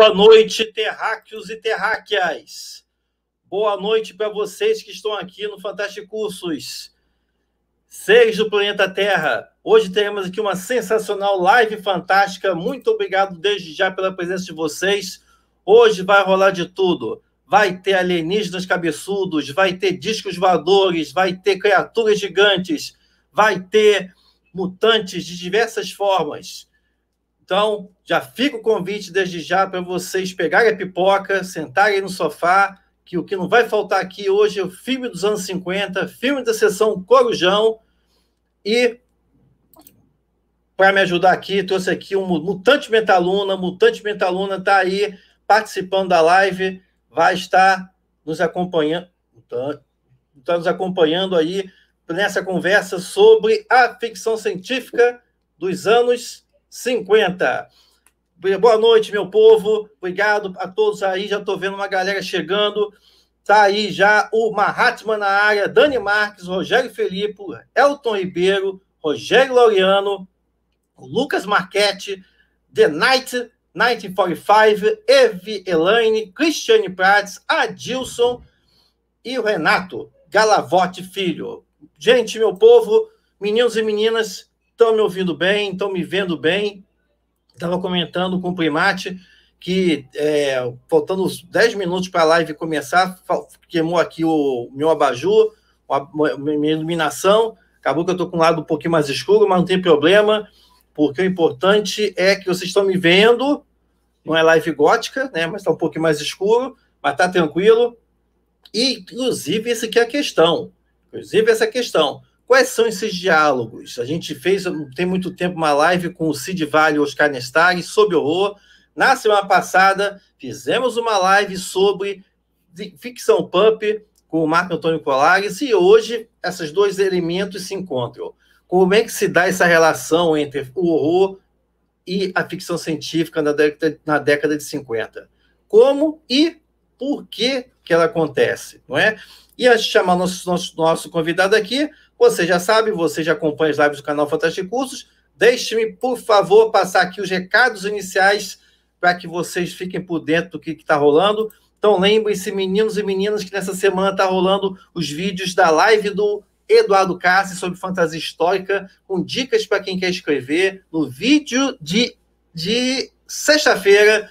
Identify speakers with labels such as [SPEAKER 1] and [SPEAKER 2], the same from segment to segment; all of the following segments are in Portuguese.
[SPEAKER 1] Boa noite, terráqueos e terráqueas. Boa noite para vocês que estão aqui no Fantástico Cursos. Seres do planeta Terra, hoje teremos aqui uma sensacional live fantástica. Muito obrigado desde já pela presença de vocês. Hoje vai rolar de tudo. Vai ter alienígenas cabeçudos, vai ter discos voadores, vai ter criaturas gigantes, vai ter mutantes de diversas formas então, já fica o convite desde já para vocês pegarem a pipoca, sentarem no sofá, que o que não vai faltar aqui hoje é o filme dos anos 50, filme da sessão Corujão. E, para me ajudar aqui, trouxe aqui um Mutante Metaluna. Mutante Metaluna está aí participando da live, vai estar nos acompanhando, está, tá nos acompanhando aí nessa conversa sobre a ficção científica dos anos 50. 50. Boa noite, meu povo. Obrigado a todos aí. Já estou vendo uma galera chegando. Tá aí já o Mahatma na área, Dani Marques, Rogério Felipe, Elton Ribeiro, Rogério Laureano, Lucas Marchetti, The Night 1945, Eve Elaine, Cristiane Prates, Adilson e o Renato Galavote Filho. Gente, meu povo, meninos e meninas, Estão me ouvindo bem? Estão me vendo bem? Estava comentando com o Primate que, é, faltando uns 10 minutos para a live começar, queimou aqui o meu abajur, a minha iluminação. Acabou que eu estou com um lado um pouquinho mais escuro, mas não tem problema, porque o importante é que vocês estão me vendo. Não é live gótica, né? Mas está um pouquinho mais escuro, mas tá tranquilo. E, inclusive, essa aqui é a questão. Inclusive, essa é questão. Quais são esses diálogos? A gente fez, não tem muito tempo, uma live com o Cid Vale e o Oscar Nestag sobre horror. Na semana passada, fizemos uma live sobre ficção pump com o Marco Antônio Colares e hoje esses dois elementos se encontram. Como é que se dá essa relação entre o horror e a ficção científica na década, na década de 50? Como e por que que ela acontece, não é? E a gente chamar nosso, nosso, nosso convidado aqui você já sabe, você já acompanha as lives do canal Fantástico Cursos. Deixe-me, por favor, passar aqui os recados iniciais para que vocês fiquem por dentro do que está rolando. Então lembrem-se, meninos e meninas, que nessa semana está rolando os vídeos da live do Eduardo Cássio sobre fantasia histórica, com dicas para quem quer escrever, no vídeo de, de sexta-feira.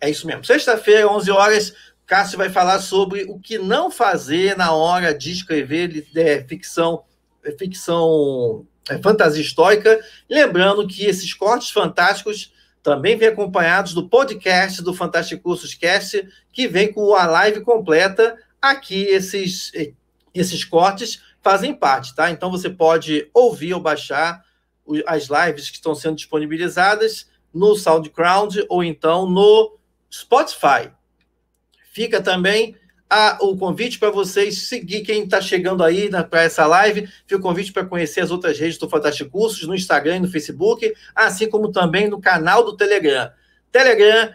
[SPEAKER 1] É isso mesmo, sexta-feira, 11 horas, Cássio vai falar sobre o que não fazer na hora de escrever é, ficção é ficção é, fantasia histórica. Lembrando que esses cortes fantásticos também vem acompanhados do podcast do Fantástico Cursos Cast, que vem com a live completa. Aqui esses, esses cortes fazem parte, tá? Então você pode ouvir ou baixar as lives que estão sendo disponibilizadas no SoundCloud ou então no Spotify. Fica também a, o convite para vocês seguir quem está chegando aí para essa live. Fica o convite para conhecer as outras redes do Fantástico Cursos, no Instagram e no Facebook, assim como também no canal do Telegram. Telegram,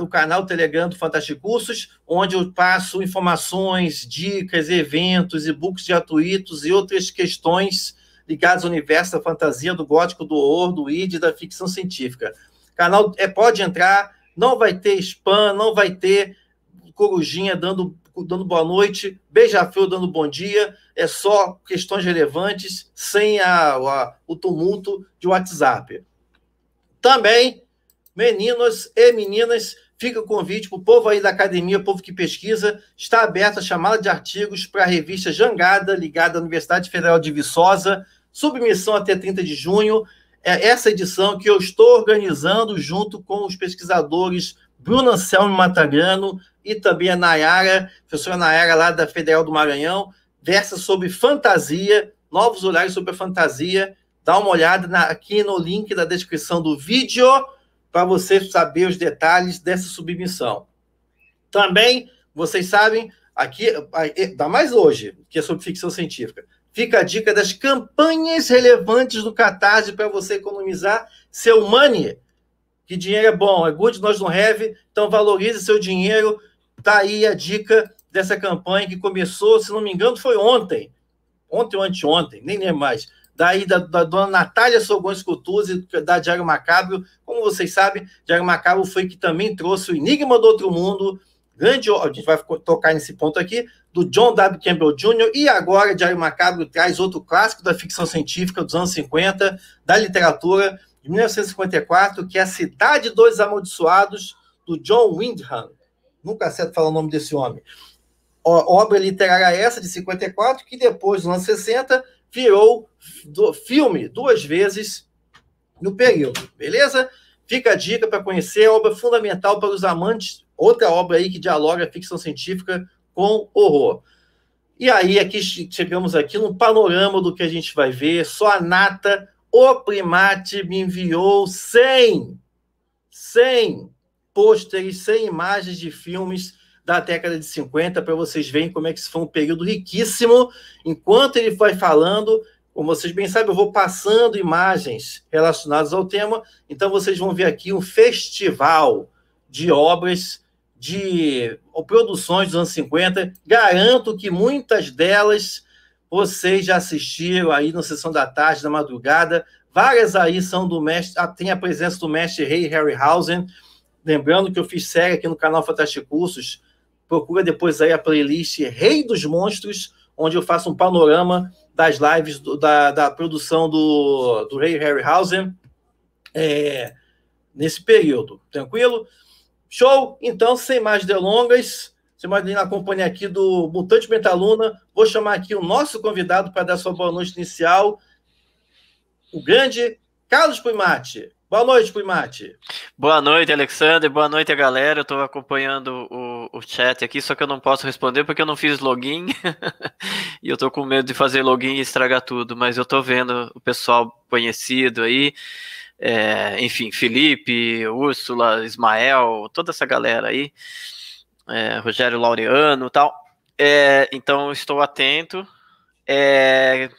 [SPEAKER 1] o canal Telegram do Fantástico Cursos, onde eu passo informações, dicas, eventos, e-books gratuitos e outras questões ligadas ao universo da fantasia, do gótico, do horror, do id, da ficção científica. Canal é pode entrar, não vai ter spam, não vai ter Corujinha dando, dando boa noite, Beija-Flor dando bom dia, é só questões relevantes, sem a, a, o tumulto de WhatsApp. Também, meninos e meninas, fica o convite para o povo aí da academia, povo que pesquisa, está aberta a chamada de artigos para a revista Jangada, ligada à Universidade Federal de Viçosa, submissão até 30 de junho, é essa edição que eu estou organizando junto com os pesquisadores Bruno Anselmo Matagrano e também a Nayara, professora Nayara lá da Federal do Maranhão, versa sobre fantasia, novos horários sobre a fantasia. Dá uma olhada na, aqui no link da descrição do vídeo para você saber os detalhes dessa submissão. Também, vocês sabem, aqui, dá mais hoje, que é sobre ficção científica. Fica a dica das campanhas relevantes do Catarse para você economizar seu money que dinheiro é bom, é good, nós não have, então valorize seu dinheiro. Tá aí a dica dessa campanha que começou, se não me engano, foi ontem. Ontem ou anteontem, nem lembro mais. Daí da, da dona Natália Sogões Coutuzzi, da Diário Macabro. Como vocês sabem, Diário Macabro foi que também trouxe o Enigma do Outro Mundo, grande, a gente vai tocar nesse ponto aqui, do John W. Campbell Jr. E agora, Diário Macabro traz outro clássico da ficção científica dos anos 50, da literatura, de 1954, que é A Cidade dos Amaldiçoados, do John Windham. Nunca acerto falar o nome desse homem. Obra literária é essa, de 54, que depois, nos anos 60, virou do filme duas vezes no período, beleza? Fica a dica para conhecer, é obra fundamental para os amantes, outra obra aí que dialoga ficção científica com horror. E aí, aqui chegamos aqui num panorama do que a gente vai ver, só a nata o primate me enviou 100, 100 pôsteres, 100 imagens de filmes da década de 50, para vocês verem como é que isso foi um período riquíssimo. Enquanto ele foi falando, como vocês bem sabem, eu vou passando imagens relacionadas ao tema, então vocês vão ver aqui um festival de obras de produções dos anos 50. Garanto que muitas delas vocês já assistiram aí na sessão da tarde, da madrugada. Várias aí são do mestre. Ah, tem a presença do mestre Rei Harryhausen. Lembrando que eu fiz série aqui no canal Fantástico Cursos. Procura depois aí a playlist Rei dos Monstros, onde eu faço um panorama das lives do, da, da, produção do, do Rei Harryhausen é, nesse período. Tranquilo? Show? Então, sem mais delongas. Você ir na companhia aqui do Mutante Metaluna. Vou chamar aqui o nosso convidado para dar sua boa noite inicial,
[SPEAKER 2] o grande
[SPEAKER 1] Carlos Puimate. Boa noite, Puimate.
[SPEAKER 2] Boa noite, Alexandre. Boa noite, galera. Eu estou acompanhando o, o chat aqui, só que eu não posso responder porque eu não fiz login. e eu estou com medo de fazer login e estragar tudo. Mas eu estou vendo o pessoal conhecido aí. É, enfim, Felipe, Úrsula, Ismael, toda essa galera aí é, Rogério Laureano e tal. É, então, estou atento. É,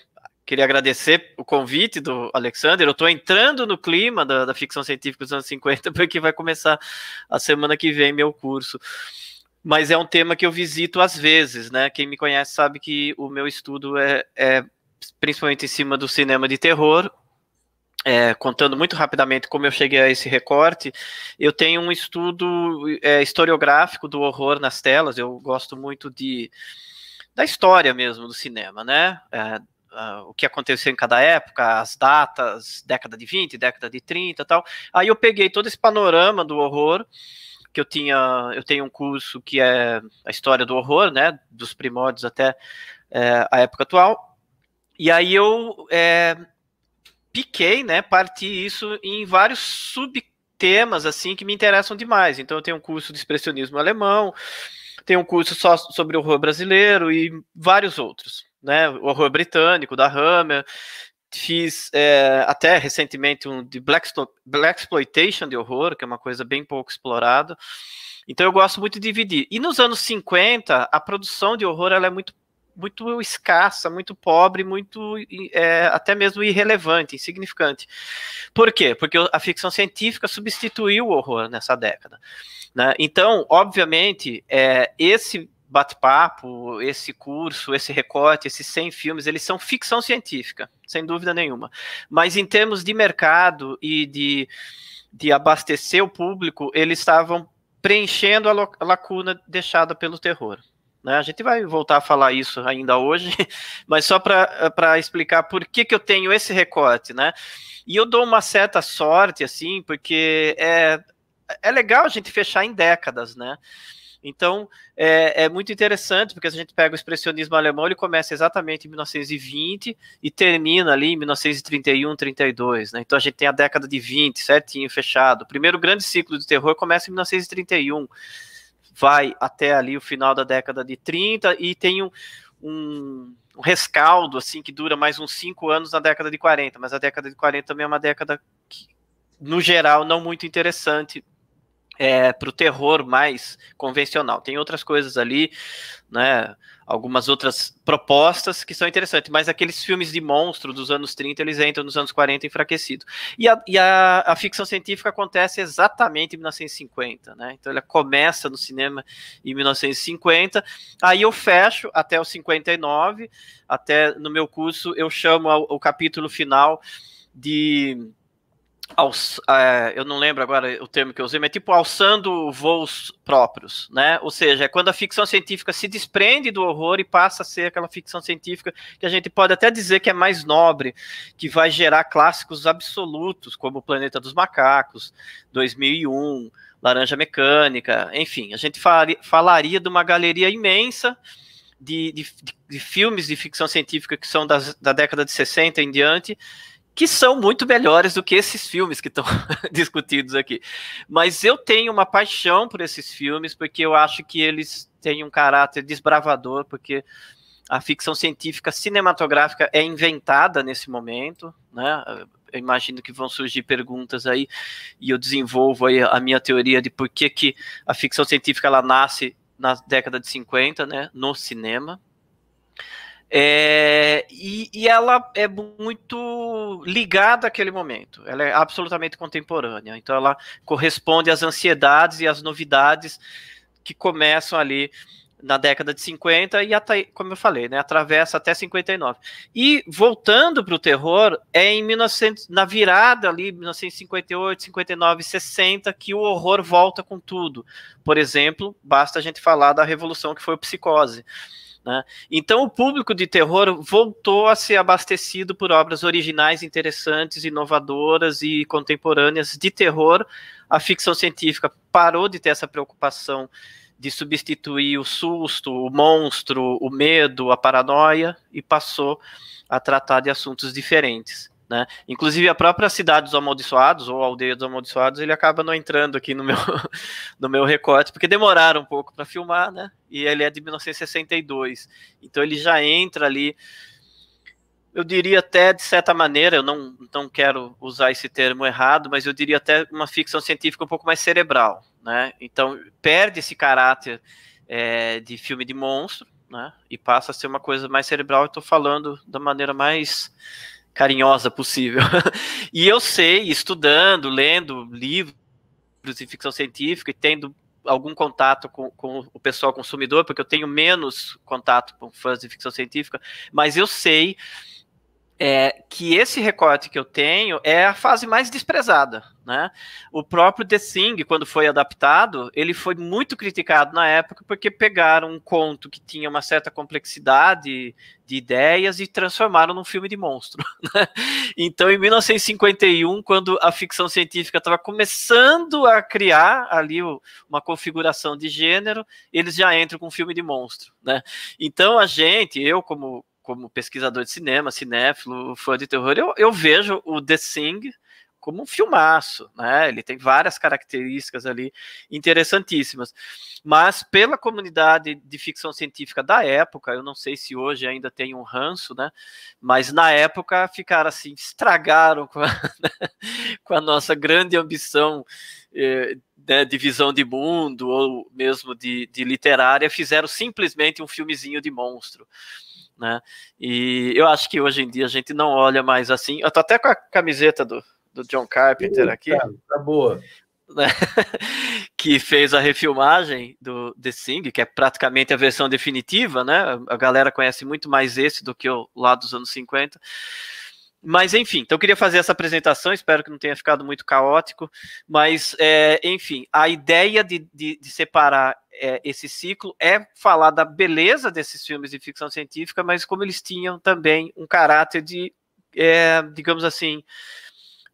[SPEAKER 2] queria agradecer o convite do Alexander. Eu estou entrando no clima da, da, ficção científica dos anos 50, porque vai começar a semana que vem meu curso. Mas é um tema que eu visito às vezes, né? Quem me conhece sabe que o meu estudo é, é principalmente em cima do cinema de terror é, contando muito rapidamente como eu cheguei a esse recorte, eu tenho um estudo é, historiográfico do horror nas telas. Eu gosto muito de da história mesmo do cinema, né? É, Uh, o que aconteceu em cada época, as datas, década de 20, década de 30 tal. Aí eu peguei todo esse panorama do horror, que eu tinha, eu tenho um curso que é a história do horror, né, dos primórdios até é, a época atual. E aí eu é, piquei, né, parti isso em vários subtemas assim que me interessam demais. Então eu tenho um curso de expressionismo alemão, tenho um curso só sobre o horror brasileiro e vários outros, né, o horror britânico da Hammer. Fiz é, até recentemente um de Black, Black Exploitation de horror, que é uma coisa bem pouco explorada. Então eu gosto muito de dividir. E nos anos 50, a produção de horror ela é muito muito escassa, muito pobre, muito é, até mesmo irrelevante, insignificante. Por quê? Porque a ficção científica substituiu o horror nessa década. Né? Então, obviamente, é, esse bate-papo, esse curso, esse recorte, esses 100 filmes, eles são ficção científica, sem dúvida nenhuma. Mas em termos de mercado e de, de abastecer o público, eles estavam preenchendo a lacuna deixada pelo terror. Né? A gente vai voltar a falar isso ainda hoje, mas só para explicar por que, que eu tenho esse recorte, né? E eu dou uma certa sorte, assim, porque é, é legal a gente fechar em décadas, né? Então, é, é, muito interessante, porque se a gente pega o expressionismo alemão, ele começa exatamente em 1920 e termina ali em 1931, 32, né? Então a gente tem a década de 20, certinho, fechado. O primeiro grande ciclo de terror começa em 1931 vai até ali o final da década de 30 e tem um, um, um rescaldo assim que dura mais uns cinco anos na década de 40, mas a década de 40 também é uma década que, no geral, não muito interessante é, para o terror mais convencional. Tem outras coisas ali, né? Algumas outras propostas que são interessantes, mas aqueles filmes de monstro dos anos 30, eles entram nos anos 40 enfraquecidos. E a, e a, a ficção científica acontece exatamente em 1950, né? Então ela começa no cinema em 1950, aí eu fecho até o 59, até no meu curso eu chamo o capítulo final de é, eu não lembro agora o termo que eu usei, mas é tipo alçando voos próprios, né? Ou seja, é quando a ficção científica se desprende do horror e passa a ser aquela ficção científica que a gente pode até dizer que é mais nobre, que vai gerar clássicos absolutos, como O Planeta dos Macacos, 2001, Laranja Mecânica, enfim, a gente falaria, falaria de uma galeria imensa de, de, de filmes de ficção científica que são das, da década de 60 em diante, que são muito melhores do que esses filmes que estão discutidos aqui. Mas eu tenho uma paixão por esses filmes, porque eu acho que eles têm um caráter desbravador, porque a ficção científica cinematográfica é inventada nesse momento, né? Eu imagino que vão surgir perguntas aí e eu desenvolvo aí a minha teoria de por que, que a ficção científica ela nasce na década de 50, né, no cinema. É, e, e, ela é muito ligada àquele momento, ela é absolutamente contemporânea, então ela corresponde às ansiedades e às novidades que começam ali na década de 50 e até, como eu falei, né, atravessa até 59. E voltando para o terror, é em 1900, na virada ali, 1958, 59, 60, que o horror volta com tudo. Por exemplo, basta a gente falar da revolução que foi o Psicose. Né? Então, o público de terror voltou a ser abastecido por obras originais, interessantes, inovadoras e contemporâneas de terror. A ficção científica parou de ter essa preocupação de substituir o susto, o monstro, o medo, a paranoia e passou a tratar de assuntos diferentes. Né? Inclusive a própria Cidade dos Amaldiçoados ou Aldeia dos Amaldiçoados, ele acaba não entrando aqui no meu, no meu recorte, porque demoraram um pouco para filmar, né? E ele é de 1962. Então ele já entra ali eu diria até de certa maneira, eu não, não quero usar esse termo errado, mas eu diria até uma ficção científica um pouco mais cerebral, né? Então perde esse caráter é, de filme de monstro, né? E passa a ser uma coisa mais cerebral. Estou falando da maneira mais carinhosa possível. e eu sei, estudando, lendo livros de ficção científica e tendo algum contato com, com, o pessoal consumidor, porque eu tenho menos contato com fãs de ficção científica, mas eu sei é, que esse recorte que eu tenho é a fase mais desprezada né? O próprio The Thing, quando foi adaptado, ele foi muito criticado na época porque pegaram um conto que tinha uma certa complexidade de ideias e transformaram num filme de monstro. Né? Então, em 1951, quando a ficção científica estava começando a criar ali o, uma configuração de gênero, eles já entram com um filme de monstro. Né? Então, a gente, eu como como pesquisador de cinema, cinéfilo, fã de terror, eu, eu vejo o The Thing como um filmaço, né? Ele tem várias características ali interessantíssimas. Mas pela comunidade de ficção científica da época, eu não sei se hoje ainda tem um ranço, né? Mas na época ficaram assim, estragaram com a, né? com a nossa grande ambição eh, né, de visão de mundo ou mesmo de, de literária, fizeram simplesmente um filmezinho de monstro. Né? E eu acho que hoje em dia a gente não olha mais assim. Eu tô até com a camiseta do, do John Carpenter aqui. tá boa. que fez a refilmagem do The Sing, que é praticamente a versão definitiva, né? A galera conhece muito mais esse do que o lá dos anos 50. Mas enfim, então eu queria fazer essa apresentação, espero que não tenha ficado muito caótico, mas é, enfim, a ideia de, de, de separar é, esse ciclo é falar da beleza desses filmes de ficção científica, mas como eles tinham também um caráter de, é, digamos assim,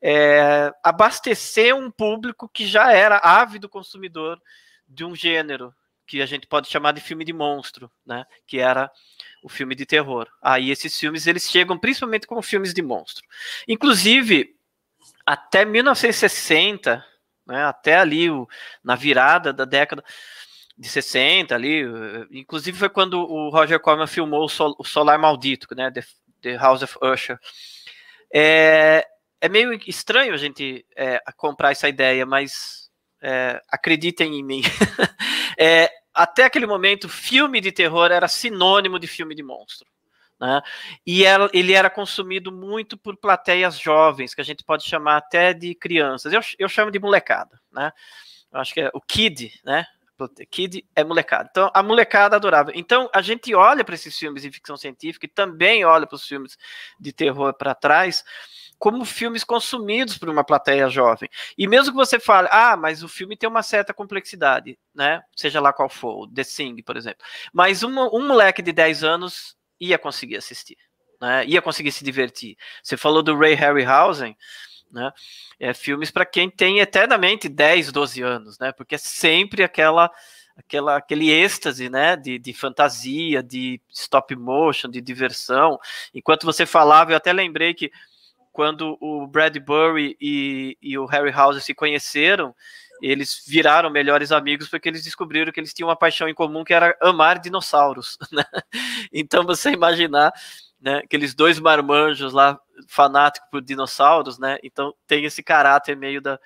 [SPEAKER 2] é, abastecer um público que já era ávido consumidor de um gênero que a gente pode chamar de filme de monstro, né? Que era o filme de terror. Aí esses filmes eles chegam principalmente como filmes de monstro. Inclusive até 1960, né? Até ali o, na virada da década de 60 ali, eh, inclusive foi quando o Roger Corman filmou o, Sol, o Solar Maldito, né? The, The House of Usher. É, é meio estranho a gente é, comprar essa ideia, mas é, acreditem em mim. é, até aquele momento, filme de terror era sinônimo de filme de monstro. Né? E ele era consumido muito por plateias jovens, que a gente pode chamar até de crianças. Eu, eu chamo de molecada. Né? Eu acho que é o kid, né? Kid é molecada. Então, a molecada adorava. Então, a gente olha para esses filmes de ficção científica e também olha para os filmes de terror para trás como filmes consumidos por uma plateia jovem. E mesmo que você fale, ah, mas o filme tem uma certa complexidade, né? Seja lá qual for, The Thing, por exemplo. Mas um moleque de 10 anos ia conseguir assistir, né? Ia conseguir se divertir. Você falou do Ray Harryhausen, né? É filmes para quem tem eternamente 10, 12 anos, né? Porque é sempre aquela aquela, aquele êxtase, né, de, de fantasia, de stop motion, de diversão. Enquanto você falava, eu até lembrei que quando o Bradbury e, e o Harryhausen se conheceram, eles viraram melhores amigos porque eles descobriram que eles tinham uma paixão em comum que era amar dinossauros. Né? Então você imaginar né, aqueles dois marmanjos lá fanáticos por dinossauros, né? Então tem esse caráter meio da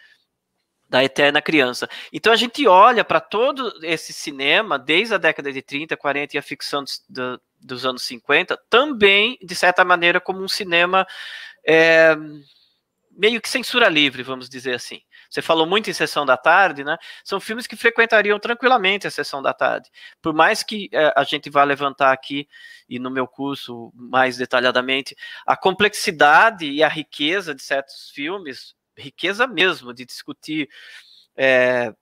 [SPEAKER 2] da eterna criança. Então a gente olha para todo esse cinema, desde a década de 30, 40 e a ficção do, dos anos 50, também, de certa maneira, como um cinema é, meio que censura livre, vamos dizer assim. Você falou muito em Sessão da Tarde, né? São filmes que frequentariam tranquilamente a Sessão da Tarde. Por mais que é, a gente vá levantar aqui, e no meu curso mais detalhadamente, a complexidade e a riqueza de certos filmes, riqueza mesmo, de discutir é,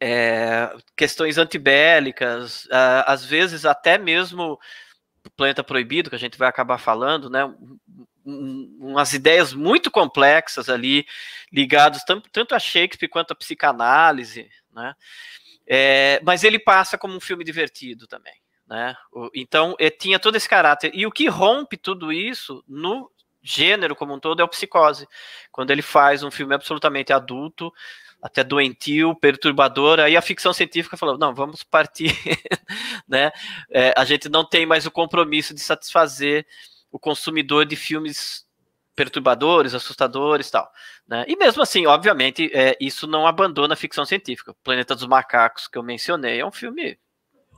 [SPEAKER 2] é, questões antibélicas, às vezes até mesmo Planeta Proibido, que a gente vai acabar falando, né? um, umas ideias muito complexas ali, ligadas tanto, tanto a Shakespeare quanto a psicanálise, né? É, mas ele passa como um filme divertido também, né? O, então, é, tinha todo esse caráter. E o que rompe tudo isso no gênero como um todo é o Psicose, quando ele faz um filme absolutamente adulto, até doentio, perturbador, aí a ficção científica falou, não, vamos partir, né? É, a gente não tem mais o compromisso de satisfazer o consumidor de filmes perturbadores, assustadores tal. Né? E mesmo assim, obviamente, é, isso não abandona a ficção científica. Planeta dos Macacos, que eu mencionei, é um filme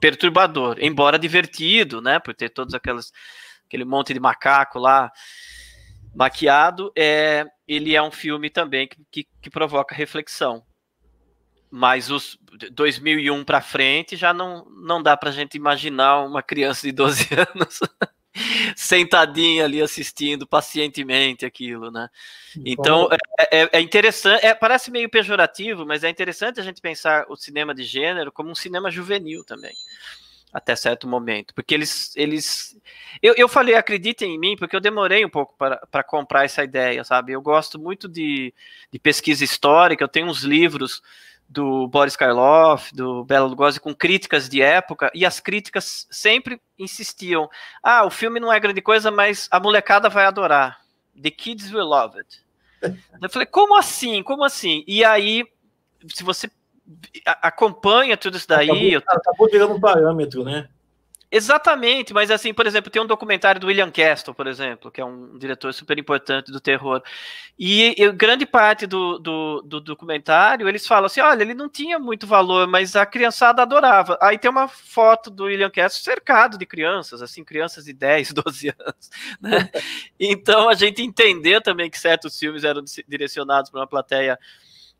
[SPEAKER 2] perturbador, embora divertido, né? Por ter todos aquelas, aquele monte de macaco lá maquiado, é, ele é um filme também que, que, que provoca reflexão. Mas os 2001 para frente já não, não dá para gente imaginar uma criança de 12 anos sentadinha ali assistindo pacientemente aquilo, né? Então é, é, é interessante, é, parece meio pejorativo, mas é interessante a gente pensar o cinema de gênero como um cinema juvenil também, até certo momento, porque eles, eles, eu, eu falei acreditem em mim porque eu demorei um pouco para comprar essa ideia, sabe? Eu gosto muito de, de pesquisa histórica, eu tenho uns livros do Boris Karloff, do Bela Lugosi, com críticas de época, e as críticas sempre insistiam: ah, o filme não é grande coisa, mas a molecada vai adorar. The kids will love it. Eu falei: como assim? Como assim? E aí, se você acompanha tudo isso daí. Acabou, eu...
[SPEAKER 1] acabou virando um parâmetro, né?
[SPEAKER 2] Exatamente, mas assim, por exemplo, tem um documentário do William Castle, por exemplo, que é um diretor super importante do terror. E, e grande parte do, do, do, documentário eles falam assim: olha, ele não tinha muito valor, mas a criançada adorava. Aí tem uma foto do William Castle cercado de crianças, assim, crianças de 10, 12 anos. Né? Então a gente entendeu também que certos filmes eram direcionados para uma plateia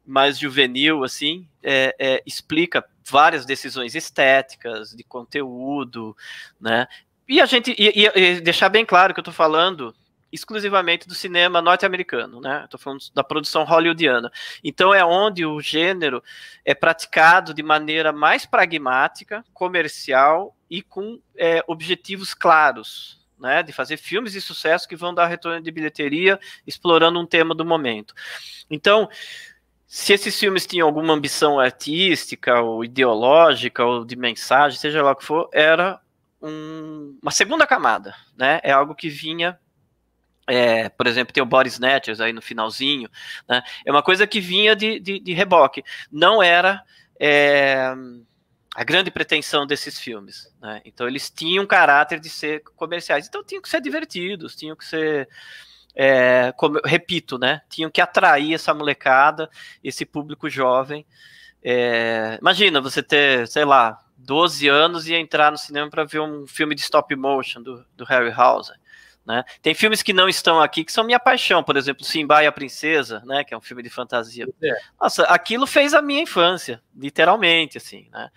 [SPEAKER 2] mais juvenil, assim, é, é, explica várias decisões estéticas, de conteúdo, né? E a gente, e, e deixar bem claro que eu estou falando exclusivamente do cinema norte-americano, né? Estou falando da produção hollywoodiana. Então é onde o gênero é praticado de maneira mais pragmática, comercial e com é, objetivos claros, né? De fazer filmes de sucesso que vão dar retorno de bilheteria, explorando um tema do momento. Então se esses filmes tinham alguma ambição artística ou ideológica ou de mensagem, seja lá o que for, era um, uma segunda camada, né? É algo que vinha, é, por exemplo, tem o Boris Snatchers aí no finalzinho, né? É uma coisa que vinha de, de, de reboque, não era é, a grande pretensão desses filmes, né? Então eles tinham caráter de ser comerciais, então tinham que ser divertidos, tinham que ser é, como eu repito, né? Tinham que atrair essa molecada, esse público jovem. É, imagina você ter, sei lá, 12 anos e entrar no cinema para ver um filme de stop motion do, do House Né? Tem filmes que não estão aqui que são minha paixão, por exemplo, Simba e a Princesa, né, que é um filme de fantasia. É. Nossa, aquilo fez a minha infância, literalmente, assim, né?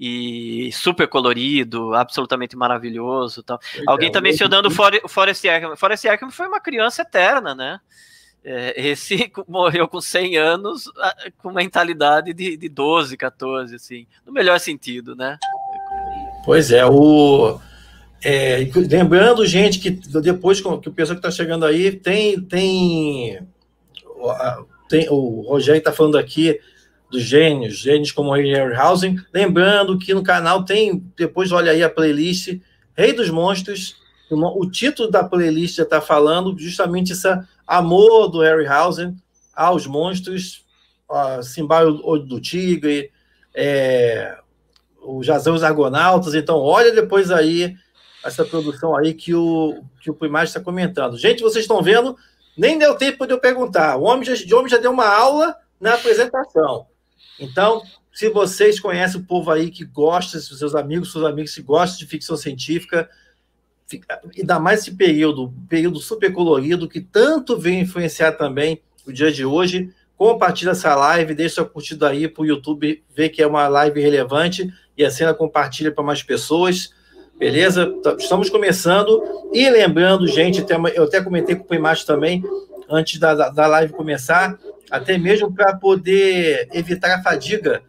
[SPEAKER 2] e super colorido, absolutamente maravilhoso. Tal. É, Alguém está mencionando o For Forrest Ackerman. Forrest Ackerman foi uma criança eterna, né? É, esse morreu com 100 anos, com mentalidade de, de 12, 14, assim, no melhor sentido, né?
[SPEAKER 1] Pois é, o... É, lembrando, gente, que depois que o pessoal que está chegando aí, tem, tem, tem o Rogério está falando aqui, dos gênios, gênios como Harryhausen. Lembrando que no canal tem, depois olha aí a playlist Rei dos Monstros. O título da playlist já está falando justamente esse amor do Harryhausen aos monstros, simbalo Simbaio do Tigre, é, o Jazão os Argonautas. Então, olha depois aí essa produção aí que o, que o Primagem está comentando. Gente, vocês estão vendo, nem deu tempo de eu perguntar. O homem já, o homem já deu uma aula na apresentação. Então, se vocês conhecem o povo aí que gosta, se seus amigos, seus amigos que gostam de ficção científica, fica, ainda mais esse período, período super colorido, que tanto vem influenciar também o dia de hoje, compartilha essa live, deixa sua curtida aí para o YouTube ver que é uma live relevante e assim ela compartilha para mais pessoas. Beleza? Então, estamos começando. E lembrando, gente, eu até comentei com o Primacho também, antes da, da live começar, até mesmo para poder evitar a fadiga,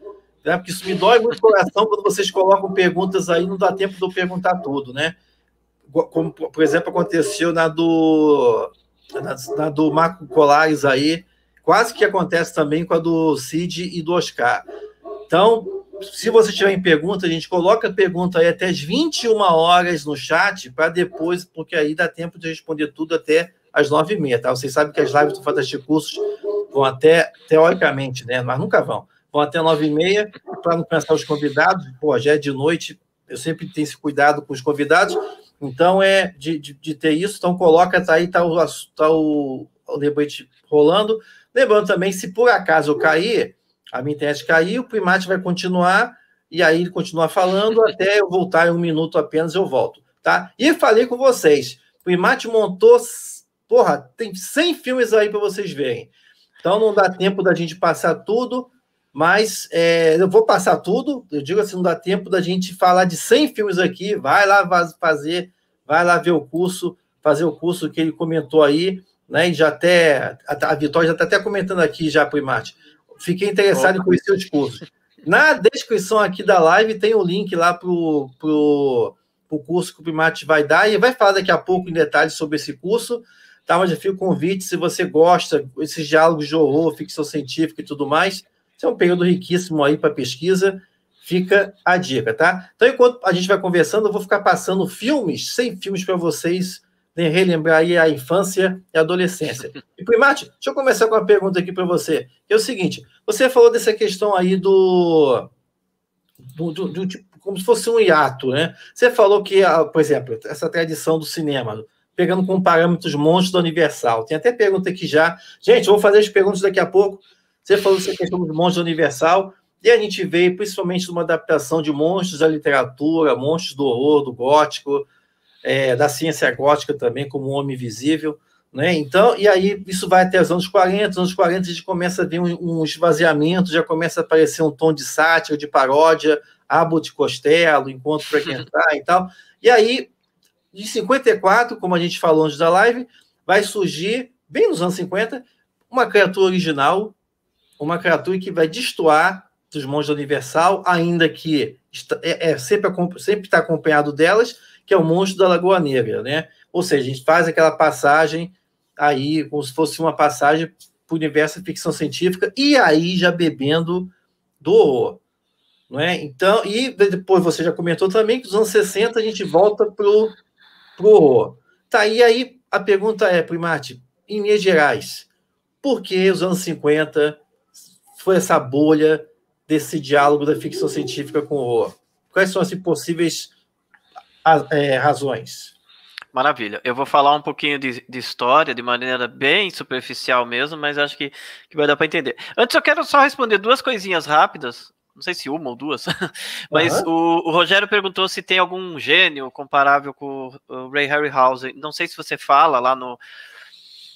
[SPEAKER 1] né? porque isso me dói muito o coração quando vocês colocam perguntas aí, não dá tempo de eu perguntar tudo, né? Como, por exemplo, aconteceu na do, na, na do Marco Colares aí, quase que acontece também com a do Cid e do Oscar. Então, se você tiver pergunta, a gente coloca a pergunta aí até as 21 horas no chat, para depois, porque aí dá tempo de responder tudo até às 9h30, tá? Vocês sabem que as lives do Fantástico Cursos vão até, teoricamente, né? Mas nunca vão. Vão até nove e meia, para não cansar os convidados. Pô, já é de noite, eu sempre tenho esse cuidado com os convidados. Então, é de, de, de ter isso. Então, coloca, tá aí, tá o, tá o, o debate rolando. Lembrando também, se por acaso eu cair, a minha internet cair, o Primate vai continuar, e aí ele continua falando até eu voltar em um minuto apenas, eu volto, tá? E falei com vocês, o Primate montou, porra, tem 100 filmes aí para vocês verem. Então não dá tempo da gente passar tudo, mas é, eu vou passar tudo. Eu digo assim, não dá tempo da gente falar de 100 filmes aqui. Vai lá fazer, vai lá ver o curso, fazer o curso que ele comentou aí, né? E já até a, Vitória já está até comentando aqui já para o Imarte. Fiquei interessado Opa. em conhecer os cursos. Na descrição aqui da live tem o um link lá para o pro, pro curso que o Primate vai dar e vai falar daqui a pouco em detalhes sobre esse curso tá? Mas já fica convite, se você gosta, desses diálogos de horror, ficção científica e tudo mais, isso é um período riquíssimo aí para pesquisa, fica a dica, tá? Então, enquanto a gente vai conversando, eu vou ficar passando filmes, sem filmes para vocês nem né, relembrar aí a infância e a adolescência. E, Primate, deixa eu começar com uma pergunta aqui para você. É o seguinte, você falou dessa questão aí do... do, do, do tipo, como se fosse um hiato, né? Você falou que, ah, por exemplo, essa tradição do cinema, pegando com parâmetros monstros da Universal. Tem até pergunta aqui já. Gente, eu vou fazer as perguntas daqui a pouco. Você falou essa questão dos monstros da Universal, e a gente veio principalmente de uma adaptação de monstros da literatura, monstros do horror, do gótico, é, da ciência gótica também, como o Homem visível Né? Então, e aí isso vai até os anos 40, os anos 40 a gente começa a ver um, um esvaziamento, já começa a aparecer um tom de sátira, de paródia, Abbott Costello, Encontro Frequentar e tal. E aí de 54, como a gente falou antes da live, vai surgir, bem nos anos 50, uma criatura original, uma criatura que vai destoar dos monstros da Universal, ainda que é, é sempre está acompanhado delas, que é o monstro da Lagoa Negra, né? Ou seja, a gente faz aquela passagem aí, como se fosse uma passagem para o universo de ficção científica, e aí já bebendo do horror. Não é? Então, e depois você já comentou também que nos anos 60 a gente volta para o para o Tá, e aí a pergunta é, Primate, em Minas Gerais, por que os anos 50 foi essa bolha desse diálogo da ficção científica com o horror? Quais são as possíveis é,
[SPEAKER 2] razões? Maravilha. Eu vou falar um pouquinho de, de, história de maneira bem superficial mesmo, mas acho que, que vai dar para entender. Antes, eu quero só responder duas coisinhas rápidas não sei se uma ou duas, mas uhum. o, o, Rogério perguntou se tem algum gênio comparável com o Ray Harryhausen. Não sei se você fala lá no,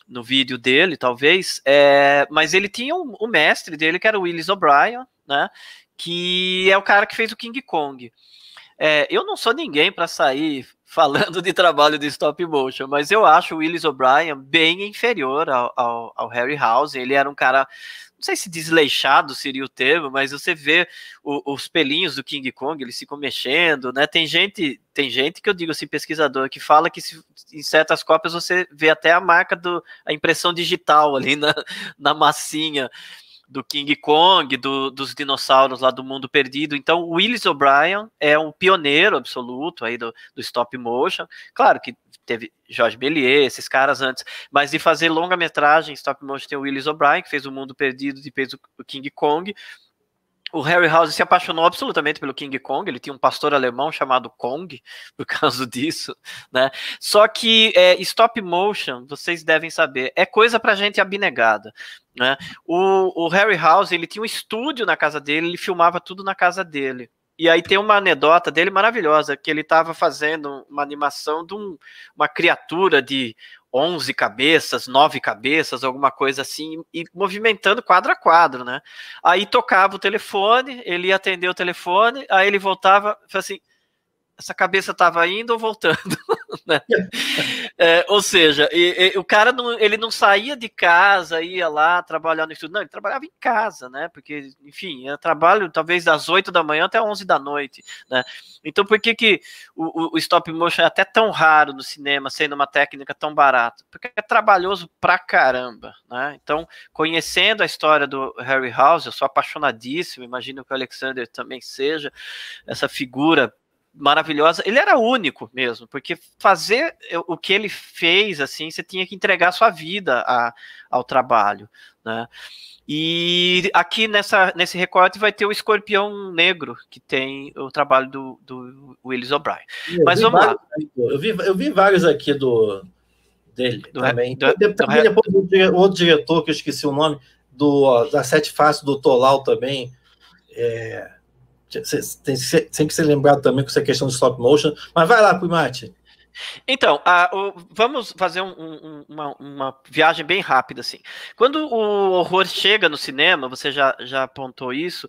[SPEAKER 2] no vídeo dele, talvez, é, mas ele tinha o um, um mestre dele, que era o Willis O'Brien, né, que é o cara que fez o King Kong. É, eu não sou ninguém para sair falando de trabalho de stop motion, mas eu acho o Willis O'Brien bem inferior ao, ao, ao Harryhausen. Ele era um cara não sei se desleixado seria o termo, mas você vê o, os pelinhos do King Kong, eles ficam mexendo, né? Tem gente, tem gente que eu digo assim, pesquisador, que fala que se, em certas cópias você vê até a marca do a impressão digital ali na, na massinha do King Kong, do, dos dinossauros lá do Mundo Perdido. Então, Willis O'Brien é um pioneiro absoluto aí do, do stop motion. Claro que teve Jorge Bellier, esses caras antes, mas de fazer longa-metragem, stop motion tem o Willis O'Brien, que fez O Mundo Perdido, e fez o King Kong, o Harry House se apaixonou absolutamente pelo King Kong, ele tinha um pastor alemão chamado Kong, por causa disso, né? Só que é, stop motion, vocês devem saber, é coisa pra gente abnegada, né? O, o Harry House, ele tinha um estúdio na casa dele, ele filmava tudo na casa dele, e aí tem uma anedota dele maravilhosa, que ele estava fazendo uma animação de um, uma criatura de 11 cabeças, 9 cabeças, alguma coisa assim, e movimentando quadro a quadro, né? Aí tocava o telefone, ele ia atender o telefone, aí ele voltava, assim, essa cabeça estava indo ou voltando? né? é, ou seja, e, e, o cara não, ele não saía de casa, ia lá trabalhar no estudo, não, ele trabalhava em casa, né? Porque, enfim, era trabalho talvez das 8 da manhã até 11 da noite, né? Então, por que, que o, o stop motion é até tão raro no cinema, sendo uma técnica tão barata? Porque é trabalhoso pra caramba, né? Então, conhecendo a história do Harry House, eu sou apaixonadíssimo, imagino que o Alexander também seja, essa figura maravilhosa. Ele era único mesmo, porque fazer o que ele fez, assim, você tinha que entregar sua vida a, ao trabalho, né? E aqui nessa, nesse recorte vai ter o Escorpião Negro, que tem o trabalho do, do Willis O'Brien. Mas vamos vários,
[SPEAKER 1] lá. Eu vi, eu vi vários aqui do dele do também. Do, do, também depois do, outro diretor, que eu esqueci o nome, do, da Sete Faces, do Tolau também. É, tem, tem que ser lembrado também com essa é questão do stop motion. Mas vai lá, Primate.
[SPEAKER 2] Então, a, o, vamos fazer um, um, uma, uma, viagem bem rápida, assim. Quando o horror chega no cinema, você já, já apontou isso,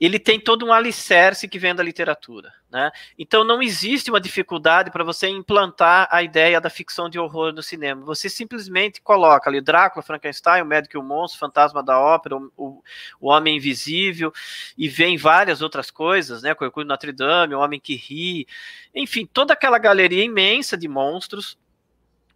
[SPEAKER 2] ele tem todo um alicerce que vem da literatura. Né? Então não existe uma dificuldade para você implantar a ideia da ficção de horror no cinema. Você simplesmente coloca ali Drácula, Frankenstein, o Médico e o Monstro, Fantasma da Ópera, o, o, Homem Invisível, e vem várias outras coisas, né? Corcunda Notre Dame, O Homem que Ri, enfim, toda aquela galeria imensa de monstros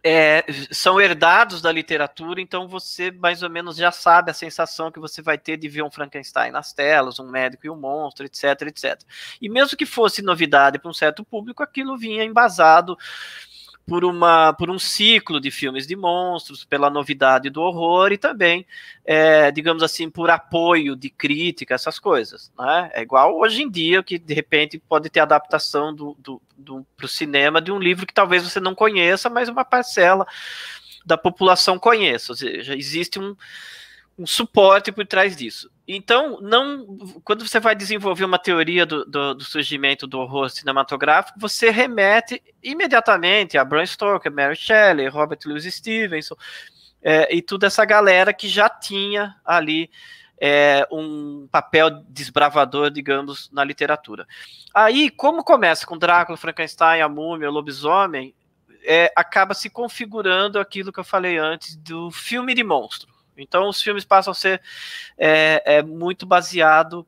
[SPEAKER 2] é, são herdados da literatura, então você mais ou menos já sabe a sensação que você vai ter de ver um Frankenstein nas telas, um médico e um monstro, etc, etc. E mesmo que fosse novidade para um certo público, aquilo vinha embasado por, uma, por um ciclo de filmes de monstros, pela novidade do horror e também, é, digamos assim, por apoio de crítica, essas coisas. Né? É igual hoje em dia, que de repente pode ter adaptação do, do, do, para o cinema de um livro que talvez você não conheça, mas uma parcela da população conheça. Ou seja, existe um um suporte por trás disso. Então, não, quando você vai desenvolver uma teoria do, do, do surgimento do horror cinematográfico, você remete imediatamente a Bram Stoker, Mary Shelley, Robert Louis Stevenson é, e toda essa galera que já tinha ali é, um papel desbravador, digamos, na literatura. Aí, como começa com Drácula, Frankenstein, a Múmia, o Lobisomem, é, acaba se configurando aquilo que eu falei antes do filme de monstro então os filmes passam a ser é, é muito baseado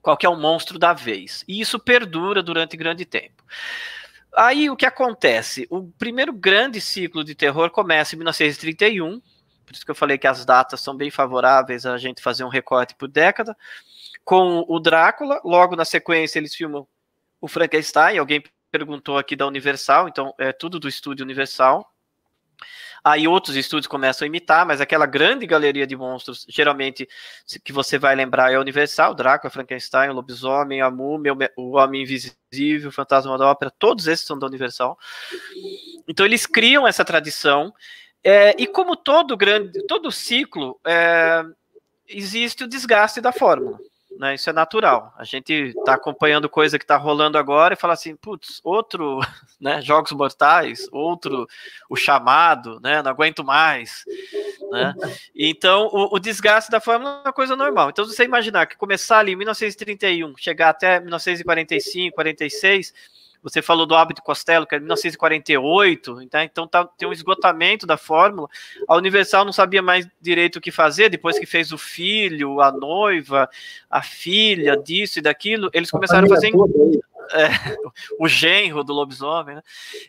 [SPEAKER 2] qual que é o monstro da vez. E isso perdura durante grande tempo. Aí o que acontece? O primeiro grande ciclo de terror começa em 1931, por isso que eu falei que as datas são bem favoráveis a gente fazer um recorte por década, com o Drácula, logo na sequência eles filmam o Frankenstein, alguém perguntou aqui da Universal, então é tudo do estúdio Universal. Aí outros estudos começam a imitar, mas aquela grande galeria de monstros, geralmente, que você vai lembrar é Universal, Drácula, Frankenstein, o Lobisomem, a Múmia, o Homem Invisível, o Fantasma da Ópera, todos esses são da Universal. Então eles criam essa tradição, é, e como todo grande, todo ciclo, é, existe o desgaste da fórmula. Né? Isso é natural. A gente está acompanhando coisa que está rolando agora e fala assim, putz, outro, né? Jogos Mortais, outro, o chamado, né? Não aguento mais, né? Então, o, o desgaste da Fórmula é uma coisa normal. Então, se você imaginar que começar ali em 1931, chegar até 1945, 46 você falou do hábito Costello, que é 1948, né? então tá, tem um esgotamento da fórmula. A Universal não sabia mais direito o que fazer, depois que fez o filho, a noiva, a filha, disso e daquilo, eles começaram a é fazer. É, o genro do lobisomem, né?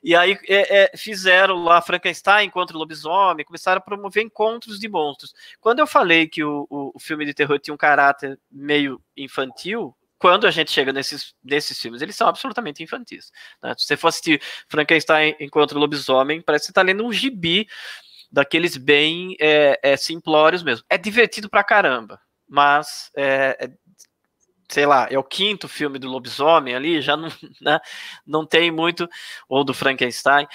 [SPEAKER 2] E aí é, é, fizeram lá Frankenstein contra o lobisomem, começaram a promover encontros de monstros. Quando eu falei que o, o, o filme de terror tinha um caráter meio infantil, quando a gente chega nesses, nesses filmes, eles são absolutamente infantis. Né? Se você for assistir Frankenstein enquanto lobisomem, parece que você tá lendo um gibi daqueles bem é, é, simplórios mesmo. É divertido pra caramba, mas é, é sei lá, é o quinto filme do lobisomem ali, já não, né, não tem muito, ou do Frankenstein,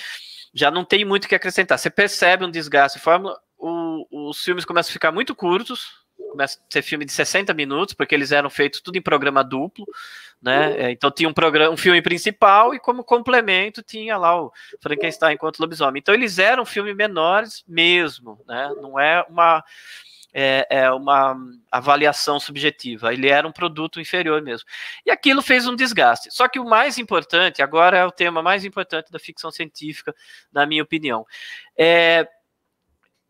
[SPEAKER 2] já não tem muito o que acrescentar. Você percebe um desgaste de fórmula, o, os filmes começam a ficar muito curtos, começa a ser filme de 60 minutos, porque eles eram feitos tudo em programa duplo, né? É, então tinha um programa, um filme principal e como complemento tinha lá o Frankenstein enquanto lobisomem. Então eles eram filmes menores mesmo, né? Não é uma é, é, uma avaliação subjetiva. Ele era um produto inferior mesmo. E aquilo fez um desgaste. Só que o mais importante, agora é o tema mais importante da ficção científica, na minha opinião. É,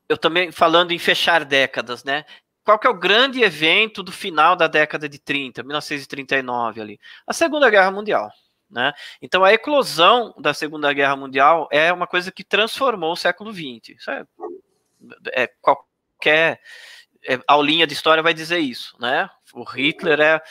[SPEAKER 2] eu também falando em fechar décadas, né? qual que é o grande evento do final da década de 30, 1939 ali? A Segunda Guerra Mundial. Né? Então, a eclosão da Segunda Guerra Mundial é uma coisa que transformou o século XX. É, é, qualquer é, aulinha de história vai dizer isso. Né? O Hitler é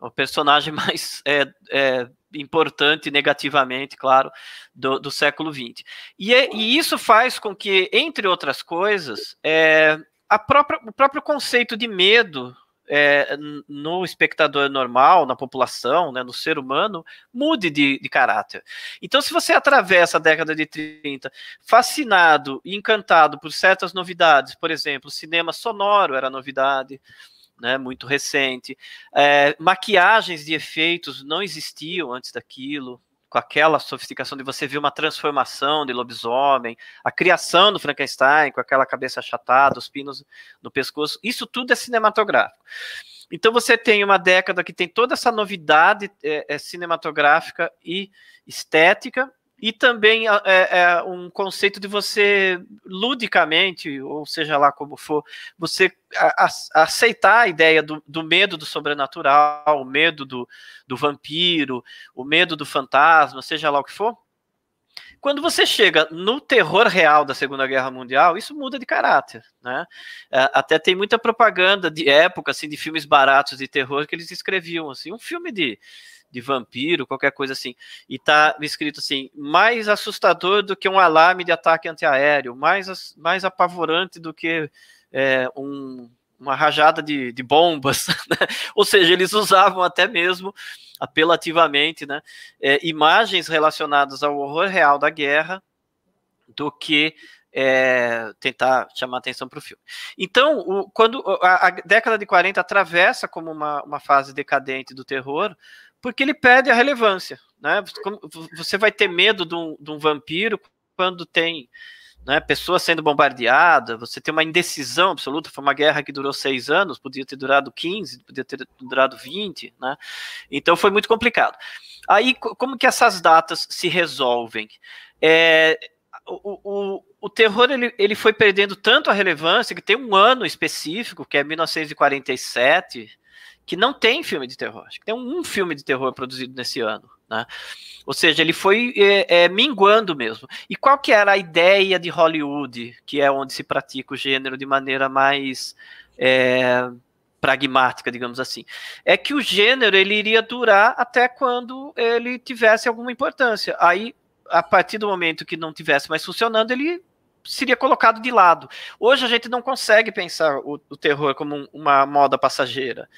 [SPEAKER 2] o personagem mais é, é, importante negativamente, claro, do, do século XX. E, é, e, isso faz com que, entre outras coisas, é, própria, o próprio conceito de medo é, no espectador normal, na população, né, no ser humano, mude de, de, caráter. Então, se você atravessa a década de 30 fascinado e encantado por certas novidades, por exemplo, cinema sonoro era novidade, né, muito recente, é, maquiagens de efeitos não existiam antes daquilo, com aquela sofisticação de você ver uma transformação de lobisomem, a criação do Frankenstein com aquela cabeça achatada, os pinos no pescoço, isso tudo é cinematográfico. Então você tem uma década que tem toda essa novidade é, é, cinematográfica e estética, e também ah, é, é, um conceito de você ludicamente, ou seja lá como for, você a, a, aceitar a ideia do, do, medo do sobrenatural, o medo do, do vampiro, o medo do fantasma, seja lá o que for. Quando você chega no terror real da Segunda Guerra Mundial, isso muda de caráter, né? É, até tem muita propaganda de época, assim, de filmes baratos de terror que eles escreviam, assim, um filme de de vampiro, qualquer coisa assim. E tá escrito assim: mais assustador do que um alarme de ataque antiaéreo, mais, mais apavorante do que é, um, uma rajada de, de bombas. Né? Ou seja, eles usavam até mesmo apelativamente né, é, imagens relacionadas ao horror real da guerra do que é, tentar chamar atenção para o filme. Então, o, quando a, a, década de 40 atravessa como uma, uma fase decadente do terror, porque ele perde a relevância. Né? Você vai ter medo de um, de um vampiro quando tem né, pessoas sendo bombardeadas, você tem uma indecisão absoluta. Foi uma guerra que durou seis anos, podia ter durado 15, podia ter durado 20. Né? Então foi muito complicado. Aí, como que essas datas se resolvem? É, o, o, o, terror ele, ele foi perdendo tanto a relevância que tem um ano específico, que é 1947, que não tem filme de terror. Acho que tem um filme de terror produzido nesse ano. Né? Ou seja, ele foi é, é, minguando mesmo. E qual que era a ideia de Hollywood, que é onde se pratica o gênero de maneira mais é, pragmática, digamos assim? É que o gênero ele iria durar até quando ele tivesse alguma importância. Aí, a partir do momento que não tivesse mais funcionando, ele seria colocado de lado. Hoje a gente não consegue pensar o, o terror como um, uma moda passageira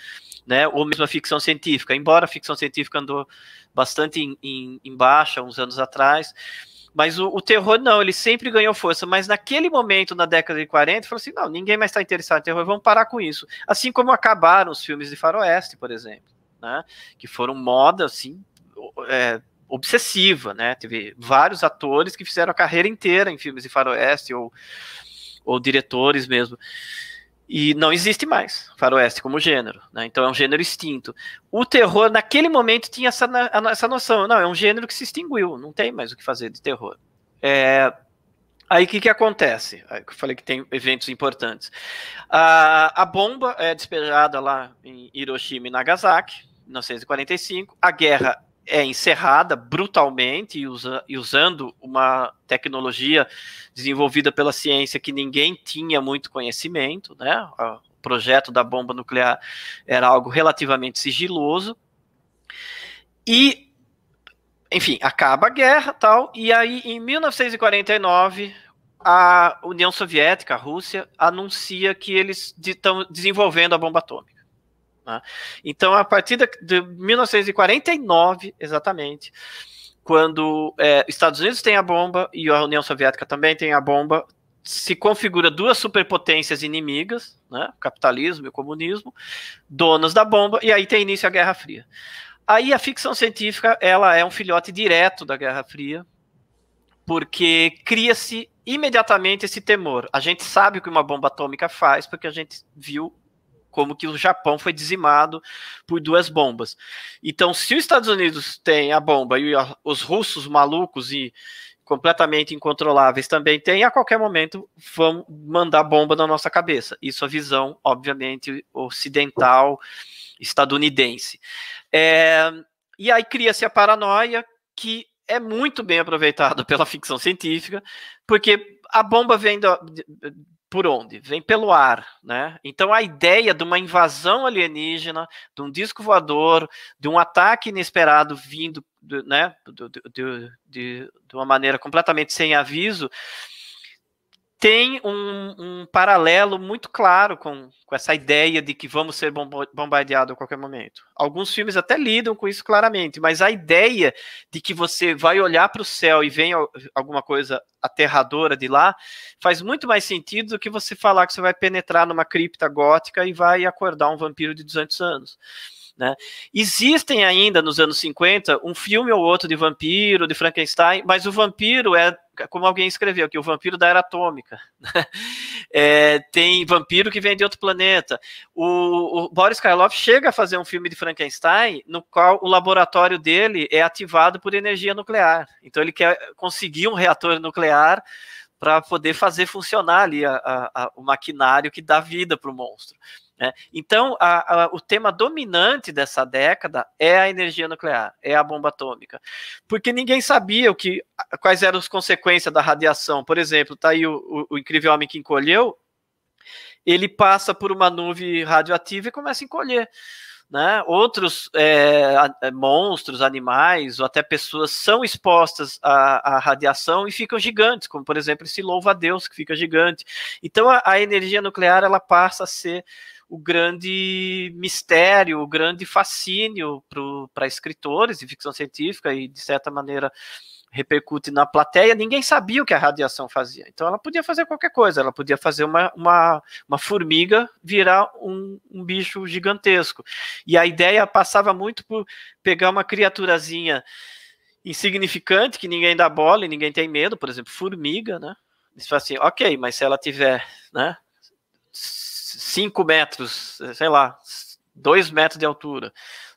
[SPEAKER 2] né? Ou mesmo a ficção científica, embora a ficção científica andou bastante em, em, em baixa uns anos atrás, mas o, o, terror não, ele sempre ganhou força. Mas naquele momento, na década de 40, falou assim: não, ninguém mais está interessado em terror, vamos parar com isso. Assim como acabaram os filmes de faroeste, por exemplo, né? que foram moda assim, é, obsessiva. Né? Teve vários atores que fizeram a carreira inteira em filmes de faroeste ou, ou diretores mesmo. E não existe mais faroeste como gênero, né? então é um gênero extinto. O terror, naquele momento, tinha essa, essa noção, não, é um gênero que se extinguiu, não tem mais o que fazer de terror. É, Aí o que, que acontece? Eu falei que tem eventos importantes. A, a bomba é despejada lá em Hiroshima e Nagasaki, 1945. A guerra é encerrada brutalmente e, usa, e usando uma tecnologia desenvolvida pela ciência que ninguém tinha muito conhecimento, né? O projeto da bomba nuclear era algo relativamente sigiloso. E enfim, acaba a guerra, tal, e aí em 1949 a União Soviética, a Rússia, anuncia que eles estão de, desenvolvendo a bomba atômica. Né? Então, a partir de 1949, exatamente, quando é, Estados Unidos tem a bomba e a União Soviética também tem a bomba, se configura duas superpotências inimigas, né, o capitalismo e o comunismo, donas da bomba, e aí tem início a Guerra Fria. Aí a ficção científica ela é um filhote direto da Guerra Fria, porque cria-se imediatamente esse temor. A gente sabe o que uma bomba atômica faz, porque a gente viu como que o Japão foi dizimado por duas bombas. Então, se os Estados Unidos têm a bomba e os russos malucos e completamente incontroláveis também têm, a qualquer momento vão mandar bomba na nossa cabeça. Isso é a visão, obviamente, ocidental, estadunidense. É, e aí cria-se a paranoia que é muito bem aproveitada pela ficção científica, porque a bomba vem do, por onde? Vem pelo ar, né? Então a ideia de uma invasão alienígena, de um disco voador, de um ataque inesperado vindo, de, né, de, de, de, uma maneira completamente sem aviso, tem um, um, paralelo muito claro com, com essa ideia de que vamos ser bombardeados a qualquer momento. Alguns filmes até lidam com isso claramente, mas a ideia de que você vai olhar para o céu e vem alguma coisa aterradora de lá faz muito mais sentido do que você falar que você vai penetrar numa cripta gótica e vai acordar um vampiro de 200 anos. Né? Existem ainda nos anos 50 um filme ou outro de vampiro, de Frankenstein, mas o vampiro é como alguém escreveu que o vampiro da era atômica. Né? é, tem vampiro que vem de outro planeta. O, o, Boris Karloff chega a fazer um filme de Frankenstein no qual o laboratório dele é ativado por energia nuclear. Então ele quer conseguir um reator nuclear para poder fazer funcionar ali a, a, a, o maquinário que dá vida para o monstro. Né? Então, a, a, o tema dominante dessa década é a energia nuclear, é a bomba atômica, porque ninguém sabia o que, quais eram as consequências da radiação. Por exemplo, tá aí o, o, o incrível homem que encolheu, ele passa por uma nuvem radioativa e começa a encolher. Né? Outros é, é monstros, animais ou até pessoas são expostas à, à, radiação e ficam gigantes, como por exemplo esse louva-a-Deus que fica gigante. Então a, a energia nuclear ela passa a ser o grande mistério, o grande fascínio para escritores de ficção científica e, de certa maneira, repercute na plateia, ninguém sabia o que a radiação fazia. Então ela podia fazer qualquer coisa, ela podia fazer uma, uma, uma formiga virar um, um bicho gigantesco. E a ideia passava muito por pegar uma criaturazinha insignificante, que ninguém dá bola e ninguém tem medo, por exemplo, formiga, né? Eles assim, ok, mas se ela tiver, né? 5 metros, sei lá, 2 metros de altura.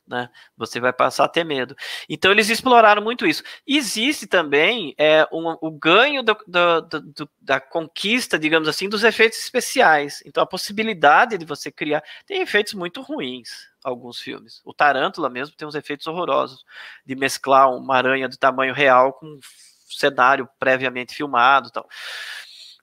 [SPEAKER 2] Né? Você vai passar a ter medo. Então eles exploraram muito isso. Existe também é, um, o ganho do, do, do, da conquista, digamos assim, dos efeitos especiais. Então a possibilidade de você criar tem efeitos muito ruins. Alguns filmes. O Tarântula mesmo tem uns efeitos horrorosos de mesclar uma aranha do tamanho real com um cenário previamente filmado, tal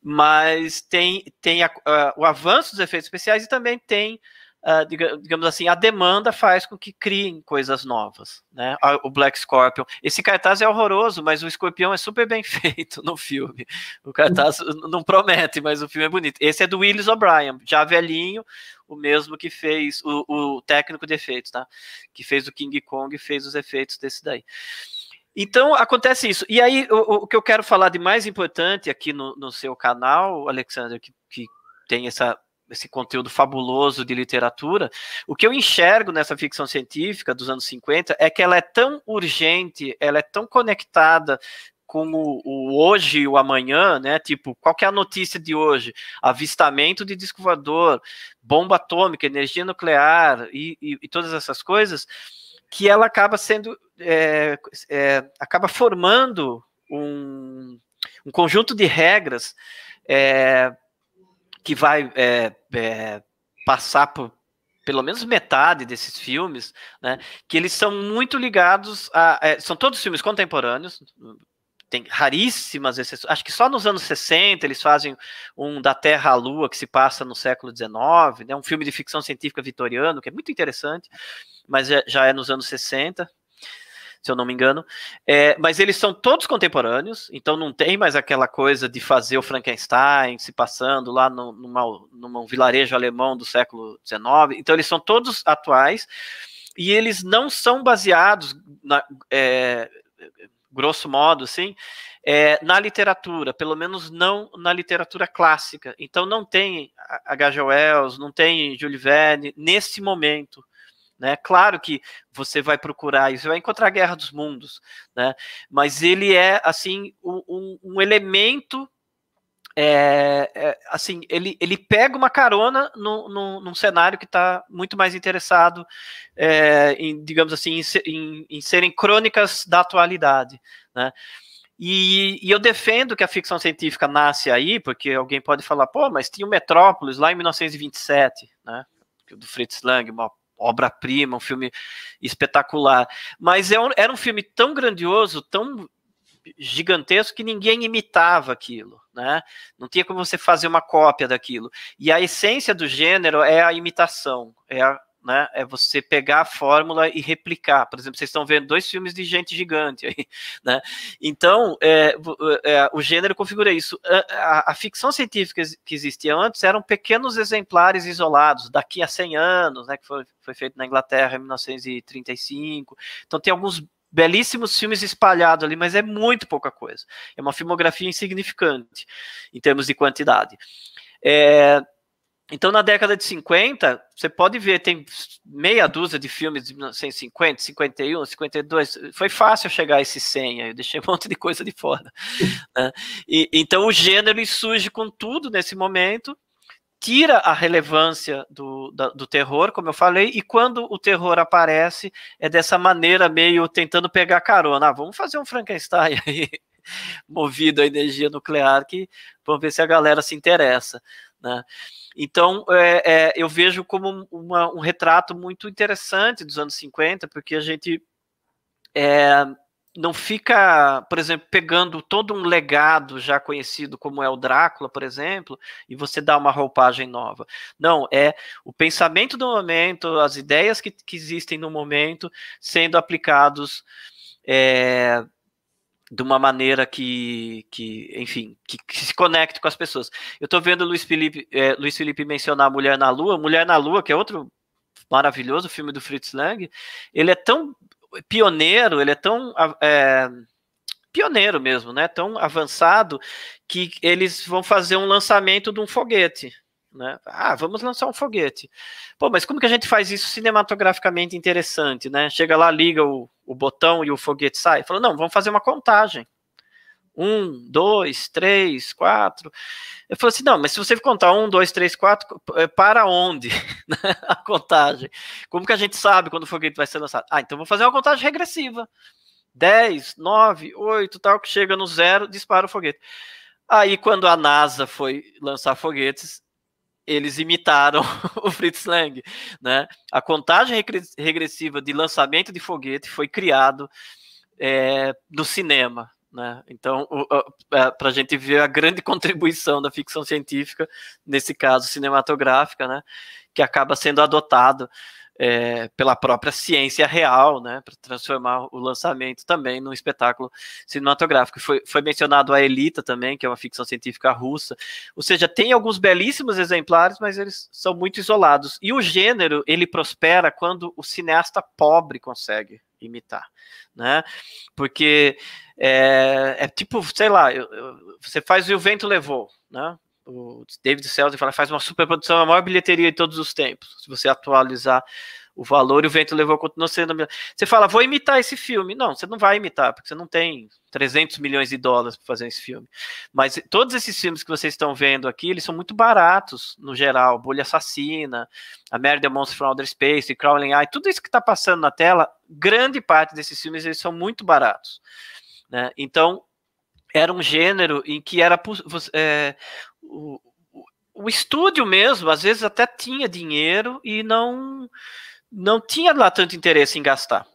[SPEAKER 2] mas tem, tem a, a, o avanço dos efeitos especiais e também tem, a, digamos assim, a demanda faz com que criem coisas novas, né? O Black Scorpion. Esse cartaz é horroroso, mas o escorpião é super bem feito no filme. O cartaz não promete, mas o filme é bonito. Esse é do Willis O'Brien, já velhinho, o mesmo que fez o, o técnico de efeitos, tá? Que fez o King Kong e fez os efeitos desse daí. Então, acontece isso. E aí, o, o, que eu quero falar de mais importante aqui no, no seu canal, Alexandre, que, que tem essa, esse conteúdo fabuloso de literatura, o que eu enxergo nessa ficção científica dos anos 50 é que ela é tão urgente, ela é tão conectada com o, o hoje e o amanhã, né? Tipo, qual é a notícia de hoje? Avistamento de descovador, bomba atômica, energia nuclear e, e, e todas essas coisas que ela acaba sendo, é, é, acaba formando um, um, conjunto de regras é, que vai é, é, passar por pelo menos metade desses filmes, né, que eles são muito ligados a, é, são todos filmes contemporâneos, tem raríssimas exceções. Acho que só nos anos 60 eles fazem um da Terra à Lua que se passa no século XIX, né? um filme de ficção científica vitoriano, que é muito interessante mas é, já, é nos anos 60, se eu não me engano. É, mas eles são todos contemporâneos, então não tem mais aquela coisa de fazer o Frankenstein se passando lá no, numa, num vilarejo alemão do século XIX. Então eles são todos atuais e eles não são baseados, na, é, grosso modo, assim, é, na literatura, pelo menos não na literatura clássica. Então não tem H.G. Wells, não tem Jules Verne nesse momento. Né? Claro que você vai procurar e você vai encontrar a Guerra dos Mundos, né? mas ele é assim um, um elemento é, é, assim, ele, ele pega uma carona no, no, num cenário que está muito mais interessado é, em, digamos assim, em, em, em, serem crônicas da atualidade, né? E, e, eu defendo que a ficção científica nasce aí, porque alguém pode falar, pô, mas tinha o Metrópolis lá em 1927, né? Do Fritz Lang, uma obra-prima, um filme espetacular. Mas é um, era um filme tão grandioso, tão gigantesco que ninguém imitava aquilo, né? Não tinha como você fazer uma cópia daquilo. E a essência do gênero é a imitação, é a né? É você pegar a fórmula e replicar. Por exemplo, vocês estão vendo dois filmes de gente gigante aí, né? Então, é, é, é, o gênero configura isso. A, a, a, ficção científica que existia antes eram pequenos exemplares isolados, daqui a 100 anos, né? Que foi, foi feito na Inglaterra em 1935. Então, tem alguns belíssimos filmes espalhados ali, mas é muito pouca coisa. É uma filmografia insignificante em termos de quantidade. É, então, na década de 50, você pode ver, tem meia dúzia de filmes de 1950, 51, 52. Foi fácil chegar a esse 100, eu deixei um monte de coisa de fora. né? e, então, o gênero surge com tudo nesse momento, tira a relevância do, da, do terror, como eu falei, e quando o terror aparece, é dessa maneira meio tentando pegar carona. Ah, vamos fazer um Frankenstein aí, movido a energia nuclear, que vamos ver se a galera se interessa. Né? Então, é, é, eu vejo como uma, um retrato muito interessante dos anos 50, porque a gente é, não fica, por exemplo, pegando todo um legado já conhecido como é o Drácula, por exemplo, e você dá uma roupagem nova. Não, é o pensamento do momento, as ideias que, que existem no momento sendo aplicados é, de uma maneira que, que enfim, que, que se conecte com as pessoas. Eu estou vendo o Luiz Felipe, é, Luiz Felipe mencionar Mulher na Lua, Mulher na Lua, que é outro maravilhoso filme do Fritz Lang, ele é tão pioneiro, ele é tão é, pioneiro mesmo, né? Tão avançado que eles vão fazer um lançamento de um foguete né? Ah, vamos lançar um foguete. Pô, mas como que a gente faz isso cinematograficamente interessante, né? Chega lá, liga o, o botão e o foguete sai. Falou, não, vamos fazer uma contagem. Um, dois, três, quatro. Eu falei assim, não, mas se você contar um, dois, três, quatro, é, para onde né, a contagem? Como que a gente sabe quando o foguete vai ser lançado? Ah, então vou fazer uma contagem regressiva. 10, 9, 8, tal, que chega no zero, dispara o foguete. Aí, quando a NASA foi lançar foguetes, eles imitaram o Fritz Lang, né? A contagem regressiva de lançamento de foguete foi criado é, no cinema, né? Então, é, para a gente ver a grande contribuição da ficção científica, nesse caso cinematográfica, né? Que acaba sendo adotado é, pela própria ciência real, né, para transformar o lançamento também num espetáculo cinematográfico. Foi, foi mencionado a Elita também, que é uma ficção científica russa. Ou seja, tem alguns belíssimos exemplares, mas eles são muito isolados. E o gênero ele prospera quando o cineasta pobre consegue imitar, né? Porque é, é tipo, sei lá, eu, eu, você faz e o vento levou, né? o David Selden fala, faz uma superprodução, a maior bilheteria de todos os tempos. Se você atualizar o valor e o vento levou continua sendo. Você fala, vou imitar esse filme. Não, você não vai imitar, porque você não tem 300 milhões de dólares para fazer esse filme. Mas todos esses filmes que vocês estão vendo aqui, eles são muito baratos, no geral. Bolha Assassina, A Merda Monstro from Outer Space, e Crawling Eye, tudo isso que está passando na tela, grande parte desses filmes, eles são muito baratos. Né? Então, era um gênero em que era é, o, o estúdio mesmo, às vezes até tinha dinheiro e não não tinha lá tanto interesse em gastar.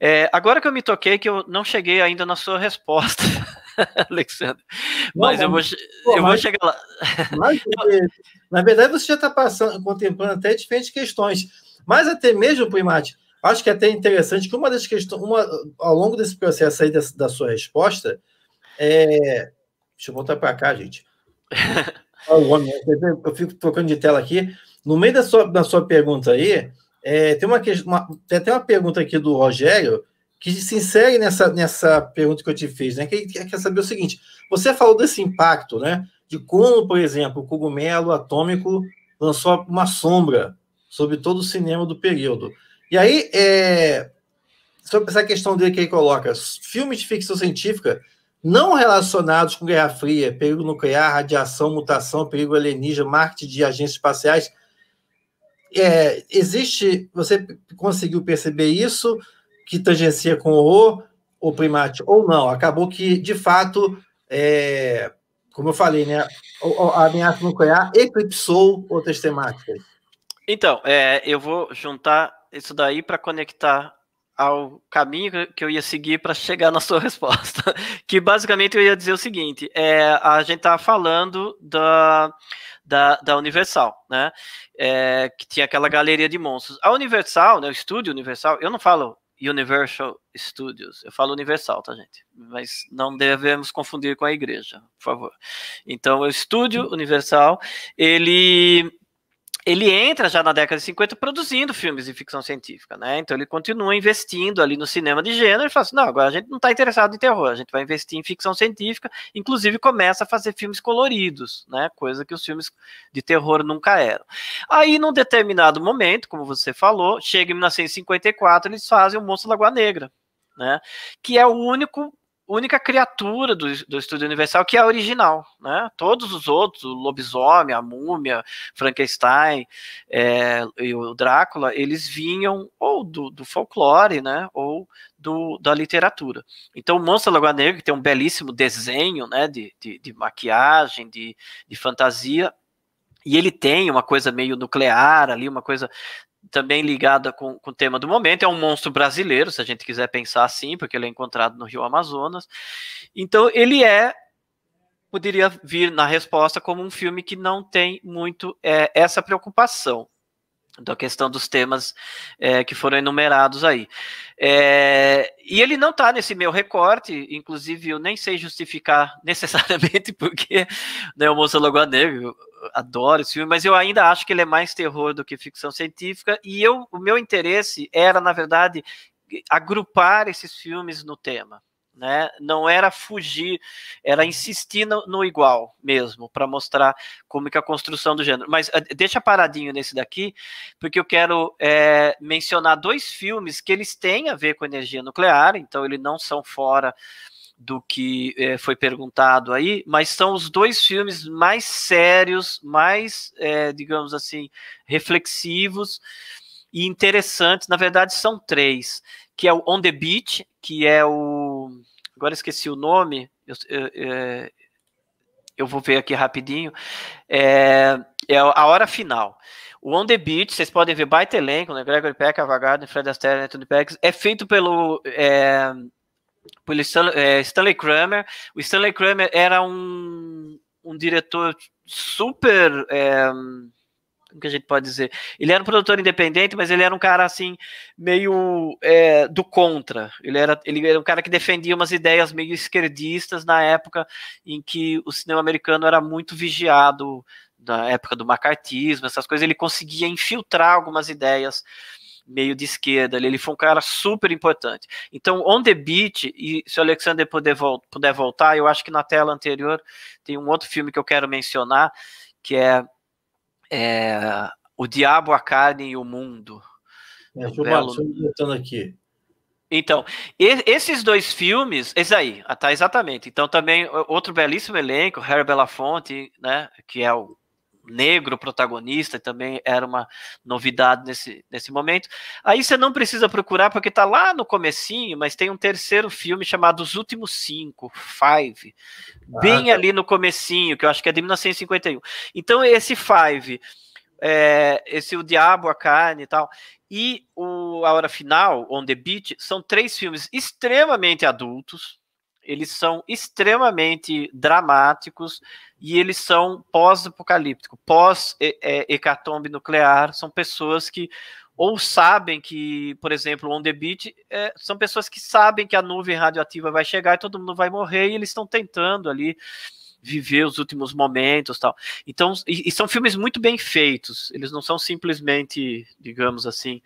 [SPEAKER 2] É, agora que eu me toquei, que eu não cheguei ainda na sua resposta, Alexandre. Mas, eu vou, pô, eu mas, vou chegar lá.
[SPEAKER 1] na verdade, você já está passando, contemplando até diferentes questões. Mas até mesmo, Primate, acho que é até interessante que uma das questões, uma, ao longo desse processo aí da, da sua resposta, é... Deixa eu voltar para cá, gente. eu fico trocando de tela aqui. No meio da sua, da sua pergunta aí, é, tem, uma, uma, tem até uma pergunta aqui do Rogério que se insere nessa, nessa pergunta que eu te fiz, né? Que quer saber o seguinte: você falou desse impacto, né? De como, por exemplo, o cogumelo atômico lançou uma sombra sobre todo o cinema do período. E aí, é, sobre essa questão dele que ele coloca, filmes de ficção científica não relacionados com Guerra Fria, perigo nuclear, radiação, mutação, perigo alienígena, marketing de agências espaciais. É, existe, você conseguiu perceber isso, que tangencia com horror, o primate, ou não? Acabou que, de fato, é, como eu falei, né, a ameaça nuclear eclipsou outras temáticas.
[SPEAKER 2] Então, é, eu vou juntar isso daí para conectar ao caminho que eu ia seguir para chegar na sua resposta, que basicamente eu ia dizer o seguinte: é, a gente estava falando da, da, da, Universal, né? É, que tinha aquela galeria de monstros. A Universal, né, o estúdio Universal, eu não falo Universal Studios, eu falo Universal, tá, gente? Mas não devemos confundir com a igreja, por favor. Então, é o estúdio Universal, ele ele entra já na década de 50 produzindo filmes de ficção científica, né? Então ele continua investindo ali no cinema de gênero e fala assim: não, agora a gente não está interessado em terror, a gente vai investir em ficção científica, inclusive começa a fazer filmes coloridos, né? Coisa que os filmes de terror nunca eram. Aí, num determinado momento, como você falou, chega em 1954, eles fazem O Monstro da Lagoa Negra, né? Que é o único única criatura do, do Estúdio Universal que é original, né? Todos os outros, o lobisomem, a múmia, Frankenstein é, e o Drácula, eles vinham ou do, do folclore, né? Ou do, da literatura. Então, o Monstro da Lagoa Negra, que tem um belíssimo desenho, né? De, de, de maquiagem, de, de fantasia, e ele tem uma coisa meio nuclear ali, uma coisa também ligada com, com, o tema do momento, é um monstro brasileiro, se a gente quiser pensar assim, porque ele é encontrado no Rio Amazonas. Então, ele é, poderia vir na resposta como um filme que não tem muito é, essa preocupação da questão dos temas é, que foram enumerados aí. É, e ele não está nesse meu recorte, inclusive eu nem sei justificar necessariamente porque né, o Moça Lagoa Negra, adoro esse filme, mas eu ainda acho que ele é mais terror do que ficção científica, e eu, o meu interesse era, na verdade, agrupar esses filmes no tema né? Não era fugir, era insistir no, no igual mesmo, para mostrar como que a construção do gênero. Mas eh, deixa paradinho nesse daqui, porque eu quero é, mencionar dois filmes que eles têm a ver com energia nuclear, então eles não são fora do que é, foi perguntado aí, mas são os dois filmes mais sérios, mais, é, digamos assim, reflexivos e interessantes. Na verdade, são três, que é o On the Beach, que é o agora esqueci o nome, eu, eu, é, eu vou ver aqui rapidinho, é, é a hora final. O On The Beach, vocês podem ver baita elenco, né? Gregory Peck, Avagado, Fred Astaire, Anthony Perkins, é feito pelo, é, pelo Stanley, é, Stanley Kramer. O Stanley Kramer era um, um diretor super... É, como que a gente pode dizer? Ele era um produtor independente, mas ele era um cara assim, meio é, do contra. Ele era, ele era um cara que defendia umas ideias meio esquerdistas na época em que o cinema americano era muito vigiado, na época do macartismo, essas coisas. Ele conseguia infiltrar algumas ideias meio de esquerda. Ele foi um cara super importante. Então, On the Beat, e se o Alexander puder, vol puder voltar, eu acho que na tela anterior tem um outro filme que eu quero mencionar, que é é, O Diabo, a Carne e o Mundo. É, é um belo... aqui. Então, esses dois filmes, esse aí, ah, tá exatamente. Então, também outro belíssimo elenco, Harry Belafonte, né, que é o negro protagonista, também era uma novidade nesse, nesse momento. Aí você não precisa procurar, porque está lá no comecinho, mas tem um terceiro filme chamado Os Últimos Cinco, Five, ah, bem ah, ali no comecinho, que eu acho que é de 1951. Então esse Five, é, esse O Diabo, a Carne e tal, e o A Hora Final, On The Beach, são três filmes extremamente adultos, eles são extremamente dramáticos e eles são pós-apocalípticos, pós-hecatombe é, é, nuclear. São pessoas que ou sabem que, por exemplo, on the beach, é, são pessoas que sabem que a nuvem radioativa vai chegar e todo mundo vai morrer e eles estão tentando ali viver os últimos momentos tal. Então, e, e são filmes muito bem feitos, eles não são simplesmente, digamos assim,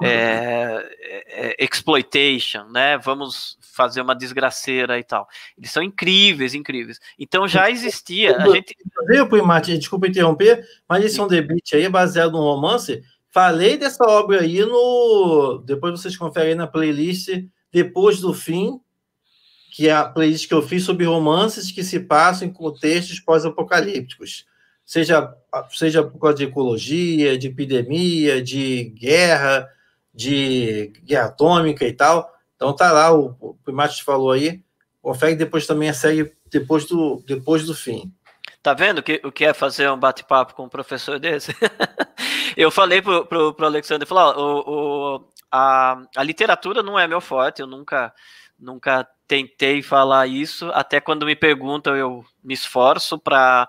[SPEAKER 2] uhum. é, é, é, exploitation, né? Vamos fazer uma desgraceira e tal. Eles são incríveis, incríveis. Então já uhum. existia. A uhum. gente...
[SPEAKER 1] Viu, Primate? Desculpa interromper, mas esse é um debate aí baseado num romance. Falei dessa obra aí no. Depois vocês conferem aí na playlist Depois do Fim, que é a playlist que eu fiz sobre romances que se passam em contextos pós-apocalípticos, seja, seja por causa de ecologia, de epidemia, de guerra, de guerra atômica e tal. Então tá lá, o, o Primates falou aí, confere depois também a série depois do, depois do fim.
[SPEAKER 2] Tá vendo que, o que é fazer um bate-papo com um professor desse? eu falei pro, pro, pro Alexandre, falou, o, o, a, a literatura não é meu forte, eu nunca nunca tentei falar isso. Até quando me perguntam, eu me esforço para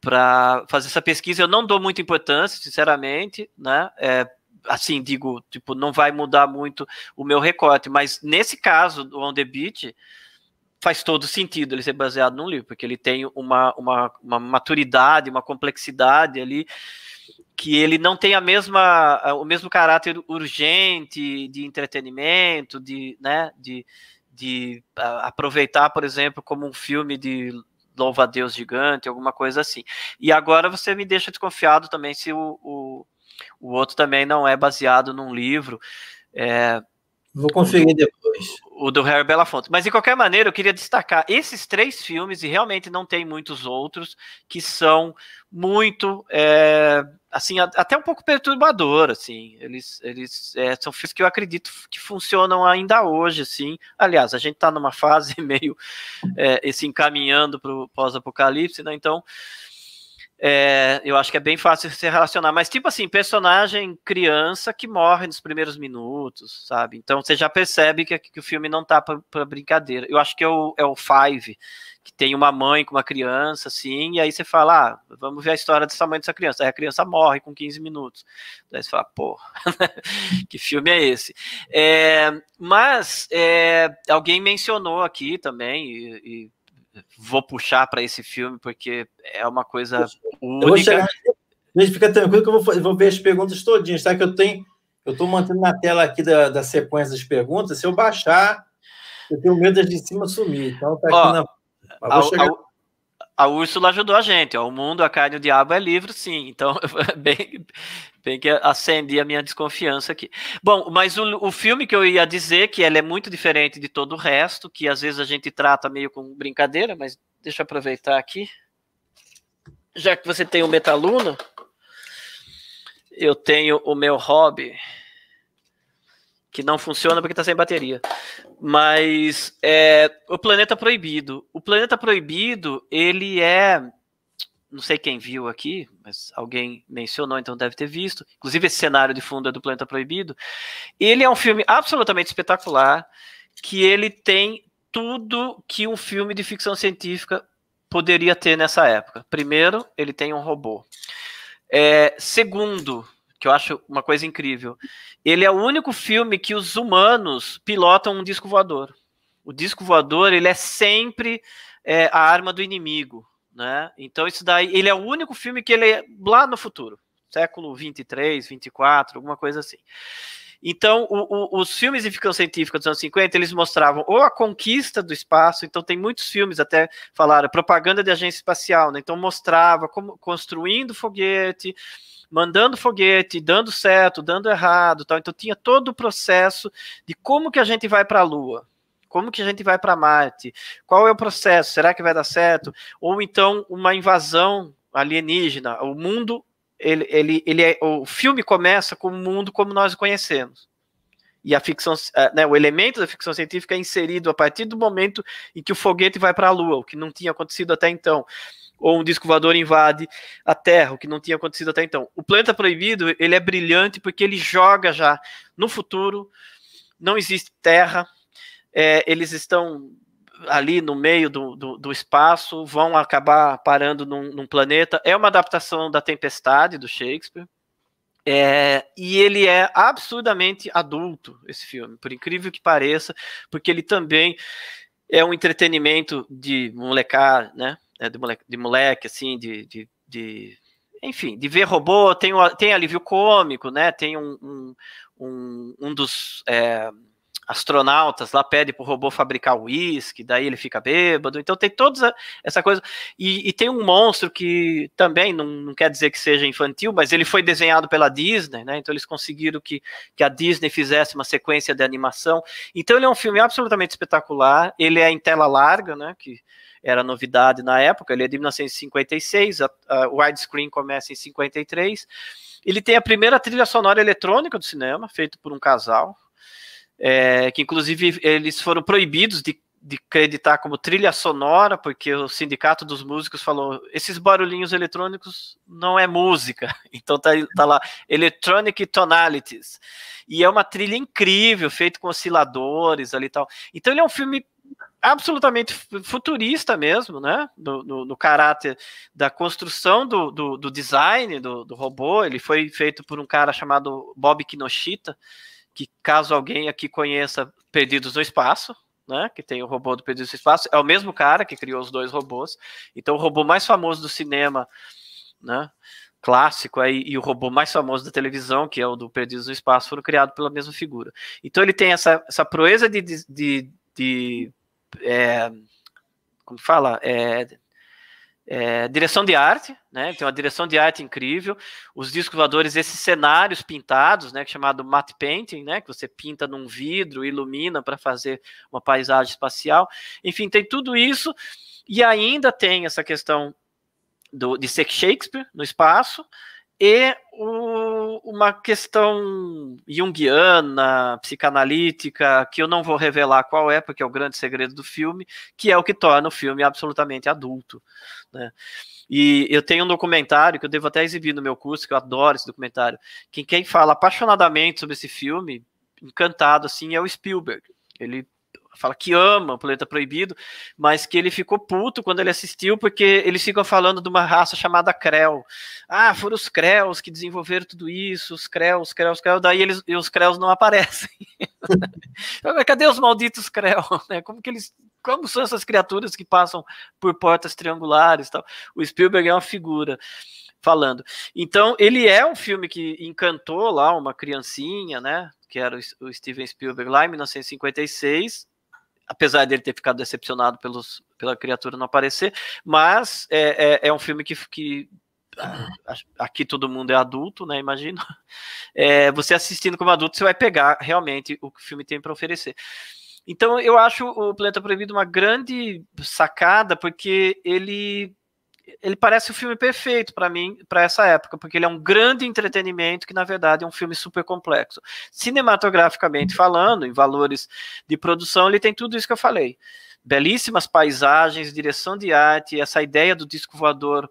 [SPEAKER 2] para fazer essa pesquisa. Eu não dou muita importância, sinceramente, né? É, assim, digo, tipo, não vai mudar muito o meu recorte, mas nesse caso do On The Beat, faz todo sentido ele ser baseado num livro, porque ele tem uma, uma, uma maturidade, uma complexidade ali que ele não tem a mesma, o mesmo caráter urgente de entretenimento, de, né, de, de aproveitar, por exemplo, como um filme de louva a Deus gigante, alguma coisa assim. E agora você me deixa desconfiado também se o, o, o outro também não é baseado num livro. É, Vou conferir depois. O do Harry Belafonte. Mas, de qualquer maneira, eu queria destacar esses três filmes, e realmente não tem muitos outros, que são muito, é, assim, até um pouco perturbador, assim. Eles, eles é, são filmes que eu acredito que funcionam ainda hoje, assim. Aliás, a gente está numa fase meio é, se encaminhando para o pós-apocalipse, né? Então, é, eu acho que é bem fácil se relacionar, mas tipo assim, personagem criança que morre nos primeiros minutos, sabe? Então você já percebe que, que o filme não tá pra, pra, brincadeira. Eu acho que é o, é o Five, que tem uma mãe com uma criança, assim, e aí você fala, ah, vamos ver a história dessa mãe dessa criança. Aí a criança morre com 15 minutos. Daí você fala, porra, que filme é esse? É, mas é, alguém mencionou aqui também, e, e vou puxar para esse filme, porque é uma coisa eu única. Chegar...
[SPEAKER 1] Gente, fica tranquilo que eu vou, vou ver as perguntas todinhas, tá? Que eu tenho. Eu estou mantendo na tela aqui da, da sequência das perguntas. Se eu baixar, eu tenho medo de cima sumir. Então tá Ó, aqui na. A, chegar... a,
[SPEAKER 2] a Úrsula ajudou a gente. Ó, o mundo, a carne e o diabo é livro, sim. Então, bem, tem que acender a minha desconfiança aqui. Bom, mas o, o filme que eu ia dizer, que ele é muito diferente de todo o resto, que às vezes a gente trata meio com brincadeira, mas deixa eu aproveitar aqui. Já que você tem o Metaluna, eu tenho o meu hobby, que não funciona porque está sem bateria. Mas é, o Planeta Proibido. O Planeta Proibido, ele é não sei quem viu aqui, mas alguém mencionou, então deve ter visto. Inclusive, esse cenário de fundo é do Planeta Proibido. Ele é um filme absolutamente espetacular, que ele tem tudo que um filme de ficção científica poderia ter nessa época. Primeiro, ele tem um robô. É, segundo, que eu acho uma coisa incrível, ele é o único filme que os humanos pilotam um disco voador. O disco voador ele é sempre é, a arma do inimigo né? Então isso daí, ele é o único filme que ele é lá no futuro, século 23, 24, alguma coisa assim. Então, o, o, os filmes de ficção científica dos anos 50, eles mostravam ou a conquista do espaço, então tem muitos filmes até falaram, propaganda de agência espacial, né? Então mostrava como construindo foguete, mandando foguete, dando certo, dando errado, tal. Então tinha todo o processo de como que a gente vai para a lua, como que a gente vai para Marte? Qual é o processo? Será que vai dar certo? Ou então uma invasão alienígena? O mundo, ele, ele, ele é, o filme começa com o mundo como nós o conhecemos. E a ficção, é, né, o elemento da ficção científica é inserido a partir do momento em que o foguete vai para a Lua, o que não tinha acontecido até então. Ou um disco voador invade a Terra, o que não tinha acontecido até então. O Planeta Proibido, ele é brilhante porque ele joga já no futuro, não existe Terra, é, eles estão ali no meio do, do, do, espaço, vão acabar parando num, num planeta. É uma adaptação da Tempestade, do Shakespeare. É, e ele é absurdamente adulto, esse filme, por incrível que pareça, porque ele também é um entretenimento de molecar, né? É, de moleque, de moleque assim, de, de, de, Enfim, de ver robô, tem, tem alívio cômico, né? Tem um, um, um, um dos. É, astronautas lá pede pro robô fabricar uísque, daí ele fica bêbado. Então tem toda essa coisa. E, e tem um monstro que também não, não, quer dizer que seja infantil, mas ele foi desenhado pela Disney, né? Então eles conseguiram que, que a Disney fizesse uma sequência de animação. Então ele é um filme absolutamente espetacular. Ele é em tela larga, né? Que era novidade na época. Ele é de 1956. o widescreen começa em 53. Ele tem a primeira trilha sonora eletrônica do cinema, feita por um casal, é, que inclusive eles foram proibidos de, de creditar como trilha sonora, porque o sindicato dos músicos falou: esses barulhinhos eletrônicos não é música. Então tá, tá lá, Electronic Tonalities. E é uma trilha incrível, feita com osciladores ali e tal. Então ele é um filme absolutamente futurista mesmo, né? No, no, no caráter da construção do, do, do design do, do, robô. Ele foi feito por um cara chamado Bob Kinoshita, que caso alguém aqui conheça Perdidos no Espaço, né, que tem o robô do Perdidos no Espaço, é o mesmo cara que criou os dois robôs. Então, o robô mais famoso do cinema, né, clássico aí, e o robô mais famoso da televisão, que é o do Perdidos no Espaço, foram criados pela mesma figura. Então, ele tem essa, essa proeza de. de, de, de é, como fala? É, é, direção de arte, né? Tem uma direção de arte incrível. Os discos voadores, esses cenários pintados, né? Chamado matte painting, né? Que você pinta num vidro, ilumina para fazer uma paisagem espacial. Enfim, tem tudo isso. E ainda tem essa questão do, de ser Shakespeare no espaço, e o, uma questão junguiana, psicanalítica, que eu não vou revelar qual é, porque é o grande segredo do filme, que é o que torna o filme absolutamente adulto. Né? E eu tenho um documentário que eu devo até exibir no meu curso, que eu adoro esse documentário, que quem fala apaixonadamente sobre esse filme, encantado assim, é o Spielberg. Ele fala que ama o Planeta Proibido, mas que ele ficou puto quando ele assistiu, porque eles ficam falando de uma raça chamada Krell. Ah, foram os Krells que desenvolveram tudo isso, os Krells, Krells, Krells, daí eles, os Krells não aparecem. Cadê os malditos Krell? Né? Como que eles. Como são essas criaturas que passam por portas triangulares tal? O Spielberg é uma figura falando. Então, ele é um filme que encantou lá uma criancinha, né? Que era o Steven Spielberg lá em 1956 apesar dele ter ficado decepcionado pelos, pela criatura não aparecer, mas é, é, é um filme que, que ah, aqui todo mundo é adulto, né? Imagino. É, você assistindo como adulto, você vai pegar realmente o que o filme tem para oferecer. Então, eu acho o Planeta Proibido uma grande sacada, porque ele ele parece o filme perfeito para mim, para essa época, porque ele é um grande entretenimento que, na verdade, é um filme super complexo. Cinematograficamente falando, em valores de produção, ele tem tudo isso que eu falei. Belíssimas paisagens, direção de arte, essa ideia do disco voador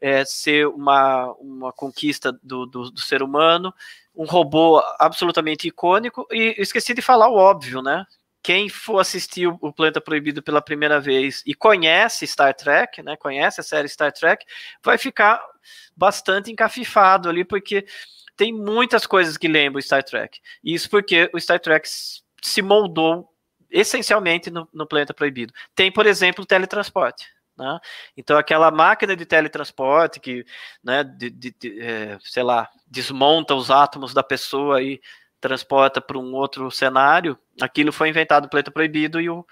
[SPEAKER 2] é, ser uma, uma conquista do, do, do ser humano, um robô absolutamente icônico, e esqueci de falar o óbvio, né? quem for assistir o Planeta Proibido pela primeira vez e conhece Star Trek, né, conhece a série Star Trek, vai ficar bastante encafifado ali, porque tem muitas coisas que lembram Star Trek. Isso porque o Star Trek se moldou essencialmente no, no Planeta Proibido. Tem, por exemplo, o teletransporte. Né? Então, aquela máquina de teletransporte que, né, de, de, de, é, sei lá, desmonta os átomos da pessoa e transporta para um outro cenário, aquilo foi inventado Planeta Proibido e o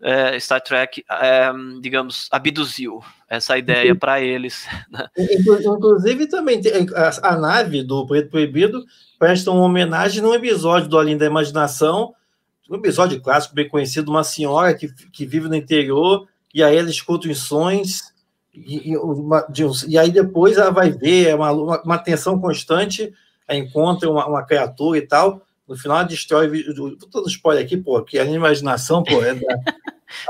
[SPEAKER 2] é, Star Trek, é, digamos, abduziu essa ideia para eles. Né?
[SPEAKER 1] Inclusive, também eh, a, nave do Planeta Proibido presta uma homenagem num episódio do Além da Imaginação, um episódio clássico bem conhecido, uma senhora que, que vive no interior e aí ela escuta os sons e, e, uma, de, e aí depois ela vai ver, é uma, uma, uma tensão constante é, encontra uma, uma criatura e tal. No final, ela destrói. Vou todo spoiler aqui, pô, que é a imaginação, pô, é da.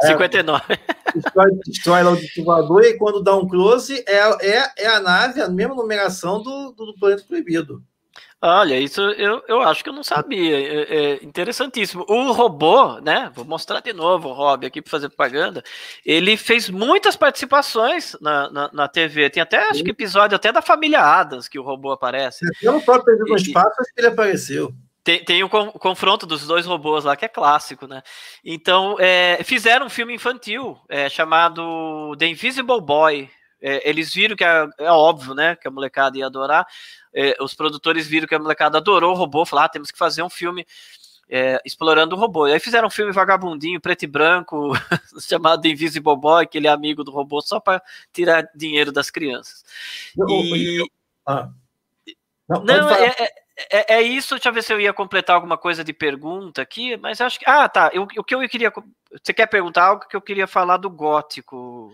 [SPEAKER 1] 59. destrói, destrói lá o destruidor e quando dá um close, é, é, é a nave, a mesma numeração do, do, do Planeta Proibido.
[SPEAKER 2] Olha, isso eu, eu acho que eu não ah. sabia. É, é interessantíssimo. O robô, né? Vou mostrar de novo o Rob aqui para fazer propaganda. Ele fez muitas participações na, na, na, TV. Tem até, acho que episódio até da família Adams que o robô aparece. Eu não
[SPEAKER 1] próprio Perdido no Espaço acho que ele apareceu.
[SPEAKER 2] Tem, tem o confronto dos dois robôs lá, que é clássico, né? Então, é, fizeram um filme infantil é, chamado The Invisible Boy, é, eles viram que é óbvio, né? Que a molecada ia adorar. É, os produtores viram que a molecada adorou o robô, falaram: ah, temos que fazer um filme. É, explorando o robô. E aí fizeram um filme vagabundinho, preto e branco, chamado Invisible Boy, que ele é amigo do robô, só para tirar dinheiro das crianças. e...
[SPEAKER 1] Ah. Não, Não é, é,
[SPEAKER 2] é, é, isso. Deixa eu ver se eu ia completar alguma coisa de pergunta aqui, mas acho que. Ah, tá. O que eu queria. Você quer perguntar algo que eu queria falar do gótico?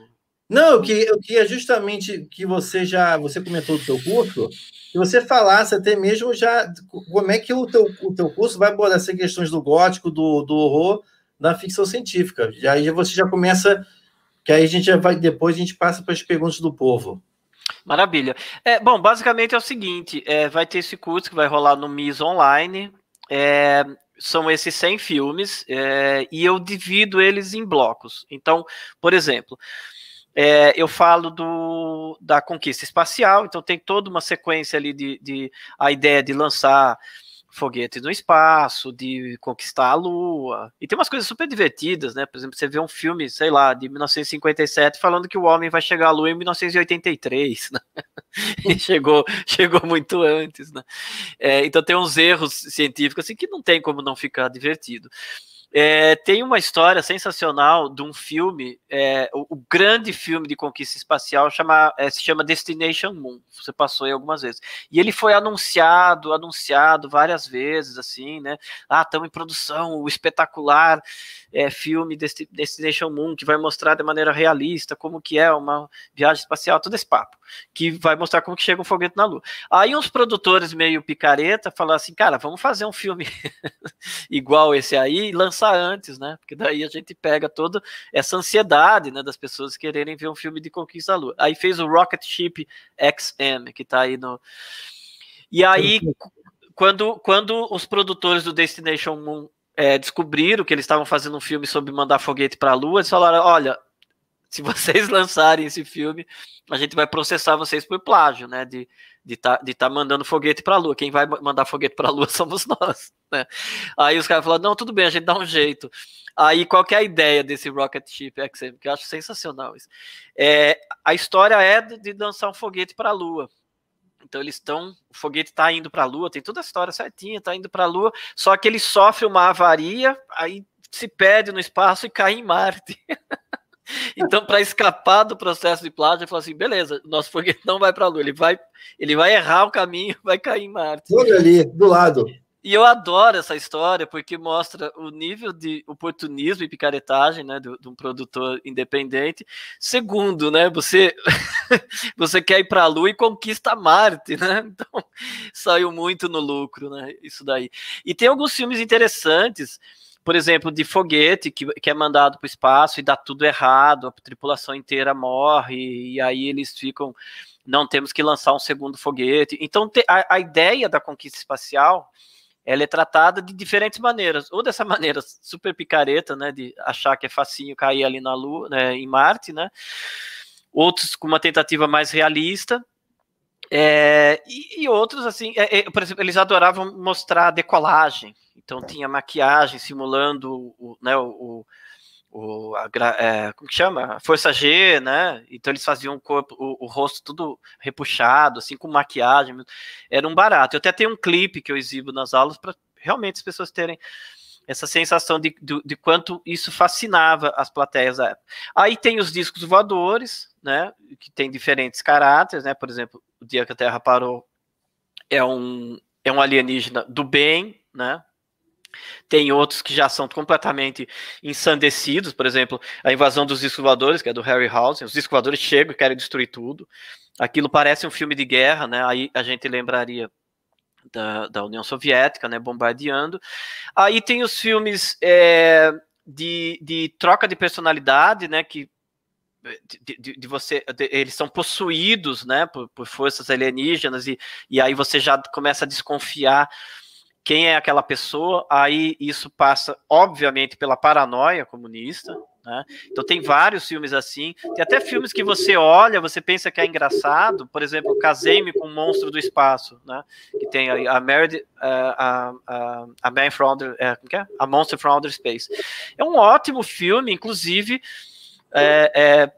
[SPEAKER 2] Não, eu queria, eu queria
[SPEAKER 1] justamente que você já, você comentou do seu curso, que você falasse até mesmo já como é que o teu, o teu curso vai abordar essas questões do gótico, do, do horror, da ficção científica. E aí você já começa, que aí a gente já vai, depois a gente passa para as perguntas do povo.
[SPEAKER 2] Maravilha. É, bom, basicamente é o seguinte, é, vai ter esse curso que vai rolar no MIS Online, é, são esses 100 filmes, é, e eu divido eles em blocos. Então, por exemplo, é, eu falo do, da conquista espacial, então tem toda uma sequência ali de, de a ideia de lançar foguete no espaço, de conquistar a Lua. E tem umas coisas super divertidas, né? Por exemplo, você vê um filme, sei lá, de 1957 falando que o homem vai chegar à Lua em 1983, né? e chegou, chegou muito antes, né? É, então tem uns erros científicos assim que não tem como não ficar divertido. É, tem uma história sensacional de um filme, é, o, o, grande filme de conquista espacial chama, é, se chama Destination Moon. Você passou aí algumas vezes. E ele foi anunciado, anunciado várias vezes, assim, né? Ah, estamos em produção, o espetacular é, filme Destination Moon, que vai mostrar de maneira realista como que é uma viagem espacial, todo esse papo, que vai mostrar como que chega um foguete na Lua. Aí uns produtores meio picareta falaram assim, cara, vamos fazer um filme igual esse aí e lançar antes, né? Porque daí a gente pega toda essa ansiedade né, das pessoas quererem ver um filme de conquista da Lua. Aí fez o Rocket Ship XM, que tá aí no... E aí, quando, quando os produtores do Destination Moon é, descobriram que eles estavam fazendo um filme sobre mandar foguete para a Lua, eles falaram: olha, se vocês lançarem esse filme, a gente vai processar vocês por plágio, né? De estar de tá, de tá mandando foguete para a Lua. Quem vai mandar foguete para a Lua somos nós, né? Aí os caras falaram: não, tudo bem, a gente dá um jeito. Aí qual que é a ideia desse rocket ship XM? Que eu acho sensacional isso. É, a história é de, de lançar um foguete para a Lua. Então eles estão, o foguete está indo para a Lua, tem toda a história certinha, está indo para a Lua, só que ele sofre uma avaria, aí se perde no espaço e cai em Marte. então, para escapar do processo de plágio, ele falou assim: beleza, nosso foguete não vai para a Lua, ele vai, ele vai errar o caminho, vai cair em Marte.
[SPEAKER 1] Olha ali, do lado.
[SPEAKER 2] E eu adoro essa história porque mostra o nível de oportunismo e picaretagem né, de, de um produtor independente. Segundo, né, você, você quer ir para a Lua e conquista Marte, né? Então saiu muito no lucro, né? Isso daí. E tem alguns filmes interessantes, por exemplo, de foguete que, que é mandado para o espaço e dá tudo errado, a tripulação inteira morre, e, e aí eles ficam. Não temos que lançar um segundo foguete. Então, te, a, a ideia da conquista espacial ela é tratada de diferentes maneiras. Ou dessa maneira super picareta, né, de achar que é facinho cair ali na Lua, né, em Marte, né? Outros com uma tentativa mais realista. É, e, e, outros, assim, é, é, por exemplo, eles adoravam mostrar decolagem. Então tinha maquiagem simulando o, né, o, o o, a, é, como que chama? Força G, né? Então eles faziam o corpo, o, o, rosto tudo repuxado, assim, com maquiagem. Era um barato. Eu até tenho um clipe que eu exibo nas aulas para realmente as pessoas terem essa sensação de, de, de, quanto isso fascinava as plateias da época. Aí tem os discos voadores, né? Que tem diferentes caráteres, né? Por exemplo, O Dia que a Terra Parou é um, é um alienígena do bem, né? Tem outros que já são completamente ensandecidos, por exemplo, a invasão dos escovadores, que é do Harryhausen. Os escovadores chegam e querem destruir tudo. Aquilo parece um filme de guerra, né? Aí a gente lembraria da, da União Soviética, né? Bombardeando. Aí tem os filmes é, de, de troca de personalidade, né? Que de, de, de, você de, eles são possuídos né por, por forças alienígenas e, e aí você já começa a desconfiar quem é aquela pessoa, aí isso passa, obviamente, pela paranoia comunista. Né? Então, tem vários filmes assim. Tem até filmes que você olha, você pensa que é engraçado. Por exemplo, Casei-me com o Monstro do Espaço, né? que tem a, a, Married, eh, a, a, a Man from Outer, eh, é, a Monster from Outer Space. É um ótimo filme, inclusive. É, é,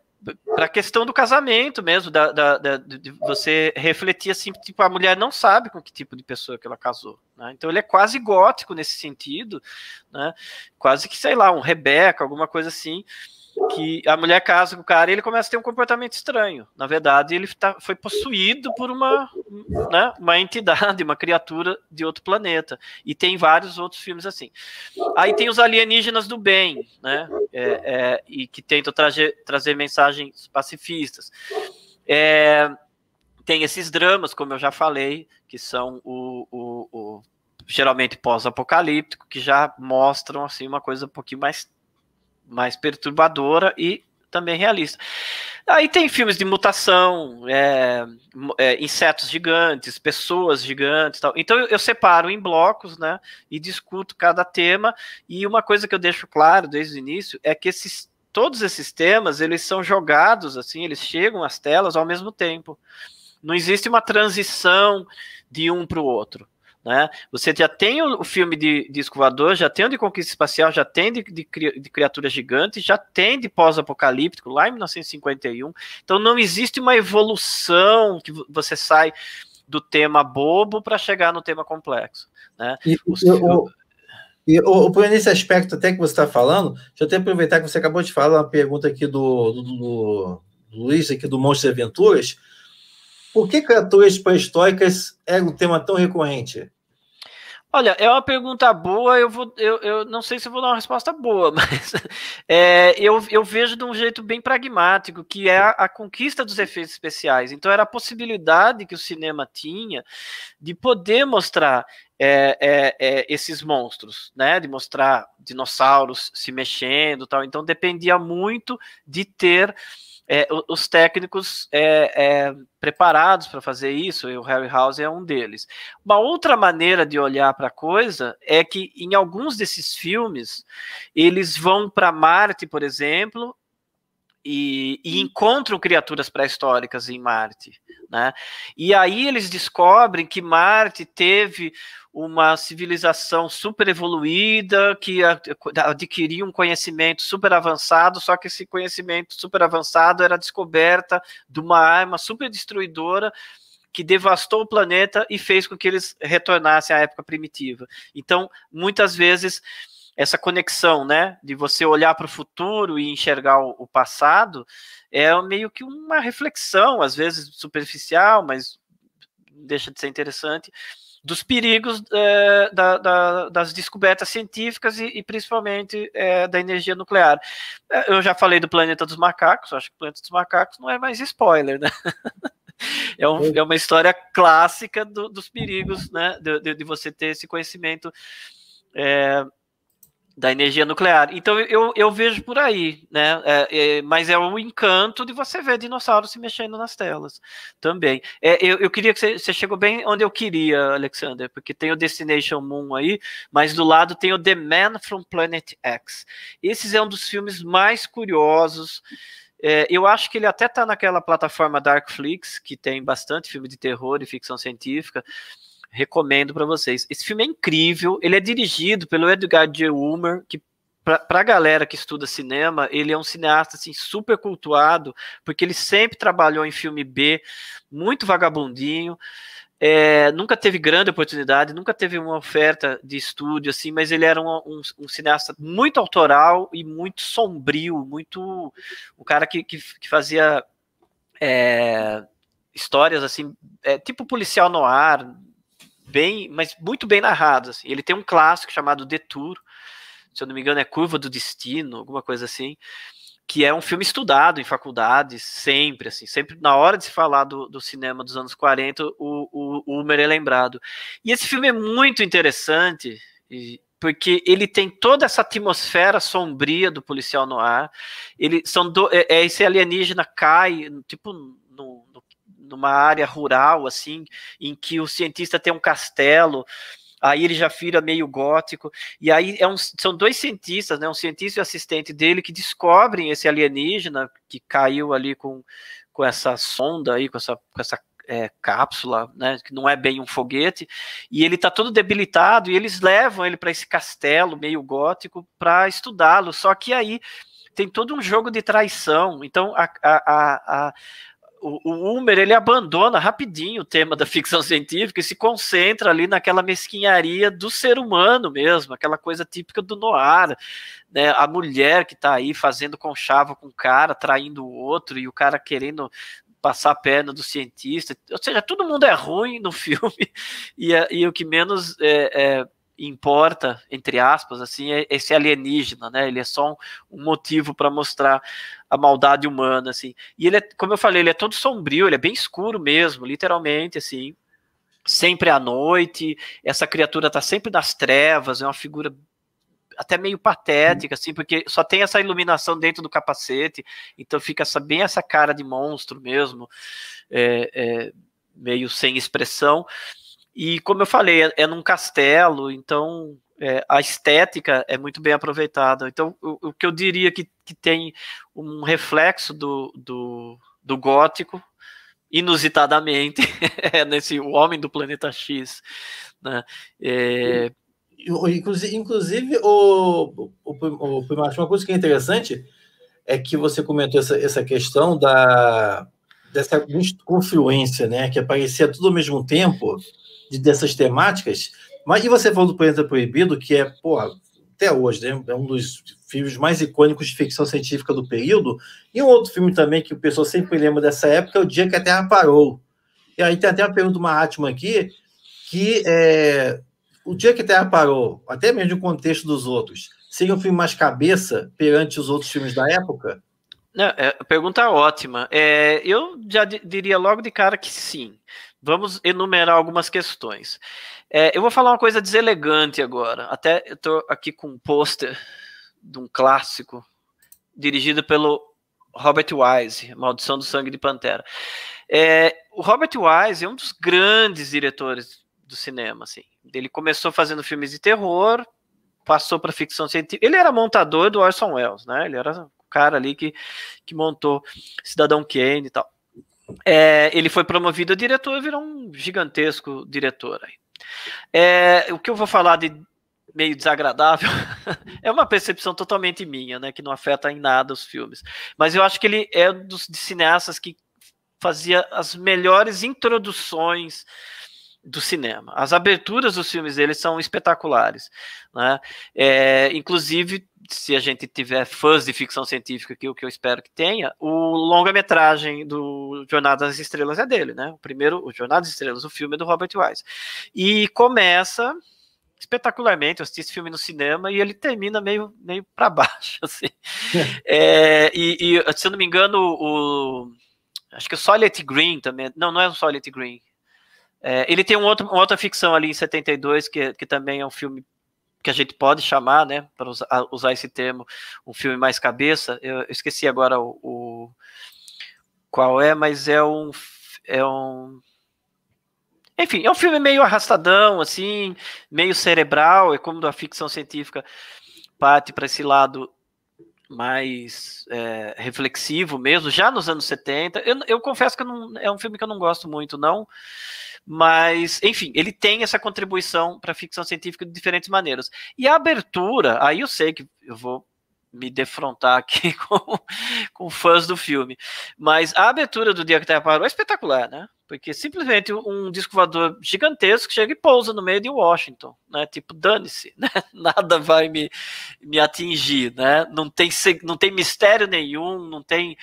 [SPEAKER 2] para a questão do casamento mesmo, da, da, da, de você refletir assim, tipo, a mulher não sabe com que tipo de pessoa que ela casou, né? Então ele é quase gótico nesse sentido, né? Quase que, sei lá, um Rebeca, alguma coisa assim, que a mulher casa com o cara e ele começa a ter um comportamento estranho. Na verdade, ele tá, foi possuído por uma, né, uma entidade, uma criatura de outro planeta. E tem vários outros filmes assim. Aí tem os alienígenas do bem, né? É, é, e que tentam trazer, trazer mensagens pacifistas. É, tem esses dramas, como eu já falei, que são o, o, o geralmente pós-apocalíptico, que já mostram assim uma coisa um pouquinho mais mais perturbadora e também realista. Aí tem filmes de mutação, é, é, insetos gigantes, pessoas gigantes, tal. Então eu, eu, separo em blocos, né, e discuto cada tema. E uma coisa que eu deixo claro desde o início é que esses todos esses temas eles são jogados assim, eles chegam às telas ao mesmo tempo. Não existe uma transição de um para o outro. Né? Você já tem o filme de, de escovador, já tem o de conquista espacial, já tem de, de, de criatura gigante, já tem de pós-apocalíptico, lá em 1951. Então não existe uma evolução que você sai do tema bobo para chegar no tema complexo. Né?
[SPEAKER 1] E, o, eu, e o, nesse aspecto até que você está falando, deixa eu até aproveitar que você acabou de falar uma pergunta aqui do, do, do, do Luiz, aqui do Monstros de Aventuras, por que criaturas pré-históricas é um tema tão recorrente?
[SPEAKER 2] Olha, é uma pergunta boa, eu, vou, eu, eu não sei se vou dar uma resposta boa, mas é, eu, eu vejo de um jeito bem pragmático, que é a, a, conquista dos efeitos especiais. Então, era a possibilidade que o cinema tinha de poder mostrar é, é, é esses monstros, né? De mostrar dinossauros se mexendo tal. Então, dependia muito de ter é, os técnicos é, é, preparados para fazer isso, e o Harry House é um deles. Uma outra maneira de olhar para a coisa é que em alguns desses filmes eles vão para Marte, por exemplo, e, e encontram criaturas pré-históricas em Marte. Né? E aí eles descobrem que Marte teve uma civilização super evoluída que adquiriu um conhecimento super avançado, só que esse conhecimento super avançado era descoberta de uma arma super destruidora que devastou o planeta e fez com que eles retornassem à época primitiva. Então, muitas vezes essa conexão, né, de você olhar para o futuro e enxergar o, passado, é meio que uma reflexão, às vezes superficial, mas deixa de ser interessante, dos perigos é, da, da, das descobertas científicas e, e principalmente é, da energia nuclear. Eh, eu já falei do planeta dos macacos, acho que o planeta dos macacos não é mais spoiler, né? É, um, é, uma história clássica do, dos perigos, né? De, de, de, você ter esse conhecimento é, da energia nuclear. Então eu, eu vejo por aí, né? É, é, mas é o um encanto de você ver dinossauros se mexendo nas telas também. É, eu, eu queria que você, você, chegou bem onde eu queria, Alexander, porque tem o Destination Moon aí, mas do lado tem o The Man from Planet X. Esse é um dos filmes mais curiosos. É, eu acho que ele até tá naquela plataforma Darkflix, que tem bastante filme de terror e ficção científica. Recomendo para vocês. Esse filme é incrível. Ele é dirigido pelo Edgar J. Ulmer, que para a galera que estuda cinema, ele é um cineasta assim, super cultuado, porque ele sempre trabalhou em filme B, muito vagabundinho. É, nunca teve grande oportunidade, nunca teve uma oferta de estúdio, assim, mas ele era um, um, um cineasta muito autoral e muito sombrio, muito um cara que, que, que fazia é, histórias assim, é, tipo policial no ar, bem, mas muito bem narrados. Assim. Ele tem um clássico chamado Detour, se eu não me engano é Curva do Destino, alguma coisa assim, que é um filme estudado em faculdades, sempre, assim, sempre na hora de se falar do, do cinema dos anos 40, o, o, o Humer é lembrado. E esse filme é muito interessante, e, porque ele tem toda essa atmosfera sombria do policial no ar. Ele são do, é, é esse alienígena cai, tipo numa área rural, assim, em que o cientista tem um castelo, aí ele já vira meio gótico, e aí é um, são dois cientistas, né, um cientista e um assistente dele que descobrem esse alienígena que caiu ali com, com essa sonda aí, com essa, com essa é, cápsula, né, que não é bem um foguete, e ele está todo debilitado, e eles levam ele para esse castelo meio gótico para estudá-lo, só que aí tem todo um jogo de traição, então a, a, a o, Humer ele abandona rapidinho o tema da ficção científica e se concentra ali naquela mesquinharia do ser humano mesmo, aquela coisa típica do noir, né? A mulher que está aí fazendo conchavo com o cara, traindo o outro e o cara querendo passar a perna do cientista. Ou seja, todo mundo é ruim no filme e, e o que menos é, é importa, entre aspas, assim, é esse alienígena, né? Ele é só um, um motivo para mostrar a maldade humana, assim. E ele é, como eu falei, ele é todo sombrio, ele é bem escuro mesmo, literalmente, assim. Sempre à noite, essa criatura tá sempre nas trevas, é uma figura até meio patética, assim, porque só tem essa iluminação dentro do capacete, então fica essa, bem essa cara de monstro mesmo, é, é, meio sem expressão. E como eu falei, é, é num castelo, então é, a estética é muito bem aproveitada. Então, o, o que eu diria que, que tem um reflexo do, do, do gótico, inusitadamente, é nesse O Homem do Planeta X. Né? É...
[SPEAKER 1] Inclusive, inclusive o, o, o, uma coisa que é interessante é que você comentou essa, essa questão da, dessa confluência, né? que aparecia tudo ao mesmo tempo de, dessas temáticas. Mas e você falou do Planeta Proibido, que é, porra, até hoje, né? É um dos filmes mais icônicos de ficção científica do período. E um outro filme também que o pessoal sempre lembra dessa época é O Dia que a Terra Parou. E aí tem até uma pergunta do Mahatma aqui, que é, O Dia que a Terra Parou, até mesmo no contexto dos outros, seria um filme mais cabeça perante os outros filmes da época?
[SPEAKER 2] Não, é, pergunta é ótima. É, eu já diria logo de cara que sim. Vamos enumerar algumas questões. É, eu vou falar uma coisa deselegante agora. Até eu estou aqui com um pôster de um clássico dirigido pelo Robert Wise, Maldição do Sangue de Pantera. É, o Robert Wise é um dos grandes diretores do cinema. Assim. Ele começou fazendo filmes de terror, passou para ficção científica. Ele era montador do Orson Welles, né? Ele era o cara ali que, que montou Cidadão Kane e tal. É, ele foi promovido a diretor e virou um gigantesco diretor. Aí. É, o que eu vou falar de meio desagradável é uma percepção totalmente minha, né, que não afeta em nada os filmes. Mas eu acho que ele é um dos cineastas que fazia as melhores introduções do cinema. As aberturas dos filmes dele são espetaculares. Né? É, inclusive, se a gente tiver fãs de ficção científica, que o que eu espero que tenha, o longa-metragem do Jornada das Estrelas é dele, né? O primeiro, o Jornada das Estrelas, o filme é do Robert Wise. E começa espetacularmente, eu assisti esse filme no cinema e ele termina meio, meio para baixo, assim. é, e, e, se eu não me engano, o, acho que o Soylent Green também, não, não é o Soylent Green, é, ele tem um outro, uma outra ficção ali em 72, que, que também é um filme que a gente pode chamar, né, para usar, usar, esse termo, um filme mais cabeça. Eu, eu esqueci agora o, o, qual é, mas é um é um enfim, é um filme meio arrastadão, assim, meio cerebral, é como a ficção científica parte para esse lado mais é, reflexivo mesmo, já nos anos 70. Eu, eu confesso que eu não, é um filme que eu não gosto muito, não. Mas, enfim, ele tem essa contribuição para a ficção científica de diferentes maneiras. E a abertura, aí eu sei que eu vou me defrontar aqui com, com fãs do filme. Mas a abertura do Dia que Terra Parou é espetacular, né? Porque simplesmente um disco voador gigantesco chega e pousa no meio de Washington, né? Tipo, dane-se, né? Nada vai me, me atingir, né? Não tem, não tem mistério nenhum, não tem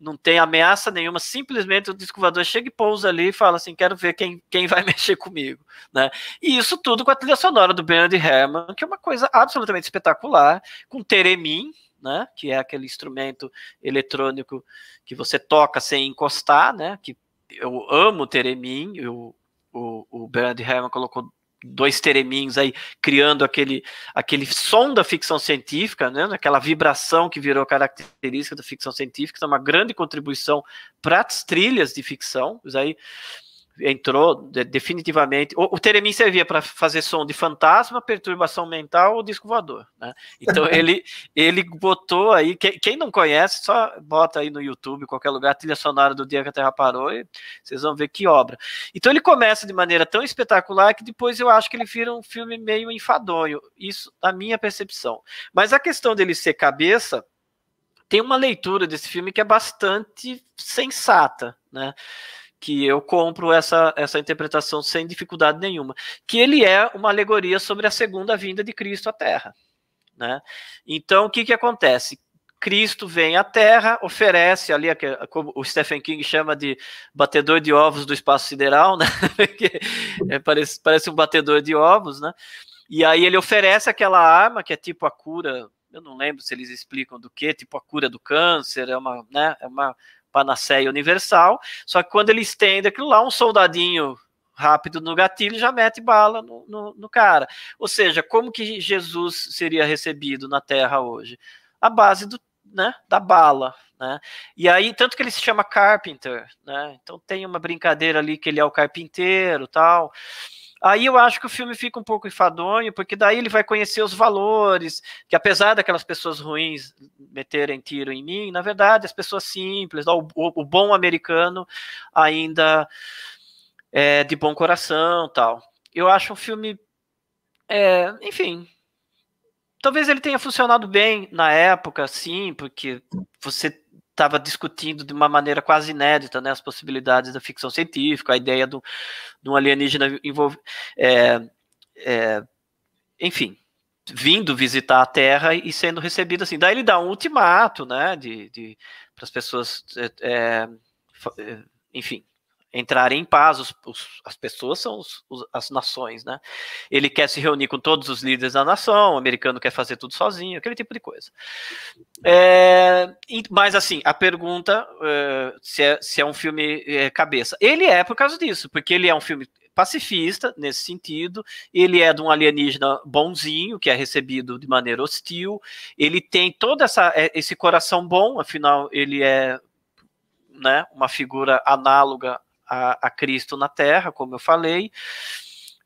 [SPEAKER 2] não tem ameaça nenhuma, simplesmente o disco chega e pousa ali e fala assim, quero ver quem, quem vai mexer comigo, né? E isso tudo com a trilha sonora do Bernard Herrmann, que é uma coisa absolutamente espetacular, com Teremin, né, que é aquele instrumento eletrônico que você toca sem encostar, né, que eu amo Teremin, eu, o, o Bernard Herrmann colocou dois tereminhos aí criando aquele, aquele som da ficção científica, né, aquela vibração que virou característica da ficção científica, então é uma grande contribuição para as trilhas de ficção. Aí entrou definitivamente. O, o Teremin servia para fazer som de fantasma, perturbação mental ou disco voador, né? Então ele ele botou aí, que, quem não conhece, só bota aí no YouTube, qualquer lugar, trilha sonora do dia que a Terra parou e vocês vão ver que obra. Então ele começa de maneira tão espetacular que depois eu acho que ele vira um filme meio enfadonho, isso a minha percepção. Mas a questão dele ser cabeça tem uma leitura desse filme que é bastante sensata, né? que eu compro essa, essa interpretação sem dificuldade nenhuma, que ele é uma alegoria sobre a segunda vinda de Cristo à Terra. Né? Então, o que, que acontece? Cristo vem à Terra, oferece ali, como o Stephen King chama de batedor de ovos do espaço sideral, né? é, parece, parece um batedor de ovos, né? E aí ele oferece aquela arma que é tipo a cura eu não lembro se eles explicam do que, tipo a cura do câncer, é uma, né, é uma panaceia universal, só que quando ele estende aquilo lá, um soldadinho rápido no gatilho já mete bala no, no, no cara. Ou seja, como que Jesus seria recebido na Terra hoje? A base do, né, da bala, né? E aí, tanto que ele se chama Carpenter, né? Então tem uma brincadeira ali que ele é o carpinteiro tal. Aí eu acho que o filme fica um pouco enfadonho, porque daí ele vai conhecer os valores, que apesar daquelas pessoas ruins meterem tiro em mim, na verdade, as pessoas simples, o, o, o bom americano ainda é de bom coração tal. Eu acho um filme, é, enfim, talvez ele tenha funcionado bem na época, sim, porque você estava discutindo de uma maneira quase inédita né, as possibilidades da ficção científica, a ideia do, de um alienígena envolvido. É, é, enfim, vindo visitar a Terra e sendo recebido assim. Daí ele dá um ultimato né, de, de para as pessoas. É, é, é enfim, entrarem em paz. Os, os, as pessoas são os, as nações, né? Ele quer se reunir com todos os líderes da nação, o americano quer fazer tudo sozinho, aquele tipo de coisa. É, mas, assim, a pergunta é, se, é, se, é, um filme é, cabeça. Ele é por causa disso, porque ele é um filme pacifista nesse sentido, ele é de um alienígena bonzinho, que é recebido de maneira hostil, ele tem todo essa, é, esse coração bom, afinal ele é né, uma figura análoga a, a Cristo na Terra, como eu falei.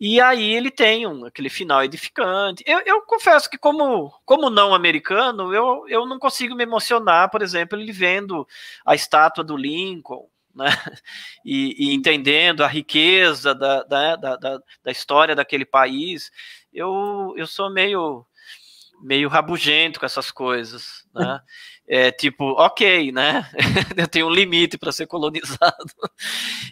[SPEAKER 2] E aí ele tem um, aquele final edificante. Eu, eu confesso que, como, como não americano, eu, eu não consigo me emocionar, por exemplo, ele vendo a estátua do Lincoln. Né? E, e entendendo a riqueza da, da, da, da, história daquele país, eu, eu sou meio meio rabugento com essas coisas. Né? é tipo, ok, né? eu tenho um limite para ser colonizado.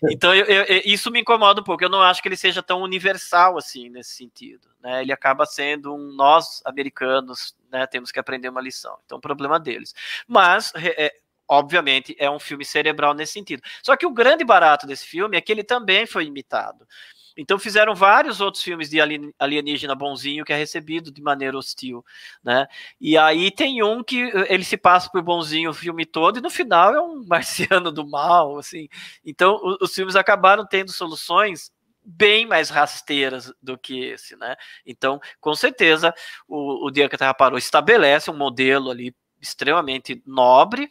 [SPEAKER 2] É. então, eu, eu, isso me incomoda um pouco. Eu não acho que ele seja tão universal assim nesse sentido. Né? Ele acaba sendo um nós americanos, né? Temos que aprender uma lição. Então, problema deles. Mas é, obviamente é um filme cerebral nesse sentido. Só que o grande barato desse filme é que ele também foi imitado. Então fizeram vários outros filmes de alienígena bonzinho que é recebido de maneira hostil, né? E aí tem um que eh, ele se passa por bonzinho o filme todo e no final é um marciano do mal, assim. Então os filmes acabaram tendo soluções bem mais rasteiras do que esse, né? Então, com certeza, o, o Dia que a Terra Parou estabelece um modelo ali extremamente nobre,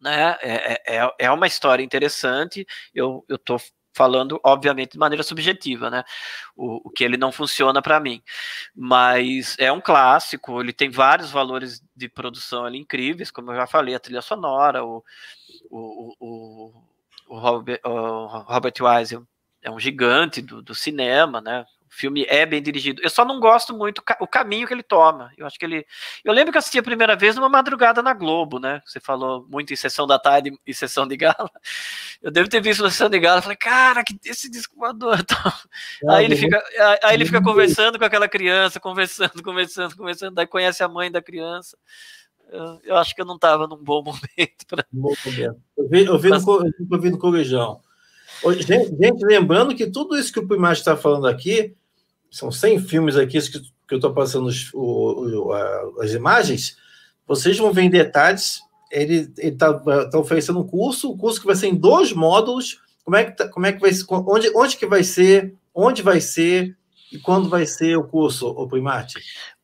[SPEAKER 2] né? É, é, é, é uma história interessante. Eu estou falando, obviamente, de maneira subjetiva, né? O, o que ele não funciona para mim. Mas é um clássico, ele tem vários valores de produção ali incríveis, como eu já falei, a trilha sonora, o, o, o, o Robert, o Robert Wise é um gigante do, do cinema, né? O filme é bem dirigido. Eu só não gosto muito o caminho que ele toma. Eu acho que ele. Eu lembro que eu assisti a primeira vez numa madrugada na Globo, né? Você falou muito em sessão da tarde e sessão de gala. Eu devo ter visto na sessão de gala. falei, cara, que esse disco voador. Então... Ah, aí ele fica, aí ele fica conversando com aquela criança, conversando, conversando, conversando. Daí conhece a mãe da criança. Eu, eu acho que eu não estava num bom momento. Pra... Bom momento. Eu vi, eu vi, Mas... no,
[SPEAKER 1] eu no Corujão. Gente, gente, lembrando que tudo isso que o Primate está falando aqui são 100 filmes aqui que, que eu estou passando os, o, o, a, as imagens, vocês vão ver em detalhes. Ele está tá oferecendo um curso, um curso que vai ser em dois módulos. Como é que, tá, como é que vai ser? Onde, onde que vai ser? Onde vai ser? E quando vai ser o curso, o Primate?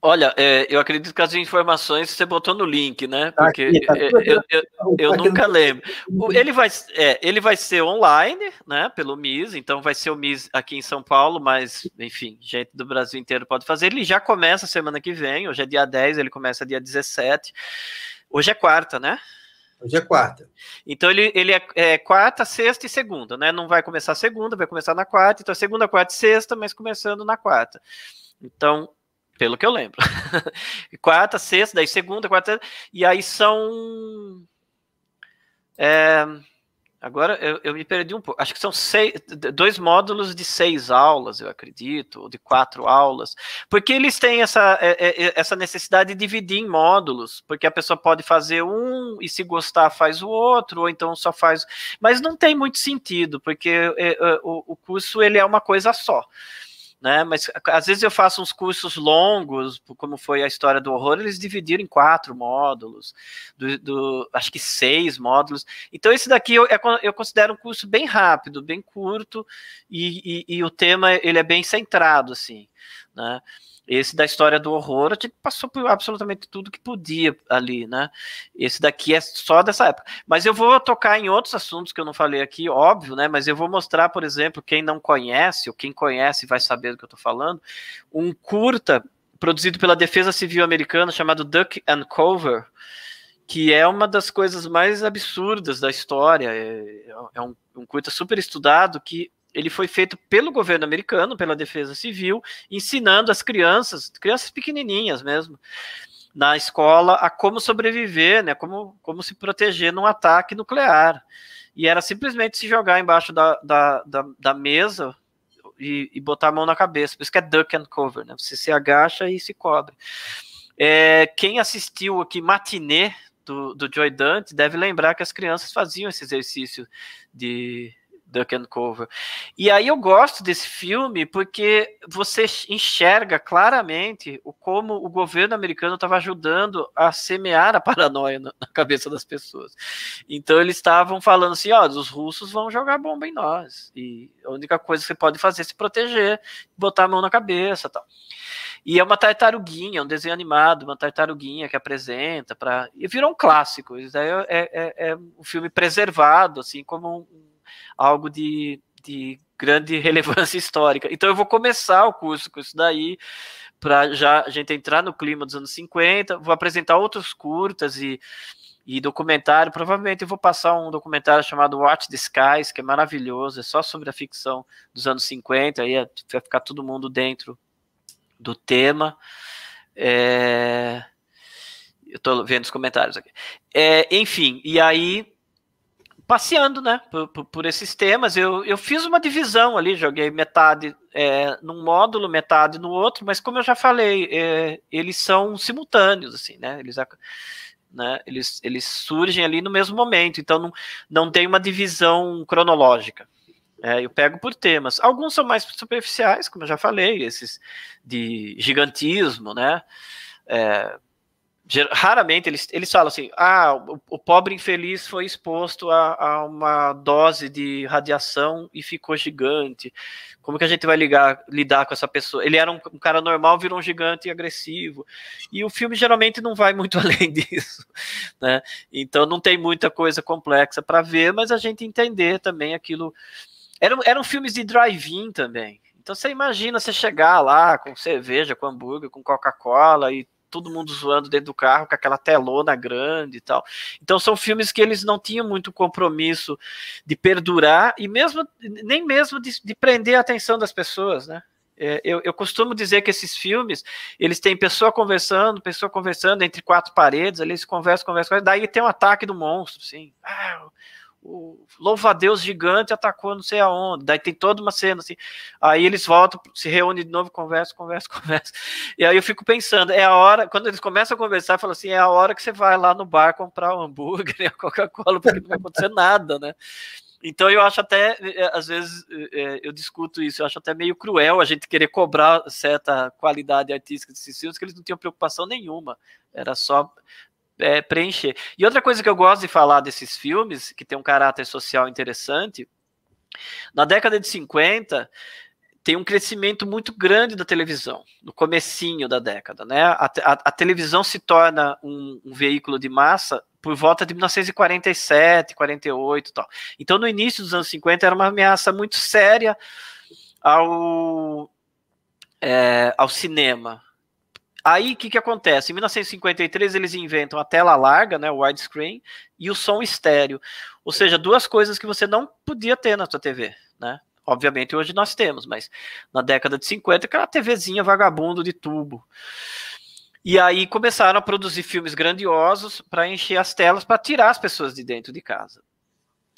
[SPEAKER 2] Olha, é, eu acredito que as informações você botou no link, né? Tá Porque aqui, tá é, eu, eu, eu nunca lembro. Ele vai, é, ele vai ser online, né? Pelo MIS, então vai ser o MIS aqui em São Paulo, mas, enfim, gente do Brasil inteiro pode fazer. Ele já começa semana que vem, hoje é dia 10, ele começa dia 17. Hoje é quarta, né? Hoje é quarta. Então ele, ele é, é, quarta, sexta e segunda, né? Não vai começar segunda, vai começar na quarta. Então segunda, quarta e sexta, mas começando na quarta. Então pelo que eu lembro. quarta, sexta, daí segunda, quarta, sexta, e aí são. É, agora eu, eu, me perdi um pouco. Acho que são seis, dois módulos de seis aulas, eu acredito, ou de quatro aulas, porque eles têm essa, é, é, é, essa necessidade de dividir em módulos, porque a pessoa pode fazer um e se gostar faz o outro, ou então só faz. Mas não tem muito sentido, porque o, o curso ele é uma coisa só né? Mas às vezes eu faço uns cursos longos, como foi a história do horror, eles dividiram em quatro módulos, do, do acho que seis módulos. Então esse daqui eu, é eu considero um curso bem rápido, bem curto e, e, e o tema ele é bem centrado assim, né? Esse da história do horror, a gente passou por absolutamente tudo que podia ali, né? Esse daqui é só dessa época. Mas eu vou tocar em outros assuntos que eu não falei aqui, óbvio, né? Mas eu vou mostrar, por exemplo, quem não conhece, ou quem conhece vai saber do que eu estou falando, um curta produzido pela Defesa Civil Americana chamado Duck and Cover, que é uma das coisas mais absurdas da história. É, é um, um curta super estudado que ele foi feito pelo governo americano, pela Defesa Civil, ensinando as crianças, crianças pequenininhas mesmo, na escola, a como sobreviver, né, como, como se proteger num ataque nuclear. E era simplesmente se jogar embaixo da, da, da, da mesa e, e, botar a mão na cabeça. Por isso que é duck and cover, né? Você se agacha e se cobre. É, quem assistiu aqui Matinê, do, do Joy Dante, deve lembrar que as crianças faziam esse exercício de Duck and Cover. E aí eu gosto desse filme porque você enxerga claramente o como o governo americano estava ajudando a semear a paranoia na, na cabeça das pessoas. Então eles estavam falando assim, ó, os russos vão jogar bomba em nós e a única coisa que você pode fazer é se proteger, botar a mão na cabeça, tal. E é uma tartaruguinha, um desenho animado, uma tartaruguinha que apresenta para e virou um clássico. Isso daí é, é, é, é um filme preservado, assim como um algo de, de grande relevância histórica. Então eu vou começar o curso com isso daí, para já a gente entrar no clima dos anos 50, vou apresentar outros curtas e, e documentário, provavelmente eu vou passar um documentário chamado Watch the Skies, que é maravilhoso, é só sobre a ficção dos anos 50, aí é, vai ficar todo mundo dentro do tema. É... Eu estou vendo os comentários aqui. É, enfim, e aí passeando, né, por, por, por, esses temas. Eu, eu fiz uma divisão ali, joguei metade é, num módulo, metade no outro, mas como eu já falei, é, eles são simultâneos, assim, né, eles, né, eles, eles surgem ali no mesmo momento, então não, não tem uma divisão cronológica. É, eu pego por temas. Alguns são mais superficiais, como eu já falei, esses de gigantismo, né, é, raramente eles, eles falam assim: ah, o, o pobre infeliz foi exposto a, a, uma dose de radiação e ficou gigante. Como que a gente vai ligar, lidar com essa pessoa? Ele era um, um cara normal, virou um gigante agressivo. E o filme geralmente não vai muito além disso. Né? Então não tem muita coisa complexa para ver, mas a gente entender também aquilo. Eram, eram filmes de drive-in também. Então você imagina você chegar lá com cerveja, com hambúrguer, com Coca-Cola e todo mundo zoando dentro do carro com aquela telona grande e tal. Então são filmes que eles não tinham muito compromisso de perdurar e mesmo nem mesmo de, de prender a atenção das pessoas, né? É, eu, eu, costumo dizer que esses filmes, eles têm pessoa conversando, pessoa conversando entre quatro paredes, ali eles conversam, conversam, conversam daí tem um ataque do monstro, assim. Ah, o louva deus gigante atacou não sei aonde. Daí tem toda uma cena assim. Aí eles voltam, se reúnem de novo, conversa, conversa, conversa. E aí eu fico pensando, é a hora, quando eles começam a conversar, fala assim, é a hora que você vai lá no bar comprar um hambúrguer e a Coca-Cola, porque não vai acontecer nada, né? Então eu acho até, é, às vezes é, é, eu discuto isso, eu acho até meio cruel a gente querer cobrar certa qualidade artística desses filmes que eles não tinham preocupação nenhuma. Era só é, preencher. E outra coisa que eu gosto de falar desses filmes, que tem um caráter social interessante, na década de 50 tem um crescimento muito grande da televisão, no comecinho da década. Né? A, a, a televisão se torna um, um veículo de massa por volta de 1947, 48 tal. Então, no início dos anos 50, era uma ameaça muito séria ao, é, ao cinema, Aí o que, que acontece? Em 1953 eles inventam a tela larga, né, o widescreen, e o som estéreo. Ou seja, duas coisas que você não podia ter na sua TV, né? Obviamente hoje nós temos, mas na década de 50 aquela TVzinha vagabundo de tubo. E aí começaram a produzir filmes grandiosos para encher as telas, para tirar as pessoas de dentro de casa.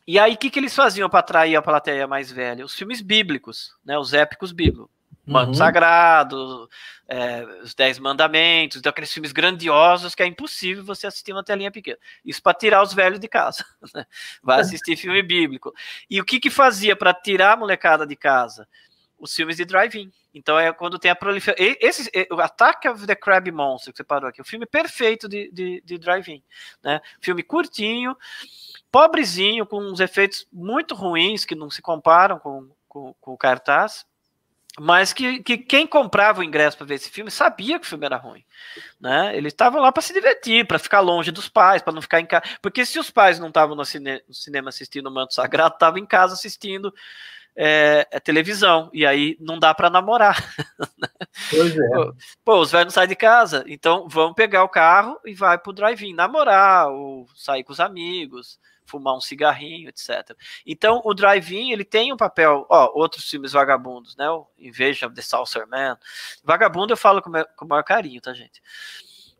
[SPEAKER 2] E aí o que, que eles faziam para atrair a plateia mais velha? Os filmes bíblicos, né, os épicos bíblicos. Manto uhum. Sagrado, é, Os Dez Mandamentos, então aqueles filmes grandiosos que é impossível você assistir uma telinha pequena. Isso para tirar os velhos de casa. Né? Vai é. assistir filme bíblico. E o que, que fazia para tirar a molecada de casa? Os filmes de drive-in. Então é quando tem a proliferação. Esse, o Ataque of the Crab Monster, que você parou aqui, o filme perfeito de, de, de drive-in. Né? Filme curtinho, pobrezinho, com uns efeitos muito ruins que não se comparam com, com, com o cartaz mas que, que quem comprava o ingresso para ver esse filme sabia que o filme era ruim, né? Ele estava lá para se divertir, para ficar longe dos pais, para não ficar em casa, porque se os pais não estavam no, cine, no, cinema assistindo o Manto Sagrado, estavam em casa assistindo é, é, televisão e aí não dá para namorar. Né? Pois é. Pô, os velhos não saem de casa, então vão pegar o carro e vai o drive-in namorar ou sair com os amigos fumar um cigarrinho, etc. Então, o Drive-In, ele tem um papel, ó, outros filmes vagabundos, né, o the Saucer Man, vagabundo eu falo com, com o maior carinho, tá, gente?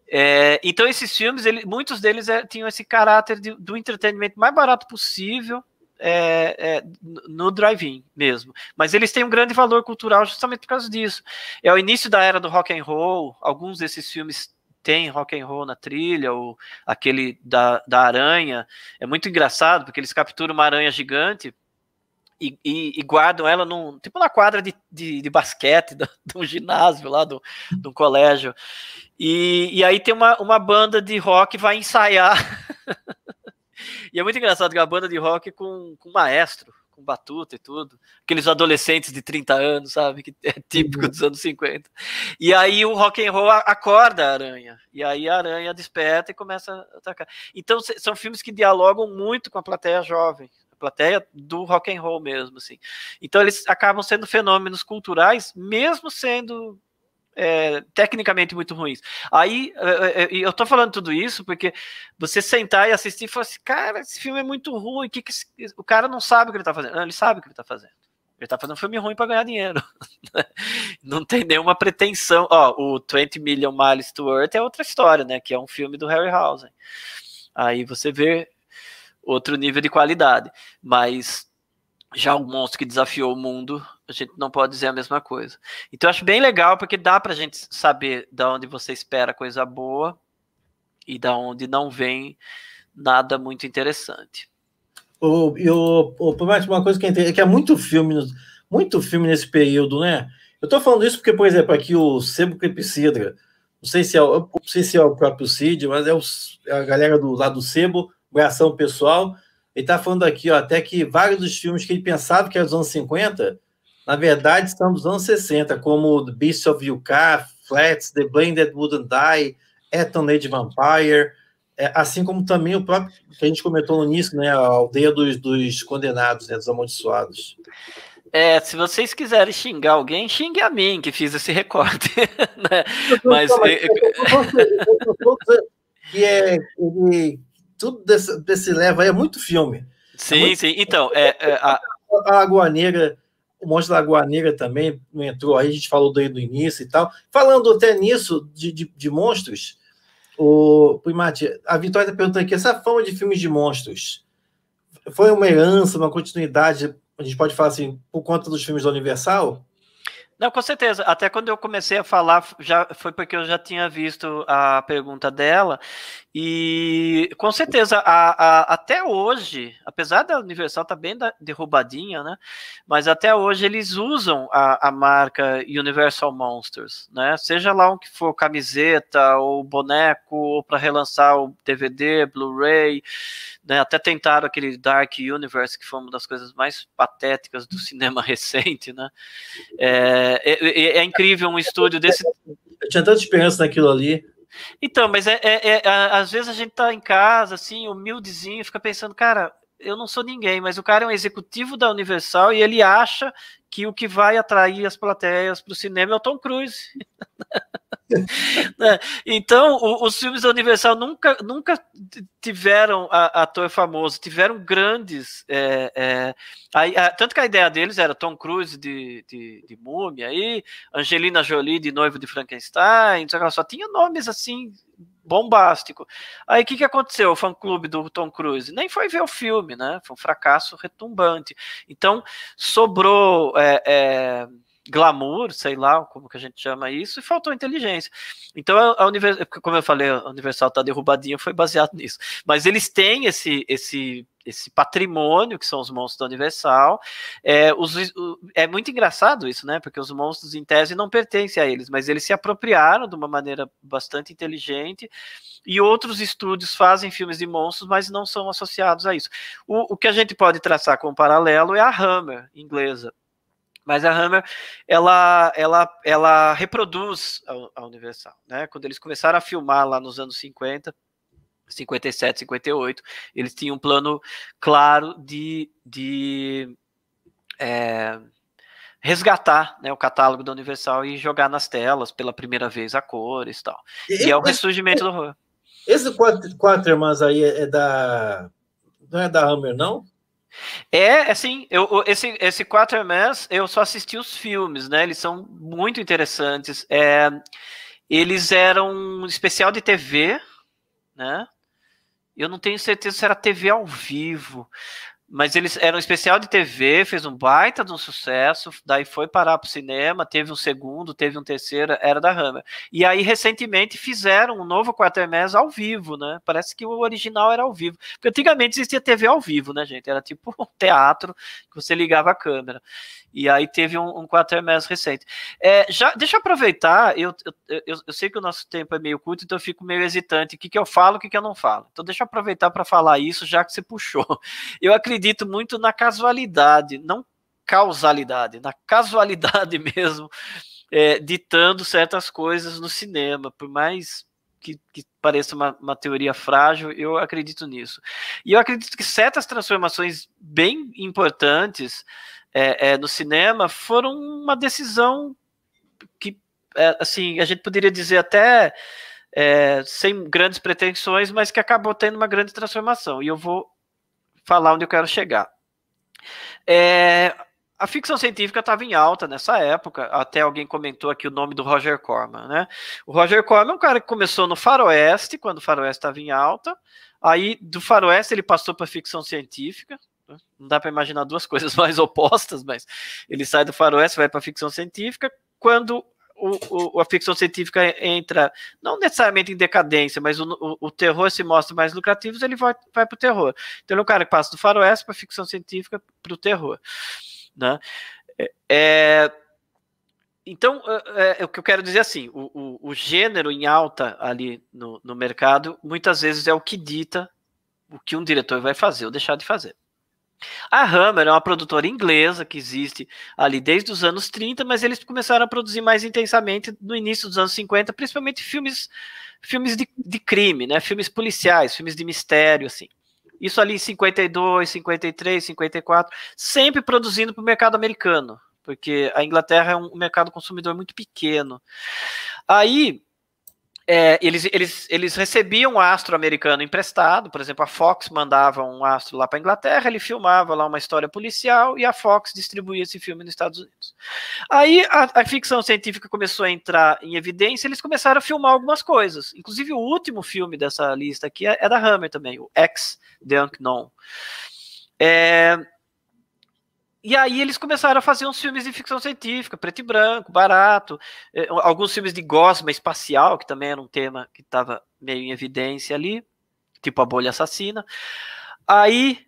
[SPEAKER 2] É, então, esses filmes, ele, muitos deles é, tinham esse caráter de, do entretenimento mais barato possível, é, é, no drive-in mesmo. Mas eles têm um grande valor cultural justamente por causa disso. É o início da era do rock and roll. Alguns desses filmes tem rock and roll na trilha, ou aquele da, da aranha. É muito engraçado, porque eles capturam uma aranha gigante e, e, e guardam ela num tipo na quadra de, de, de basquete do, do, ginásio lá do, do colégio. E, e aí tem uma, uma banda de rock vai ensaiar. e é muito engraçado que é uma banda de rock com, com um maestro com batuta e tudo. Aqueles adolescentes de 30 anos, sabe? Que é típico uhum. dos anos 50. E aí o rock and roll acorda a aranha. E aí a aranha desperta e começa a atacar. Então são filmes que dialogam muito com a plateia jovem, a plateia do rock and roll mesmo, assim. Então eles acabam sendo fenômenos culturais, mesmo sendo é, tecnicamente muito ruins. Aí é, é, é, eu tô falando tudo isso porque você sentar e assistir e falar assim, cara, esse filme é muito ruim, que, que esse... o cara não sabe o que ele tá fazendo. Não, ele sabe o que ele tá fazendo. Ele tá fazendo um filme ruim para ganhar dinheiro. não tem nenhuma pretensão. Ó, o 20 Million Miles to Earth é outra história, né? Que é um filme do Harryhausen. Aí você vê outro nível de qualidade. Mas já um monstro que desafiou o mundo, a gente não pode dizer a mesma coisa. Então acho bem legal porque dá para a gente saber da onde você espera coisa boa e da onde não vem nada muito interessante.
[SPEAKER 1] O, e o, mais uma coisa que, é, que é muito filme, muito filme nesse período, né? Eu estou falando isso porque, por exemplo, aqui o Sebo Clepsidra, não sei se é, não sei se é o próprio Cid, mas é, o, é a galera do lado do Sebo, bração pessoal. Ele está falando aqui, ó, até que vários dos filmes que ele pensava que eram dos anos 50, na verdade são dos anos 60, como The Beast of Yucca, Flats, The Blended Wouldn't Die, Eton Age Vampire, é, assim como também o próprio que a gente comentou no início, né, a aldeia dos, dos condenados, né, dos
[SPEAKER 2] amaldiçoados. É, se vocês quiserem xingar alguém, xingue a mim que fiz esse recorte. Né? Mas. É,
[SPEAKER 1] que é, ele tudo desse, desse leva aí é muito filme.
[SPEAKER 2] É sim, é muito sim. Filme. Então, é, é, a...
[SPEAKER 1] a Lagoa Negra, o Monte da Lagoa Negra também não entrou aí, a gente falou do início e tal. Falando até nisso, de, de, de monstros, o Primati, a Vitória está perguntando aqui: essa fama de filmes de monstros foi uma herança, uma continuidade, a gente pode falar assim, por conta dos filmes da Universal?
[SPEAKER 2] Não, com certeza. Até quando eu comecei a falar, já foi porque eu já tinha visto a pergunta dela e com certeza, a, a, até hoje, apesar da Universal estar tá bem da, derrubadinha, né? Mas até hoje eles usam a, a, marca Universal Monsters, né? Seja lá o que for, camiseta, ou boneco, ou para relançar o DVD, Blu-ray, né? Até tentaram aquele Dark Universe, que foi uma das coisas mais patéticas do cinema recente, né? É, é, é, é incrível um estúdio desse. Eu tinha tanta esperança naquilo ali então, mas é, é, é, às vezes a gente tá em casa, assim, humildezinho, fica pensando, cara, eu não sou ninguém, mas o cara é um executivo da Universal e ele acha que o que vai atrair as plateias para o cinema é o Tom Cruise. É, então, o, os filmes da Universal nunca, nunca tiveram a, ator famoso, tiveram grandes. É, é, a, a, tanto que a ideia deles era Tom Cruise de, de, de Múmia, aí, Angelina Jolie de Noivo de Frankenstein, só tinha nomes assim bombástico. Aí o que, que aconteceu? O fã-clube do Tom Cruise nem foi ver o filme, né? Foi um fracasso retumbante. Então sobrou é, é glamour, sei lá como que a gente chama isso, e faltou inteligência. Então, a, Universal, é como eu falei, a Universal está derrubadinha, foi baseado nisso. Mas eles têm esse, esse, esse patrimônio que são os monstros da Universal. É, os, o, é muito engraçado isso, né? Porque os monstros, em tese, não pertencem a eles, mas eles se apropriaram de uma maneira bastante inteligente. E outros estúdios fazem filmes de monstros, mas não são associados a isso. O, o que a gente pode traçar como paralelo é a Hammer inglesa mas a Hammer, ela, ela, ela reproduz a, a Universal, né? Quando eles começaram a filmar lá nos anos 50, 57, 58, eles tinham um plano claro de, de é, resgatar né, o catálogo da Universal e jogar nas telas pela primeira vez a cores e tal. E, e é o ressurgimento esse, do horror.
[SPEAKER 1] Esse quatro, quatro Irmãs aí é, é da. Não é da Hammer, não?
[SPEAKER 2] É, assim, eu, esse, esse Quatermass, eu só assisti os filmes, né? Eles são muito interessantes. É, eles eram um especial de TV, né? Eu não tenho certeza se era TV ao vivo, mas eles era um especial de TV, fez um baita de um sucesso, daí foi parar pro cinema, teve um segundo, teve um terceiro, era da Hammer. E aí recentemente fizeram um novo Quatermass ao vivo, né? Parece que o original era ao vivo. Porque antigamente existia TV ao vivo, né, gente? Era tipo um teatro que você ligava a câmera. E aí teve um, um quatermestre recente. É, já, deixa eu aproveitar, eu, eu, eu, eu, sei que o nosso tempo é meio curto, então eu fico meio hesitante. O que, que eu falo, o que, que eu não falo? Então deixa eu aproveitar para falar isso, já que você puxou. Eu acredito muito na casualidade, não causalidade, na casualidade mesmo, é, ditando certas coisas no cinema, por mais que, que, pareça uma, uma, teoria frágil, eu acredito nisso. E eu acredito que certas transformações bem importantes é, é, no cinema foram uma decisão que, é, assim, a gente poderia dizer até é, sem grandes pretensões, mas que acabou tendo uma grande transformação. E eu vou falar onde eu quero chegar. É, a ficção científica estava em alta nessa época, até alguém comentou aqui o nome do Roger Corman, né? O Roger Corman é um cara que começou no faroeste, quando o faroeste estava em alta, aí do faroeste ele passou para ficção científica, não dá para imaginar duas coisas mais opostas, mas ele sai do faroeste, vai para a ficção científica. Quando o, o, a ficção científica entra, não necessariamente em decadência, mas o, o, o terror se mostra mais lucrativo, ele vai, vai para o terror. Então, ele é um cara que passa do faroeste para a ficção científica para o terror. Né? É, é, então, é, é, o que eu quero dizer é assim, o, o, o gênero em alta ali no, no mercado, muitas vezes é o que dita o que um diretor vai fazer ou deixar de fazer. A Hammer é uma produtora inglesa que existe ali desde os anos 30, mas eles começaram a produzir mais intensamente no início dos anos 50, principalmente filmes, filmes de, de crime, né? filmes policiais, filmes de mistério, assim. Isso ali em 52, 53, 54, sempre produzindo para o mercado americano, porque a Inglaterra é um mercado consumidor muito pequeno. Aí, é, eles, eles, eles recebiam um astro americano emprestado, por exemplo, a Fox mandava um astro lá para a Inglaterra, ele filmava lá uma história policial e a Fox distribuía esse filme nos Estados Unidos. Aí a, a ficção científica começou a entrar em evidência, eles começaram a filmar algumas coisas. Inclusive, o último filme dessa lista aqui é, é da Hammer também, o X The Unknown. É, e aí eles começaram a fazer uns filmes de ficção científica, preto e branco, barato, é, alguns filmes de gosma espacial, que também era um tema que estava meio em evidência ali, tipo a bolha assassina. Aí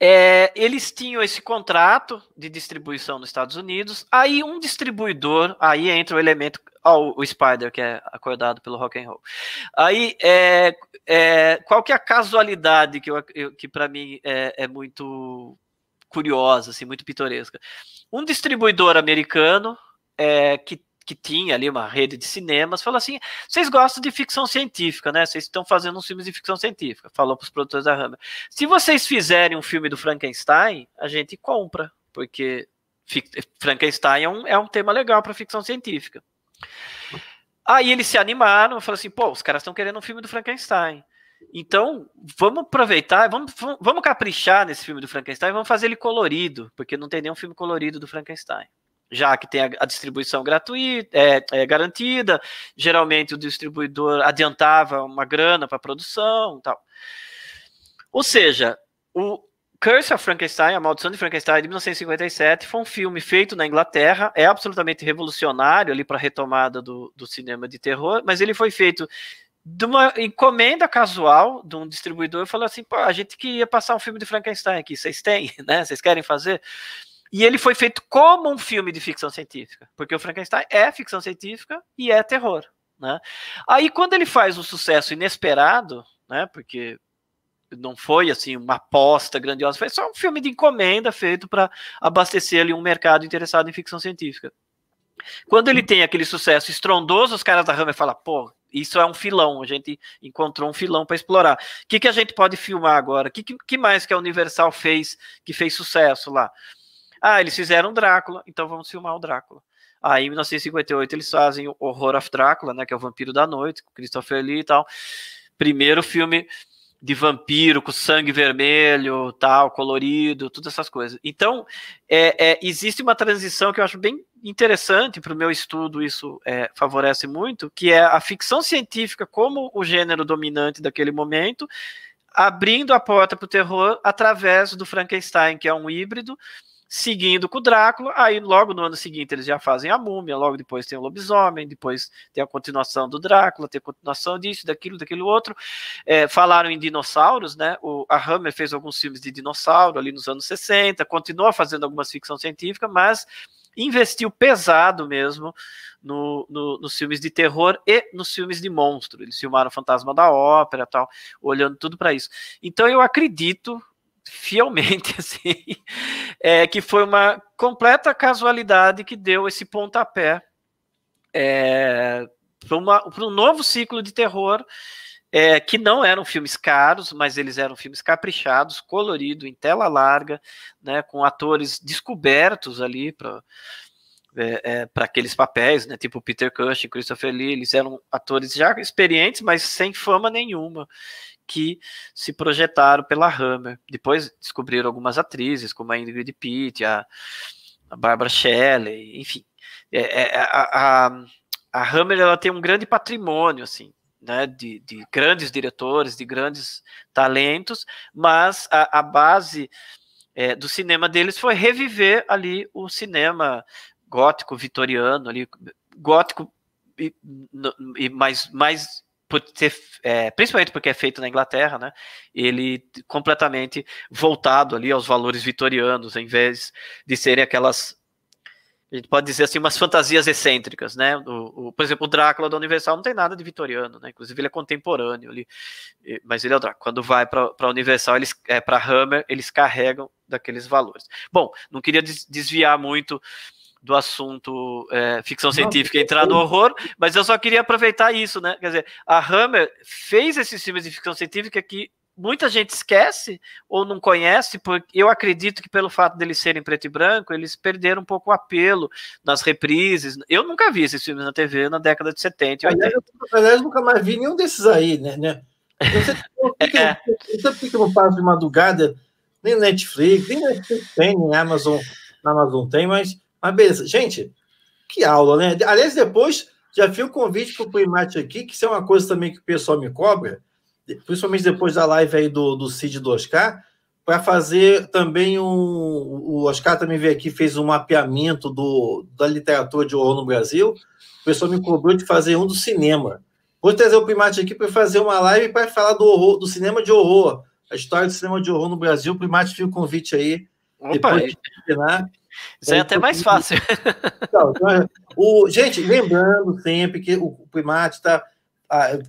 [SPEAKER 2] é, eles tinham esse contrato de distribuição nos Estados Unidos, aí um distribuidor, aí entra o elemento, ó, o Spider, que é acordado pelo rock and roll. Aí é, é, qual que é a casualidade que, eu, eu que para mim é, é muito curiosa, assim, muito pitoresca. Um distribuidor americano é, que que tinha ali uma rede de cinemas, falou assim: vocês gostam de ficção científica, né? Vocês estão fazendo uns filmes de ficção científica. Falou para os produtores da Hammer: se vocês fizerem um filme do Frankenstein, a gente compra, porque Frankenstein é um, é um tema legal para ficção científica. Aí eles se animaram, falaram assim: pô, os caras estão querendo um filme do Frankenstein. Então, vamos aproveitar, vamos, vamos caprichar nesse filme do Frankenstein, vamos fazer ele colorido, porque não tem nenhum filme colorido do Frankenstein. Já que tem a, a distribuição gratuita, é, é, garantida, geralmente o distribuidor adiantava uma grana para produção tal. Ou seja, o Curse of Frankenstein, A Maldição de Frankenstein, de 1957, foi um filme feito na Inglaterra, é absolutamente revolucionário ali para a retomada do, do cinema de terror, mas ele foi feito de uma encomenda casual de um distribuidor falou assim: pô, a gente que ia passar um filme de Frankenstein aqui, vocês têm, né? Vocês querem fazer? E ele foi feito como um filme de ficção científica, porque o Frankenstein é ficção científica e é terror. Né? Aí quando ele faz um sucesso inesperado, né? Porque não foi assim uma aposta grandiosa, foi só um filme de encomenda feito para abastecer ali um mercado interessado em ficção científica. Quando ele tem aquele sucesso estrondoso, os caras da Hammer falam, pô, isso é um filão, a gente encontrou um filão para explorar. O que, que a gente pode filmar agora? O que, que mais que a Universal fez que fez sucesso lá? Ah, eles fizeram Drácula, então vamos filmar o Drácula. Aí, em 1958, eles fazem o Horror of Drácula, né, que é o Vampiro da Noite, com Christopher Lee e tal. Primeiro filme de vampiro com sangue vermelho, tal, colorido, todas essas coisas. Então, é, é, existe uma transição que eu acho bem interessante para o meu estudo, isso é, favorece muito, que é a ficção científica como o gênero dominante daquele momento, abrindo a porta para o terror através do Frankenstein, que é um híbrido, seguindo com o Drácula, aí logo no ano seguinte eles já fazem a múmia, logo depois tem o lobisomem, depois tem a continuação do Drácula, tem a continuação disso, daquilo, daquilo outro. É, falaram em dinossauros, né? O, a Hammer fez alguns filmes de dinossauro ali nos anos 60, continua fazendo algumas ficção científica, mas investiu pesado mesmo no, no, nos filmes de terror e nos filmes de monstro. Eles filmaram Fantasma da Ópera tal, olhando tudo para isso. Então eu acredito fielmente, assim, é, que foi uma completa casualidade que deu esse pontapé é, para um novo ciclo de terror, é, que não eram filmes caros, mas eles eram filmes caprichados, colorido, em tela larga, né, com atores descobertos ali para é, é para aqueles papéis, né, tipo Peter Cushing, Christopher Lee, eles eram atores já experientes, mas sem fama nenhuma, que se projetaram pela Hammer. Depois descobriram algumas atrizes, como a Ingrid Pitt, a, a Barbara Shelley, enfim. É, é, é, a, a, a Hammer ela tem um grande patrimônio, assim, né, de, de, grandes diretores, de grandes talentos, mas a, a base é, do cinema deles foi reviver ali o cinema gótico vitoriano, ali gótico e, e mais, mais por é, principalmente porque é feito na Inglaterra, né? Ele completamente voltado ali aos valores vitorianos, em vez de serem aquelas a gente pode dizer assim, umas fantasias excêntricas, né? O, o, por exemplo, o Drácula da Universal não tem nada de vitoriano, né? Inclusive ele é contemporâneo ali, mas ele é o Drácula. Quando vai para a Universal, eles é, para Hammer, eles carregam daqueles valores. Bom, não queria desviar muito do assunto é, ficção científica entrar no horror, mas eu só queria aproveitar isso, né? Quer dizer, a Hammer fez esses filmes de ficção científica que muita gente esquece ou não conhece, porque eu acredito que pelo fato deles serem preto e branco, eles perderam um pouco o apelo nas reprises. Eu nunca vi esses filmes na TV na década de 70. Aliás, eu,
[SPEAKER 1] aliás, nunca mais vi nenhum desses aí, né? né? Então, é. Não sei então eu não passo de madrugada, nem Netflix, nem Netflix tem, nem Amazon, Amazon tem, mas mas ah, beleza, gente, que aula, né? Aliás, depois já fiz o convite para o Primate aqui, que isso é uma coisa também que o pessoal me cobra, principalmente depois da live aí do, do Cid do Oscar, para fazer também um. O Oscar também veio aqui, fez um mapeamento do, da literatura de horror no Brasil. O pessoal me cobrou de fazer um do cinema. Vou trazer o Primate aqui para fazer uma live para falar do horror, do cinema de horror, a história do cinema de horror no Brasil. O Primate fez o convite aí. Opa, depois de terminar.
[SPEAKER 2] Isso é, é até então, mais
[SPEAKER 1] fácil. Então, é, o, gente, lembrando sempre que o Primate está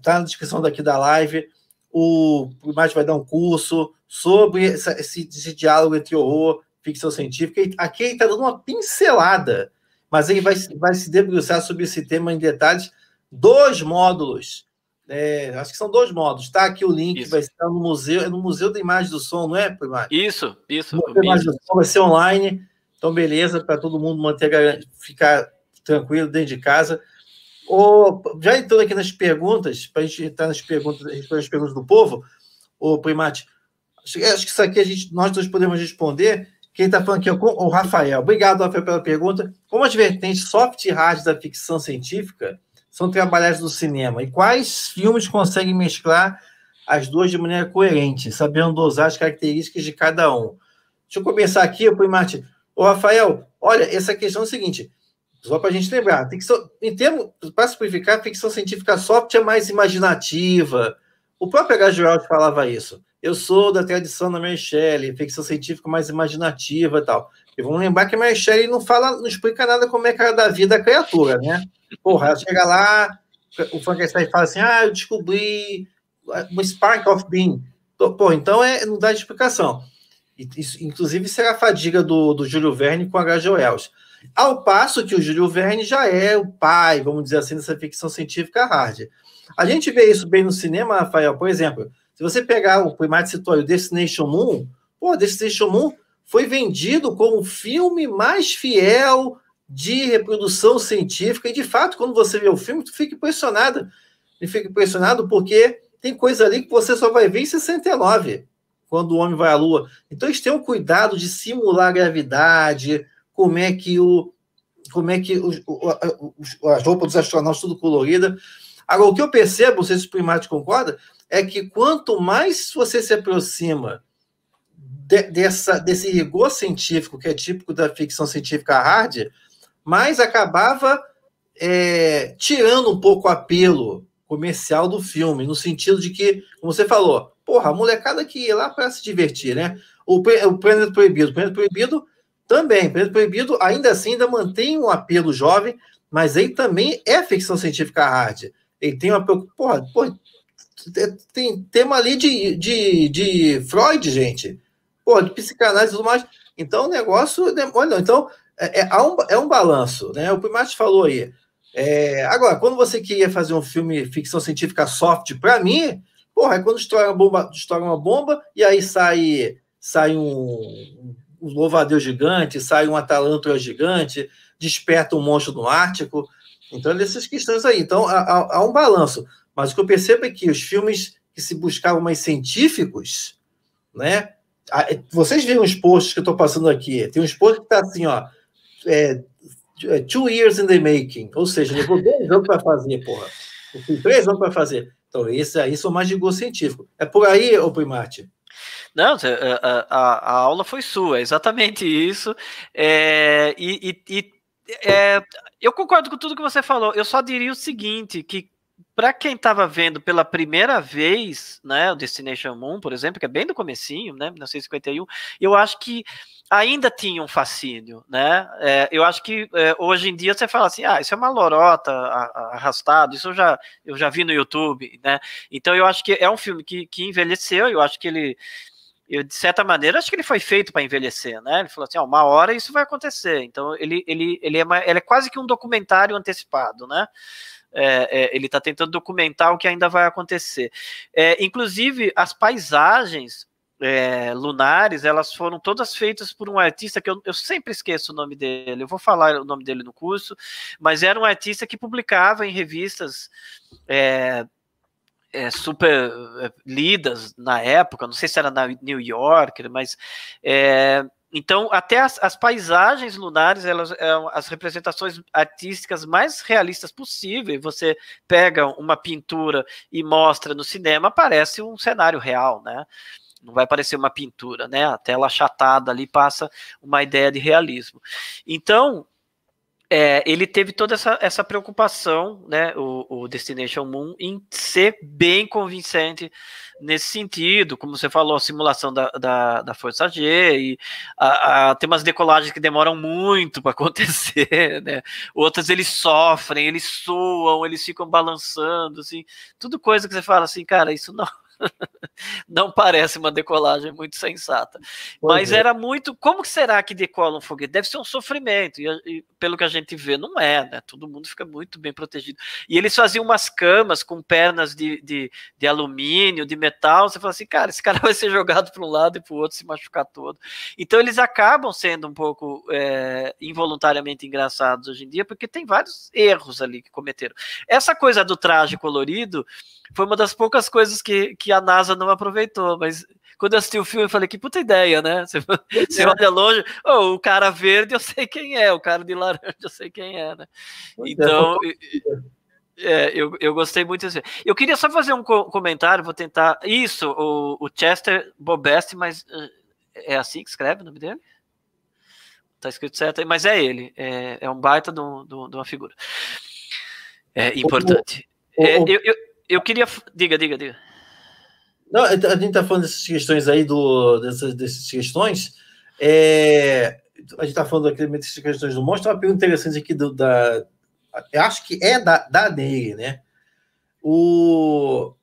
[SPEAKER 1] tá na descrição daqui da live. O Primate vai dar um curso sobre essa, esse, esse, diálogo entre horror, ficção científica. aqui ele está dando uma pincelada, mas ele vai, vai se debruçar sobre esse tema em detalhes. Dois módulos. É, acho que são dois módulos está Aqui o link isso. vai estar no museu, é no Museu da Imagem do Som, não é, Primate?
[SPEAKER 2] Isso, isso. O Museu da Imagem do Som vai
[SPEAKER 1] ser online. Então, beleza, para todo mundo manter ficar tranquilo dentro de casa. O, já entrando aqui nas perguntas, para a gente entrar nas perguntas, responder as perguntas do povo, o Primate, acho, acho que isso aqui a gente, nós dois podemos responder. Quem está falando aqui é o, o Rafael. Obrigado, Rafael, pela pergunta. Como as vertentes soft e hard da ficção científica são trabalhadas no cinema? E quais filmes conseguem mesclar as duas de maneira coerente, sabendo dosar as características de cada um? Deixa eu começar aqui, Primate. Ô, Rafael, olha, essa questão é o seguinte, só para a gente lembrar, tem que ser em termos, para simplificar, ficção científica soft é mais imaginativa. O próprio H. Gerald falava isso. Eu sou da tradição da Mary Shelley, ficção científica mais imaginativa e tal. E vamos lembrar que a Mary Shelley não fala, não explica nada como é que era da vida a criatura, né? Porra, ela chega lá, o Frankenstein fala assim, ah, eu descobri ah, um spark of being. Pô, então é, não dá explicação. Isso, inclusive, será a fadiga do, do Júlio Verne com H.G. Wells. Ao passo que o Júlio Verne já é o pai, vamos dizer assim, dessa ficção científica hard. A gente vê isso bem no cinema, Rafael, por exemplo. Se você pegar o primato citou o Destination Moon, pô, Destination Moon foi vendido como o filme mais fiel de reprodução científica. E, de fato, quando você vê o filme, tu fica impressionado. E fica impressionado porque tem coisa ali que você só vai ver em 69 quando o homem vai à Lua. Então eles têm um cuidado de simular a gravidade, como é que o como é que os, o, as roupas dos astronautas tudo colorida. Agora o que eu percebo, não sei se o primário concorda, é que quanto mais você se aproxima de, dessa, desse rigor científico que é típico da ficção científica hard, mais acabava é, tirando um pouco o apelo comercial do filme, no sentido de que, como você falou, Porra, a uhum. molecada que ia lá para se divertir, né? O, o Proibido. O Prêmio Proibido também. O Proibido, ainda assim, ainda mantém um apelo jovem, mas ele também é ficção científica hard. Ele tem uma. Porra, porra é, tem tema ali de, de, de Freud, gente. Pô, de psicanálise e tudo mais. Então, o negócio. Né, olha, então, é, é, um, é um balanço, né? O Primate falou aí. É, agora, quando você queria fazer um filme ficção científica soft, para mim, Porra, é quando destrói uma bomba, destrói uma bomba e aí sai, sai um, um louvadeus gigante, sai um talântula gigante, desperta um monstro no Ártico. Então, é dessas questões aí. Então, há, há um balanço. Mas o que eu percebo é que os filmes que se buscavam mais científicos, né? É, vocês viram os posts que eu estou passando aqui. Tem um post que está assim, ó. É, é, two years in the making. Ou seja, levou dois anos para fazer, porra. Três anos para fazer. Então, isso aí são mais de gosto científico. É por aí, ô Primate?
[SPEAKER 2] Não, a, a, a, aula foi sua, é exatamente isso. É, e, e é, eu concordo com tudo que você falou. Eu só diria o seguinte, que para quem estava vendo pela primeira vez, né, o Destination Moon, por exemplo, que é bem do comecinho, né, 1951, eu acho que ainda tinha um fascínio, né? É, eu acho que é, hoje em dia você fala assim, ah, isso é uma lorota arrastado, isso eu já, eu já vi no YouTube, né? Então eu acho que é um filme que, que envelheceu, eu acho que ele, eu, de certa maneira, acho que ele foi feito para envelhecer, né? Ele falou assim, ah, uma hora isso vai acontecer, então ele, ele, ele, é, uma, ele é quase que um documentário antecipado, né? É, é, ele está tentando documentar o que ainda vai acontecer. É, inclusive, as paisagens é, lunares, elas foram todas feitas por um artista que eu, eu, sempre esqueço o nome dele, eu vou falar o nome dele no curso, mas era um artista que publicava em revistas é, é, super lidas na época, não sei se era na New York, mas. então, até as, as, paisagens lunares, elas eram as representações artísticas mais realistas possível. Você pega uma pintura e mostra no cinema, parece um cenário real, né? não vai parecer uma pintura, né? A tela achatada ali passa uma ideia de realismo. Então, é, ele teve toda essa, essa preocupação, né, o, o, Destination Moon, em ser bem convincente nesse sentido, como você falou, a simulação da, da, da Força G, e a, a, tem umas decolagens que demoram muito para acontecer, né, outras eles sofrem, eles soam, eles ficam balançando, assim, tudo coisa que você fala assim, cara, isso não, não parece uma decolagem muito sensata. Pois Mas é. era muito. Como será que decola um foguete? Deve ser um sofrimento. E, e, pelo que a gente vê, não é, né? Todo mundo fica muito bem protegido. E eles faziam umas camas com pernas de, de, de alumínio, de metal. Você fala assim, cara, esse cara vai ser jogado para um lado e para o outro se machucar todo. Então eles acabam sendo um pouco é, involuntariamente engraçados hoje em dia, porque tem vários erros ali que cometeram. Essa coisa do traje colorido foi uma das poucas coisas que, que a NASA não aproveitou, mas quando eu assisti o filme, eu falei, que puta ideia, né? Você, é. você olha longe, oh, o cara verde eu sei quem é, o cara de laranja eu sei quem é, né? É, então, é, eu, eu gostei muito disso. Eu queria só fazer um comentário, vou tentar. Isso, o, o Chester Bobest, mas eh, é assim que escreve o nome dele? Tá escrito certo, aí? mas é ele, é, é um baita de, um, de uma figura.
[SPEAKER 1] É importante.
[SPEAKER 2] O, é, o, é, eu, eu, eu queria. Diga, diga, diga.
[SPEAKER 1] Não, a gente está tá falando dessas questões aí, do, dessas, dessas questões. É, a gente está falando aqui dessas questões do monstro. Uma pergunta interessante aqui do, da. Acho que é da, da ney né? O,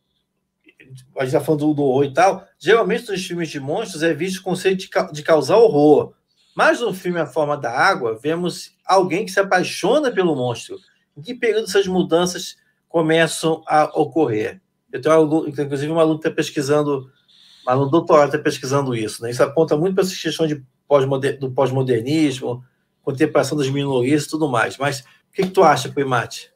[SPEAKER 1] a gente está falando do, do horror e tal. Geralmente nos filmes de monstros é visto o conceito de, de causar horror. Mas no filme A Forma da Água, vemos alguém que se apaixona pelo monstro. Em que período essas mudanças começam a ocorrer? Eu tenho um aluno, inclusive, uma aluno que está pesquisando, um aluno doutorado está pesquisando isso, né? Isso aponta muito para essa questão de pós do pós-modernismo, contemplação das minorias e tudo mais. Mas o que, que tu acha, Primate?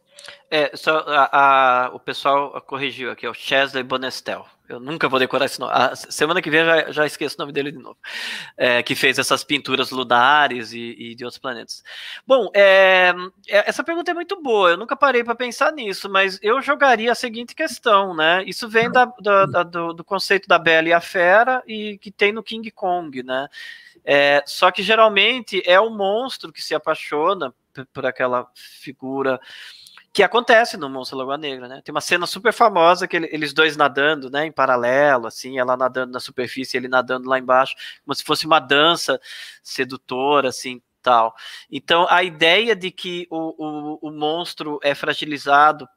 [SPEAKER 2] É, só a, a, o pessoal corrigiu aqui, é o Chesley Bonestel. Eu nunca vou decorar esse nome. A semana que vem eu já, já esqueço o nome dele de novo. É, que fez essas pinturas lunares e, e de outros planetas. Bom, é, é essa pergunta é muito boa. Eu nunca parei para pensar nisso, mas eu jogaria a seguinte questão, né? Isso vem da, da, da, do, do, conceito da Bela e a Fera e que tem no King Kong, né? É, só que geralmente é o monstro que se apaixona por aquela figura que acontece no Monstro Lagoa Negra, né? Tem uma cena super famosa que ele, eles dois nadando, né, em paralelo, assim, ela nadando na superfície, ele nadando lá embaixo, como se fosse uma dança sedutora, assim, tal. Então, a ideia de que o, o, o monstro é fragilizado,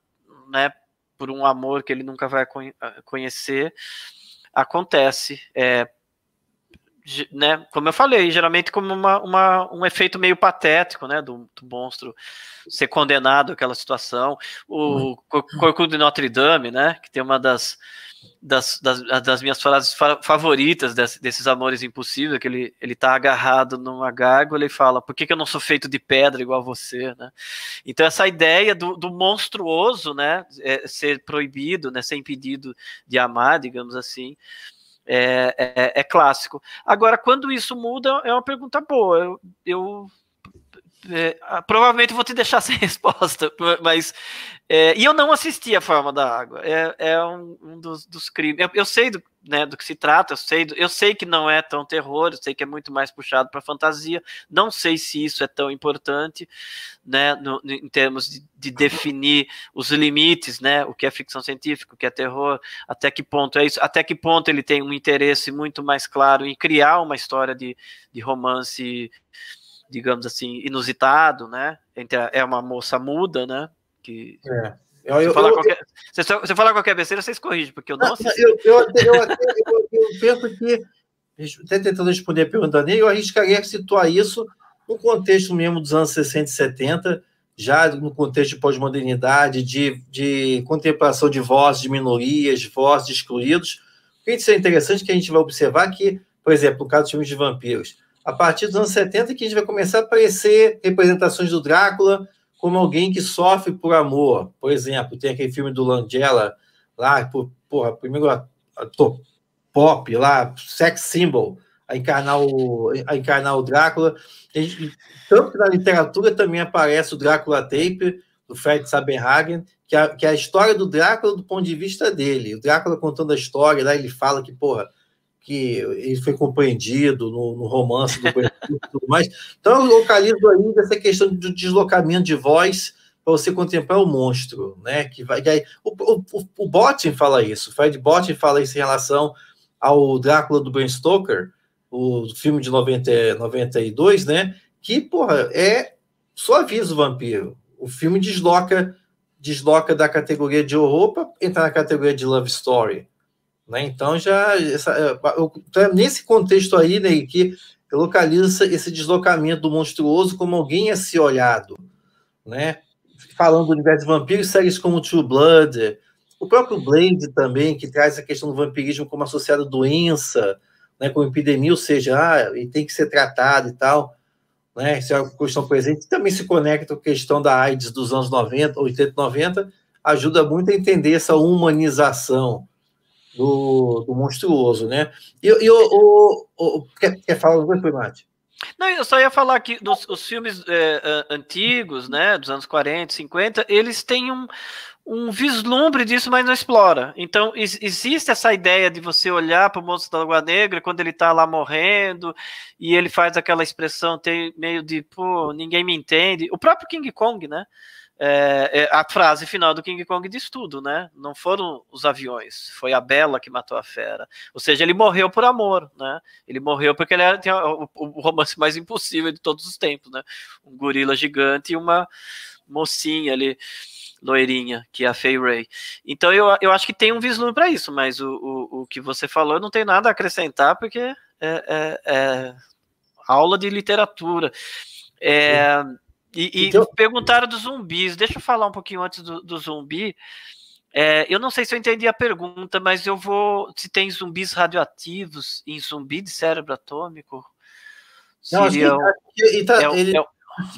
[SPEAKER 2] né, por um amor que ele nunca vai ah, conhecer, acontece, é, né, como eu falei, geralmente como uma, uma, um efeito meio patético, né, do, do monstro ser condenado àquela situação. O hum. Corcunda de Notre Dame, né, que tem uma das, das, das, das minhas frases favoritas desse, desses amores impossíveis, que ele, ele tá agarrado numa gárgula e fala, por que, que eu não sou feito de pedra igual a você, né? Então essa ideia do, do monstruoso, né, é ser proibido, né, ser impedido de amar, digamos assim, é, é, é clássico. Agora, quando isso muda, é uma pergunta boa. Eu, eu é, ah, provavelmente vou te deixar sem resposta, mas. É, e eu não assisti A Forma da Água. É, é um, um, dos, dos crimes. Eu, eu, sei do, né, do que se trata, eu sei, do, eu sei que não é tão terror, eu sei que é muito mais puxado para fantasia. Não sei se isso é tão importante, né, no, no, em termos de, de, definir os limites, né, o que é ficção científica, o que é terror, até que ponto é isso, até que ponto ele tem um interesse muito mais claro em criar uma história de, de romance digamos assim, inusitado, né? é uma moça muda, né? Que. É. Eu, eu, qualquer, se, você falar qualquer besteira, vocês corrigem, porque eu não, sei. Eu, eu, até,
[SPEAKER 1] eu, eu, penso que, até tentando responder a pergunta dele, eu arriscaria situar isso no contexto mesmo dos anos 60 e 70, já no contexto de pós-modernidade, de, de contemplação de vozes de minorias, vozes de excluídos. O que isso é interessante que a gente vai observar que, por exemplo, o caso dos filmes de vampiros, a partir dos anos 70 que a gente vai começar a aparecer representações do Drácula como alguém que sofre por amor. Por exemplo, tem aquele filme do Langella, lá, por, porra, primeiro ator pop lá, sex symbol, a encarnar o, a encarnar o Drácula. tanto que na literatura também aparece o Drácula Tape, do Fred Saberhagen, que, é a, que é a história do Drácula do ponto de vista dele. O Drácula contando a história, lá né, ele fala que, porra, que ele foi compreendido no, no romance do e tudo mais. Então, eu localizo ainda essa questão do deslocamento de voz para você contemplar o monstro, né? Que vai, que aí, o, o, o fala isso, o Fred Botin fala isso em relação ao Drácula do Ben Stoker, o filme de 90, 92, né? Que, porra, é só aviso vampiro. O filme desloca desloca da categoria de horror para entrar na categoria de love story. Né? Então, já essa, é, então, é nesse contexto aí, Ney, né, que localiza esse deslocamento do monstruoso como alguém a ser olhado. Né? Falando do universo de vampiros, séries como True Blood, o próprio Blade também, que traz a questão do vampirismo como associada à doença, né, epidemia, ou seja, ah, e tem que ser tratado e tal. Né, isso é uma questão presente. Também se conecta com a questão da AIDS dos anos 90, 80, 90, ajuda muito a entender essa humanização do, do monstruoso, né? E, e o, o, o, quer, quer falar alguma coisa, Mate?
[SPEAKER 2] Não, eu só ia falar que dos, os filmes é, antigos, né, dos anos 40, 50, eles têm um, um vislumbre disso, mas não explora. Então, is, existe essa ideia de você olhar para o monstro da água Negra quando ele está lá morrendo e ele faz aquela expressão meio de, pô, ninguém me entende. O próprio King Kong, né? É, é, a frase final do King Kong diz tudo, né? Não foram os aviões, foi a Bela que matou a fera. Ou seja, ele morreu por amor, né? Ele morreu porque ele era, tinha o, o, romance mais impossível de todos os tempos, né? Um gorila gigante e uma mocinha ali, loirinha, que é a Fay Ray. Então eu, eu acho que tem um vislumbre para isso, mas o, o, o, que você falou não tem nada a acrescentar, porque é, é, é aula de literatura. É. Sim e, então... perguntaram dos zumbis. Deixa eu falar um pouquinho antes do, do zumbi. É, eu não sei se eu entendi a pergunta, mas eu vou. Se tem zumbis radioativos em zumbi de cérebro atômico?
[SPEAKER 1] Não, acho que ele tá, ele tá, é, ele, é,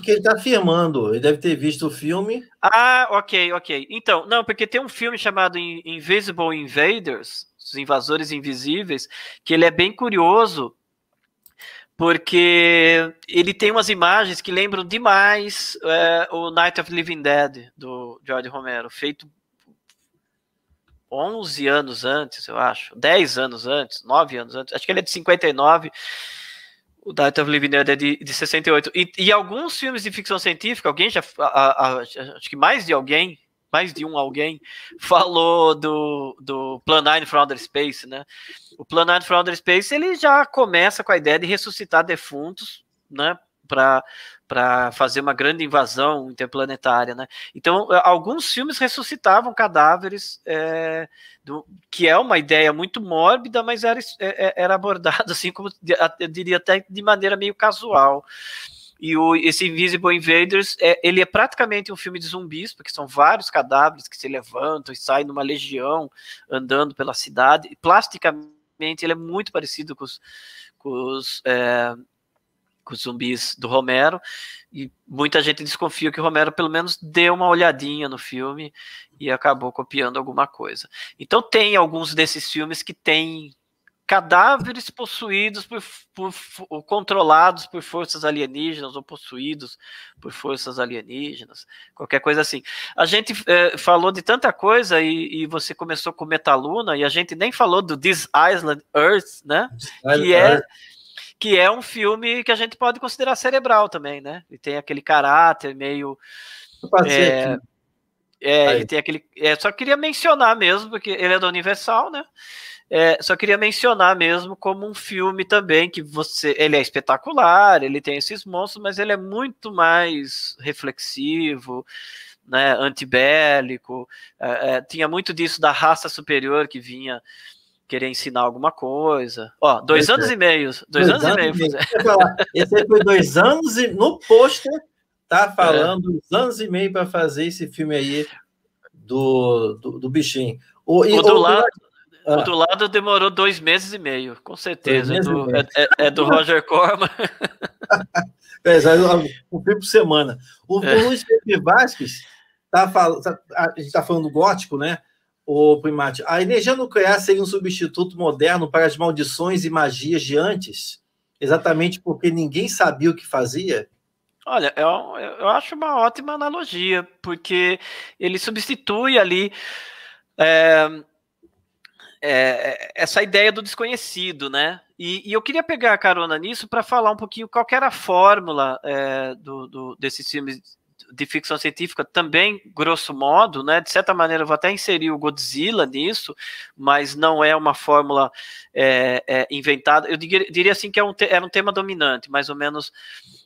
[SPEAKER 1] que ele tá afirmando. Ele deve ter visto o filme.
[SPEAKER 2] Ah, ok, ok. Então, não, porque tem um filme chamado Invisible Invaders, os invasores invisíveis, que ele é bem curioso porque ele tem umas imagens que lembram demais é, o Night of Living Dead do George Romero, feito 11 anos antes, eu acho, 10 anos antes, 9 anos antes, acho que ele é de 59, o Night of Living Dead é de, de 68. E, e alguns filmes de ficção científica, alguém já, a, a, acho que mais de alguém mais de um alguém falou do, do Plan 9 from Outer Space, né? O Plan 9 from Outer Space ele já começa com a ideia de ressuscitar defuntos, né? Para fazer uma grande invasão interplanetária, né? Então, alguns filmes ressuscitavam cadáveres, é, do, que é uma ideia muito mórbida, mas era, é, é, era abordada assim, como eu diria até de maneira meio casual. E o, esse Invisible Invaders, é, ele é praticamente um filme de zumbis, porque são vários cadáveres que se levantam e saem numa legião andando pela cidade. E, plasticamente, ele é muito parecido com os, com os, é, com os zumbis do Romero. E muita gente desconfia que o Romero, pelo menos, deu uma olhadinha no filme e acabou copiando alguma coisa. Então, tem alguns desses filmes que têm cadáveres possuídos por, por, por, controlados por forças alienígenas ou possuídos por forças alienígenas, qualquer coisa assim. A gente é, falou de tanta coisa e, e, você começou com Metaluna e a gente nem falou do This Island Earth, né? Island que é Earth. que é um filme que a gente pode considerar cerebral também, né? E tem aquele caráter meio eh, é, tem aquele. É, só queria mencionar mesmo porque ele é da Universal, né? É, só queria mencionar mesmo como um filme também que você, ele é espetacular, ele tem esses monstros, mas ele é muito mais reflexivo, né, antibélico. É, é, tinha muito disso da raça superior que vinha querer ensinar alguma coisa. Ó, dois Esse é. anos é. e meio. Dois, dois anos, anos, e meio. meio.
[SPEAKER 1] Esse foi dois anos e no pôster tá é. falando é. dois anos e meio para fazer esse filme aí do, do, do bichinho. O, e, o do lado... Ah. O do
[SPEAKER 2] lado demorou dois meses e meio, com certeza. É do, é, é, é do, Roger Corman.
[SPEAKER 1] é, um filme por semana. O, é. Luiz
[SPEAKER 2] Felipe Vasquez, tá, a gente
[SPEAKER 1] está falando gótico, né? O Primate. A energia nuclear seria um substituto moderno para as maldições e magias de antes? Exatamente porque ninguém sabia o que fazia?
[SPEAKER 2] Olha, eu, é é, eu acho uma ótima analogia, porque ele substitui ali. É, é, é, essa ideia do desconhecido, né? E, e eu queria pegar a carona nisso para falar um pouquinho qual era a fórmula é, do, do, desses filmes de ficção científica também, grosso modo, né? De certa maneira, eu vou até inserir o Godzilla nisso, mas não é uma fórmula é, é, inventada. Eu diria, diria, assim que é um te, era um tema dominante, mais ou menos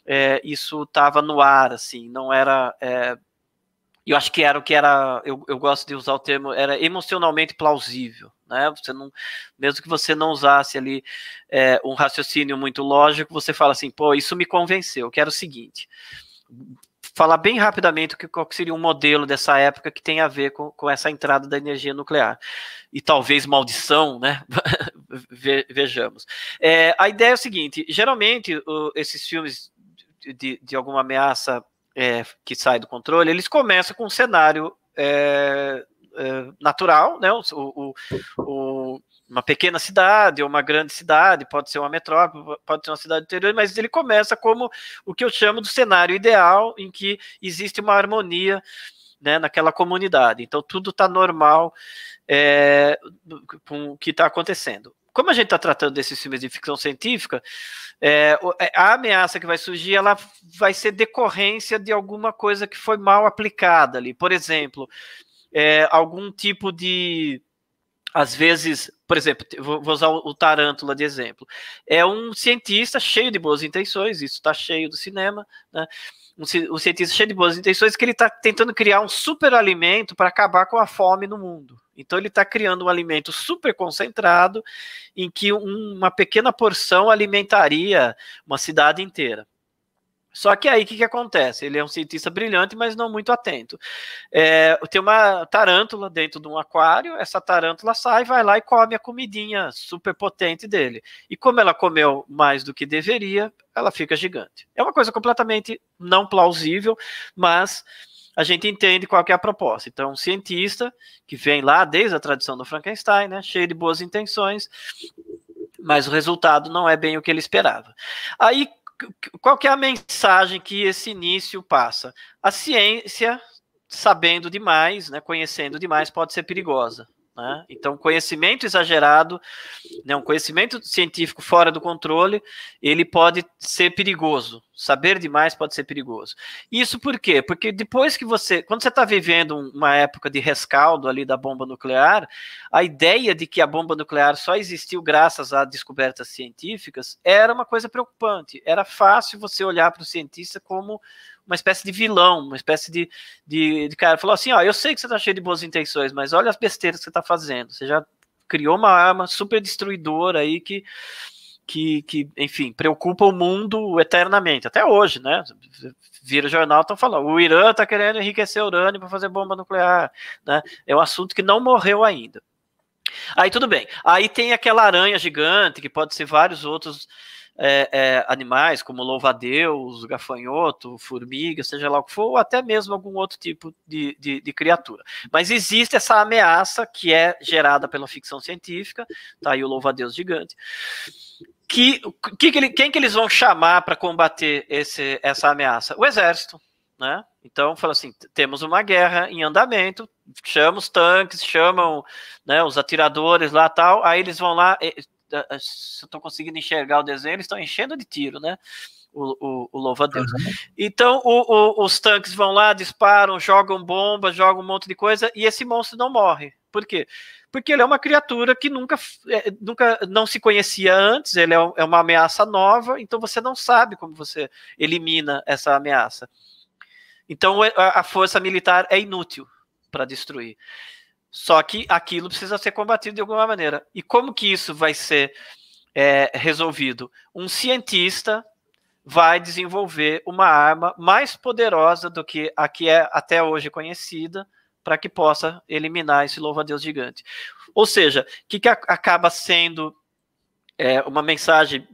[SPEAKER 2] é, isso estava no ar, assim, não era. É, eu acho que era o que era. Eu, eu gosto de usar o termo, era emocionalmente plausível, né? Você não, mesmo que você não usasse ali é, um raciocínio muito lógico, você fala assim, pô, isso me convenceu. Eu quero o seguinte. Falar bem rapidamente o que seria um modelo dessa época que tem a ver com, com essa entrada da energia nuclear e talvez maldição, né? vejamos. É, a ideia é o seguinte: geralmente o, esses filmes de, de alguma ameaça é, que sai do controle, eles começam com um cenário é, eh, natural, né? O, o, o, uma pequena cidade ou uma grande cidade, pode ser uma metrópole, pode ser uma cidade interior, mas ele começa como o que eu chamo do cenário ideal, em que existe uma harmonia né, naquela comunidade. Então tudo está normal é, com o que está acontecendo. Como a gente está tratando desses filmes de ficção científica, é, a ameaça que vai surgir ela vai ser decorrência de alguma coisa que foi mal aplicada ali. Por exemplo, é, algum tipo de às vezes, por exemplo, vou usar o Tarântula de exemplo, é um cientista cheio de boas intenções, isso está cheio do cinema, né? um, um, cientista cheio de boas intenções que ele está tentando criar um superalimento para acabar com a fome no mundo. Então ele está criando um alimento super concentrado em que um, uma pequena porção alimentaria uma cidade inteira. Só que aí o que, que acontece? Ele é um cientista brilhante, mas não muito atento. É, tem uma tarântula dentro de um aquário, essa tarântula sai, vai lá e come a comidinha super potente dele. E como ela comeu mais do que deveria, ela fica gigante. É uma coisa completamente não plausível, mas a gente entende qual que é a proposta. Então, um cientista que vem lá desde a tradição do Frankenstein, né, cheio de boas intenções, mas o resultado não é bem o que ele esperava. Aí qual que é a mensagem que esse início passa? A ciência, sabendo demais, né, conhecendo demais, pode ser perigosa. Né? Então, conhecimento exagerado, né, um conhecimento científico fora do controle, ele pode ser perigoso. Saber demais pode ser perigoso. Isso por quê? Porque depois que você, quando você está vivendo uma época de rescaldo ali da bomba nuclear, a ideia de que a bomba nuclear só existiu graças a descobertas científicas era uma coisa preocupante. Era fácil você olhar para o cientista como uma espécie de vilão, uma espécie de, de, de cara. Falou assim: ó, eu sei que você tá cheio de boas intenções, mas olha as besteiras que você tá fazendo. Você já criou uma arma super destruidora aí que. Que, que, enfim, preocupa o mundo eternamente, até hoje, né? Vira jornal, estão falando, o Irã está querendo enriquecer urânio para fazer bomba nuclear, né? É um assunto que não morreu ainda. Aí tudo bem. Aí tem aquela aranha gigante, que pode ser vários outros é, é, animais, como louva-a-deus, gafanhoto, formiga, seja lá o que for, ou até mesmo algum outro tipo de, de, de, criatura. Mas existe essa ameaça que é gerada pela ficção científica, tá aí o louva-a-deus gigante, que, que, que ele, quem que eles vão chamar para combater esse, essa ameaça? O exército, né? Então, fala assim, temos uma guerra em andamento, chamam os tanques, chamam né, os atiradores lá tal, aí eles vão lá, eh, se estão conseguindo enxergar o desenho, eles estão enchendo de tiro, né? O, o, o louva Deus. Uhum. Então o, os tanques vão lá, disparam, jogam bomba, jogam um monte de coisa e esse monstro não morre. Por quê? Porque ele é uma criatura que nunca, eh, nunca não se conhecia antes, ele é, é, uma ameaça nova, então você não sabe como você elimina essa ameaça. Então eh, a força militar é inútil para destruir. Só que aquilo precisa ser combatido de alguma maneira. E como que isso vai ser é, resolvido? Um cientista vai desenvolver uma arma mais poderosa do que a que é até hoje conhecida para que possa eliminar esse louva-a-Deus gigante. Ou seja, o que, que acaba sendo é, uma mensagem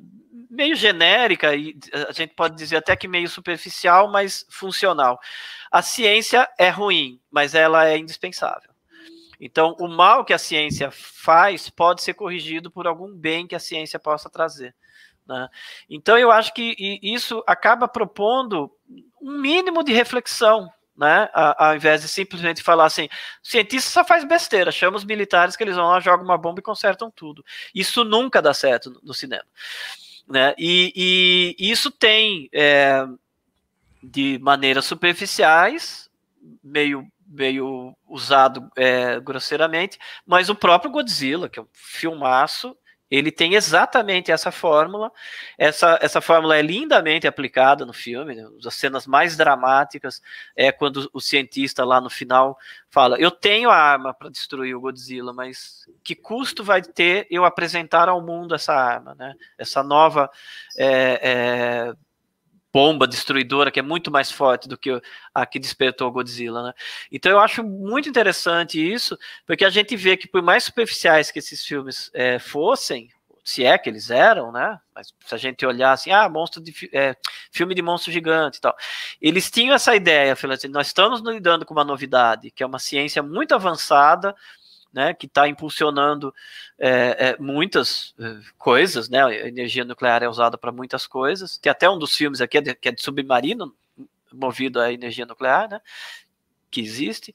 [SPEAKER 2] meio genérica e a gente pode dizer até que meio superficial, mas funcional. A ciência é ruim, mas ela é indispensável. Então, o mal que a ciência faz pode ser corrigido por algum bem que a ciência possa trazer. Né? Então, eu acho que isso acaba propondo um mínimo de reflexão né? Ao invés de simplesmente falar assim, cientista só faz besteira, chama os militares que eles vão lá, jogam uma bomba e consertam tudo. Isso nunca dá certo no, cinema. Né? E, e isso tem, é, de maneiras superficiais, meio meio usado é, grosseiramente, mas o próprio Godzilla, que é um filmaço, ele tem exatamente essa fórmula. Essa, essa fórmula é lindamente aplicada no filme. Né? As cenas mais dramáticas é quando o cientista lá no final fala: Eu tenho a arma para destruir o Godzilla, mas que custo vai ter eu apresentar ao mundo essa arma, né? essa nova é, é, bomba destruidora que é muito mais forte do que a que despertou Godzilla, né? Então eu acho muito interessante isso, porque a gente vê que por mais superficiais que esses filmes é, fossem, se é que eles eram, né? Mas se a gente olhar assim, ah, monstro de é, filme de monstro gigante e tal, eles tinham essa ideia, assim, nós estamos lidando com uma novidade, que é uma ciência muito avançada, né, que está impulsionando é, é, muitas é, coisas, né, a energia nuclear é usada para muitas coisas, tem até um dos filmes aqui é que é de submarino, movido à energia nuclear, né, que existe,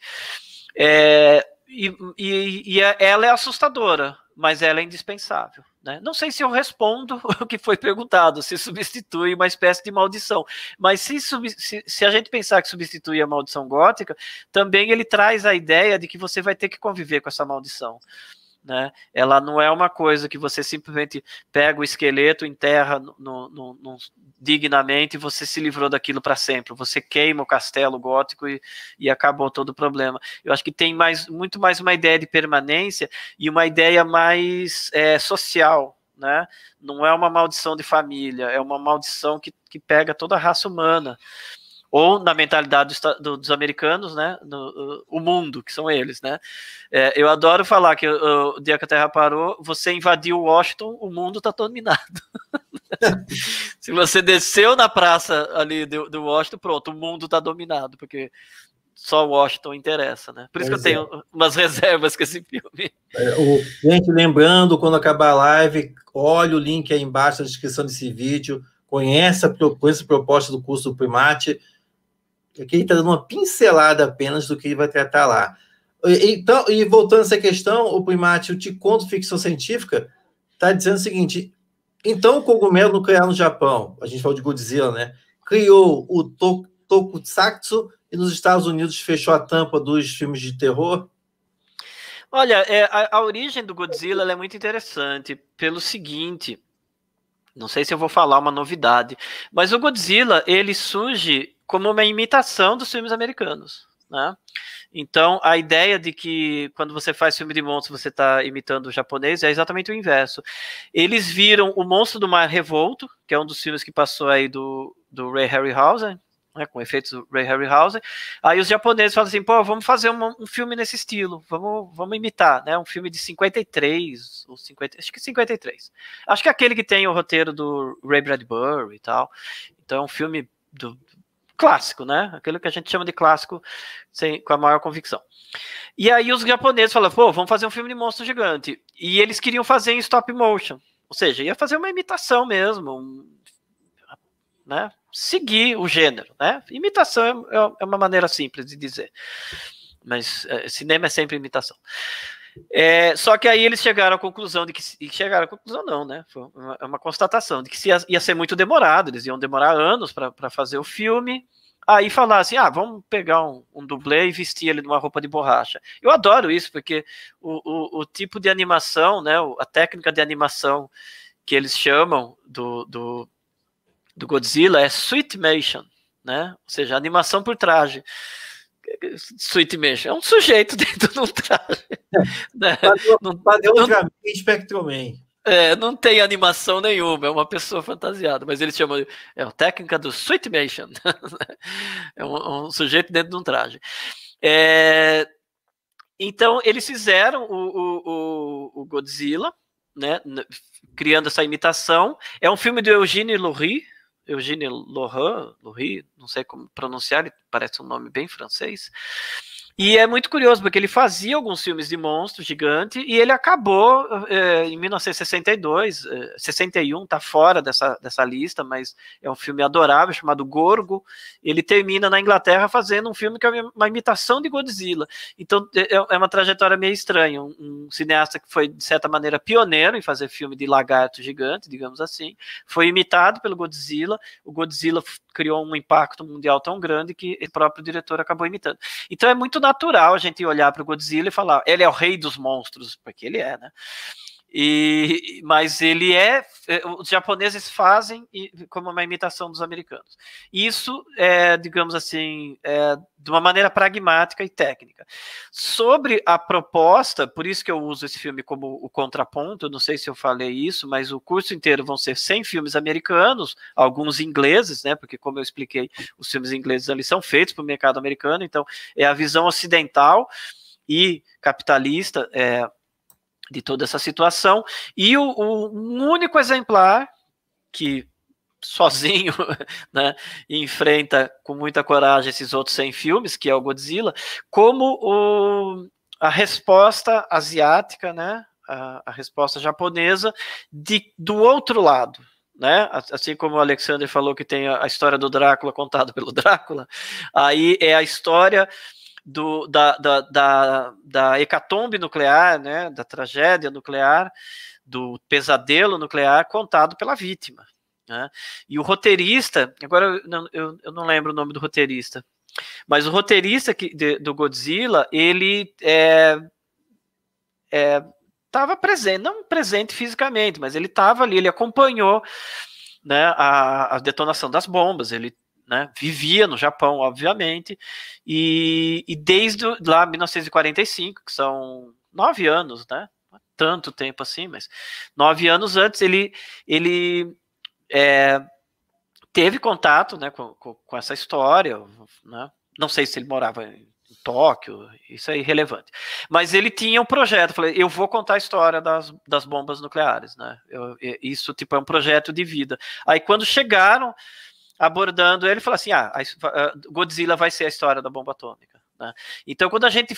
[SPEAKER 2] é, e, e, e é, ela é assustadora, mas ela é indispensável. Né? Não sei se eu respondo o que foi perguntado, se substitui uma espécie de maldição, mas se, se, se, a gente pensar que substitui a maldição gótica, também ele traz a ideia de que você vai ter que conviver com essa maldição. Né? Ela não é uma coisa que você simplesmente pega o esqueleto, enterra no, no, no dignamente e você se livrou daquilo para sempre. Você queima o castelo gótico e, e, acabou todo o problema. Eu acho que tem mais, muito mais uma ideia de permanência e uma ideia mais é, social. Né? Não é uma maldição de família, é uma maldição que, que pega toda a raça humana ou na mentalidade do, do, dos americanos, né, no, o mundo, que são eles, né. É, eu adoro falar que o dia que a Terra parou, você invadiu Washington, o mundo está dominado. Se você desceu na praça ali do, do Washington, pronto, o mundo está dominado, porque só Washington interessa, né? Por isso que eu é. tenho umas reservas com esse filme. É,
[SPEAKER 1] o, gente, lembrando, quando acabar a live, olha o link aí embaixo na descrição desse vídeo, conheça, conheça a proposta do curso do Primate, Aqui ele está dando uma pincelada apenas do que ele vai tratar lá. Então, e voltando a essa questão, o Primate, Te Conto Ficção Científica, está dizendo o seguinte: então o cogumelo nuclear no Japão, a gente falou de Godzilla, né? Criou o Tokusatsu e nos Estados Unidos fechou a tampa dos filmes de terror?
[SPEAKER 2] Olha, é, a, a, origem do Godzilla é muito interessante pelo seguinte. Não sei se eu vou falar uma novidade, mas o Godzilla ele surge como uma imitação dos filmes americanos. Né? Então, a ideia de que quando você faz filme de monstro você está imitando o japonês é exatamente o inverso. Eles viram O Monstro do Mar Revolto, que é um dos filmes que passou aí do, do Ray Harryhausen, né, com efeitos do Ray Harryhausen. Aí os japoneses falam assim: pô, vamos fazer um, um filme nesse estilo, vamos, vamos imitar, né? Um filme de 53, ou 50, acho que 53. Acho que é aquele que tem o roteiro do Ray Bradbury e tal. Então, é um filme do, clássico, né? Aquilo que a gente chama de clássico sem, com a maior convicção. E aí os japoneses falaram, pô, vamos fazer um filme de monstro gigante. E eles queriam fazer em stop motion. Ou seja, ia fazer uma imitação mesmo, um, né? Seguir o gênero, né? Imitação é, é, é uma maneira simples de dizer. Mas é, cinema é sempre imitação. É, só que aí eles chegaram à conclusão de que. Chegaram à conclusão, não, né? Foi uma, é uma constatação de que ia, ia, ser muito demorado, eles iam demorar anos para fazer o filme. Aí falar assim: ah, vamos pegar um, um dublê e vestir ele numa roupa de borracha. Eu adoro isso, porque o, o, o tipo de animação, né, a técnica de animação que eles chamam do, do, do Godzilla é Sweetmation, né? Ou seja, animação por traje. Sweet mesmo. É um sujeito dentro de um traje. Né? É, não tem animação nenhuma, é uma pessoa fantasiada, mas ele chama é a técnica do Mansion. Né? é um, é um, sujeito dentro de um traje. É, então, eles fizeram o, o, o Godzilla, né, criando essa imitação. É um filme de Eugênio Lurie, Eugênio Lohan, Lohri, não sei como pronunciar, ele parece um nome bem francês, e é muito curioso, porque ele fazia alguns filmes de monstro gigante e ele acabou é, em 1962, é, 61, tá fora dessa, dessa lista, mas é um filme adorável chamado Gorgo. Ele termina na Inglaterra fazendo um filme que é uma imitação de Godzilla. Então é, é, é uma trajetória meio estranha. Um, um, cineasta que foi, de certa maneira, pioneiro em fazer filme de lagarto gigante, digamos assim, foi imitado pelo Godzilla. O Godzilla criou um impacto mundial tão grande que o próprio diretor acabou imitando. Então é muito natural a gente olhar para o Godzilla e falar, ele é o rei dos monstros, porque ele é, né? E, mas ele é, é os japoneses fazem como uma imitação dos americanos. Isso é, digamos assim, é, de uma maneira pragmática e técnica. Sobre a proposta, por isso que eu uso esse filme como o contraponto, não sei se eu falei isso, mas o curso inteiro vão ser 100 filmes americanos, alguns ingleses, né? Porque como eu expliquei, os filmes ingleses ali são feitos para o mercado americano, então é a visão ocidental e capitalista é, de toda essa situação. E o, o um único exemplar que sozinho, né, enfrenta com muita coragem esses outros 100 filmes, que é o Godzilla, como o, a resposta asiática, né, a, a resposta japonesa de, do outro lado, né? Assim como o Alexander falou que tem a, a história do Drácula contada pelo Drácula, aí é a história do, da, da, da, da hecatombe nuclear, né, da tragédia nuclear, do pesadelo nuclear contado pela vítima. Né? E o roteirista, agora eu não, eu, eu não lembro o nome do roteirista, mas o roteirista que, de, do Godzilla, ele é, estava é, presente, não presente fisicamente, mas ele estava ali, ele acompanhou né, a, a, detonação das bombas, ele né? Vivia no Japão, obviamente, e, e desde lá 1945, que são nove anos, né? É tanto tempo assim, mas nove anos antes ele ele é, teve contato, né, com, com, com essa história, né? Não sei se ele morava em Tóquio, isso é irrelevante. Mas ele tinha um projeto, falei, eu vou contar a história das, das bombas nucleares, né? Eu, isso tipo é um projeto de vida. Aí quando chegaram abordando ele e falou assim: ah, ah, Godzilla vai ser a história da bomba atômica. Né? Então, quando a gente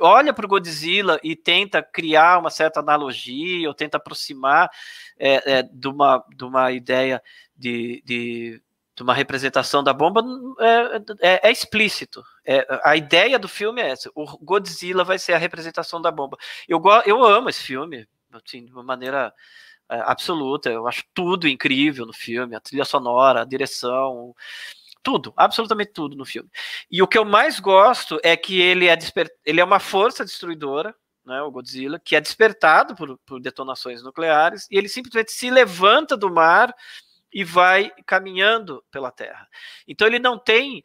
[SPEAKER 2] olha para o Godzilla e tenta criar uma certa analogia ou tenta aproximar é, é, de, uma, de uma ideia de, de, de uma representação da bomba, é, é, é explícito. É, a ideia do filme é essa: o Godzilla vai ser a representação da bomba. Eu, eu amo esse filme, assim, de uma maneira é, absoluta. Eu acho tudo incrível no filme, a trilha sonora, a direção, tudo, absolutamente tudo no filme. E o que eu mais gosto é que ele é, desper... ele é uma força destruidora, né, o Godzilla, que é despertado por, por detonações nucleares, e ele simplesmente se levanta do mar e vai caminhando pela Terra. Então ele não tem,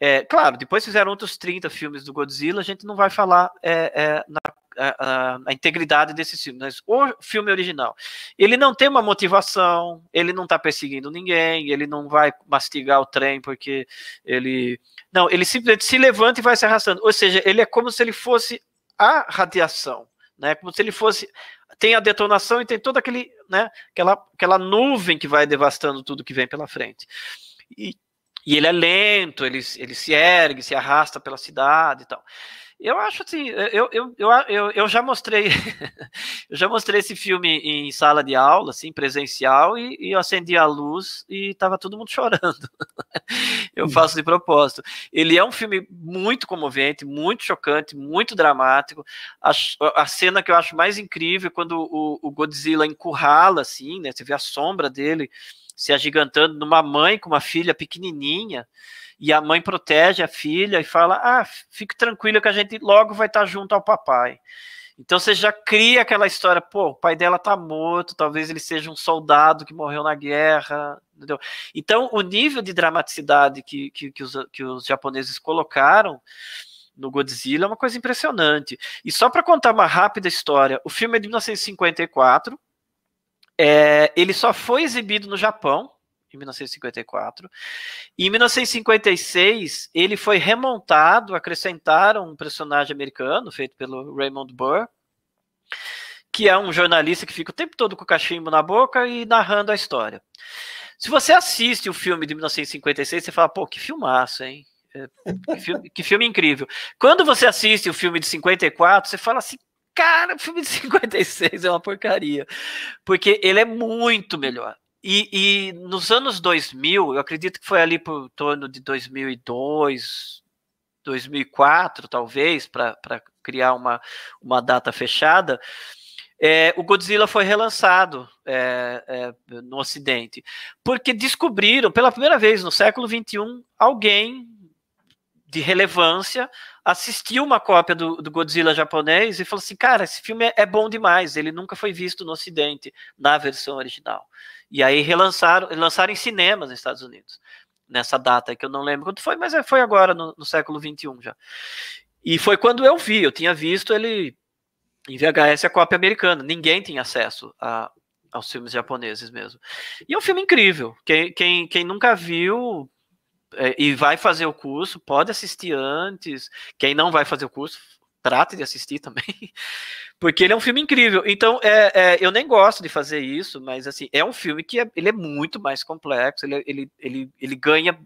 [SPEAKER 2] é, claro, depois fizeram outros 30 filmes do Godzilla, a gente não vai falar é, é, na a, a integridade desse filme, Mas o filme original, ele não tem uma motivação, ele não está perseguindo ninguém, ele não vai mastigar o trem porque ele. Não, ele simplesmente se levanta e vai se arrastando. Ou seja, ele é como se ele fosse a radiação, né? Como se ele fosse tem a detonação e tem toda aquele, né, aquela, aquela nuvem que vai devastando tudo que vem pela frente. E, e ele é lento, ele, ele se ergue, se arrasta pela cidade e tal. Eu acho assim, eh, eu, eu, eu, eu, já mostrei, eu já mostrei esse filme em sala de aula, assim, presencial, e, e eu acendi a luz e estava todo mundo chorando. eu hum. faço de propósito. Ele é um filme muito comovente, muito chocante, muito dramático. A, a cena que eu acho mais incrível é quando o, o Godzilla encurrala, assim, né? Você vê a sombra dele se agigantando numa mãe com uma filha pequenininha, e a mãe protege a filha e fala: Ah, fique tranquila que a gente logo vai estar junto ao papai. Então você já cria aquela história, pô, o pai dela tá morto, talvez ele seja um soldado que morreu na guerra, entendeu? Então o nível de dramaticidade que, que, que, os, que os japoneses colocaram no Godzilla é uma coisa impressionante. E só para contar uma rápida história, o filme é de 1954, é, ele só foi exibido no Japão em 1954. E em 1956 ele foi remontado, acrescentaram um personagem americano feito pelo Raymond Burr, que é um jornalista que fica o tempo todo com o cachimbo na boca e narrando a história. Se você assiste o filme de 1956, você fala, pô, que filmaço, hein? É, que filme, que filme, incrível. Quando você assiste o filme de 54, você fala assim: cara, o filme de 56 é uma porcaria. Porque ele é muito melhor. E, e nos anos 2000, eu acredito que foi ali por torno de 2002, 2004, talvez, para criar uma, uma data fechada, é, o Godzilla foi relançado é, é, no Ocidente, porque descobriram pela primeira vez no século XXI alguém de relevância assistiu uma cópia do, do, Godzilla japonês e falou assim: cara, esse filme é, é, bom demais, ele nunca foi visto no Ocidente, na versão original. E aí relançaram, lançaram em cinemas nos Estados Unidos, nessa data que eu não lembro quando foi, mas é, foi agora, no, no século XXI já. E foi quando eu vi, eu tinha visto ele em VHS a cópia americana, ninguém tinha acesso a, aos filmes japoneses mesmo. E é um filme incrível, quem, quem, quem nunca viu é, e vai fazer o curso, pode assistir antes. Quem não vai fazer o curso, trate de assistir também, porque ele é um filme incrível. Então, é, é, eu nem gosto de fazer isso, mas assim, é um filme que é, ele é muito mais complexo, ele, é, ele, ele, ele ganha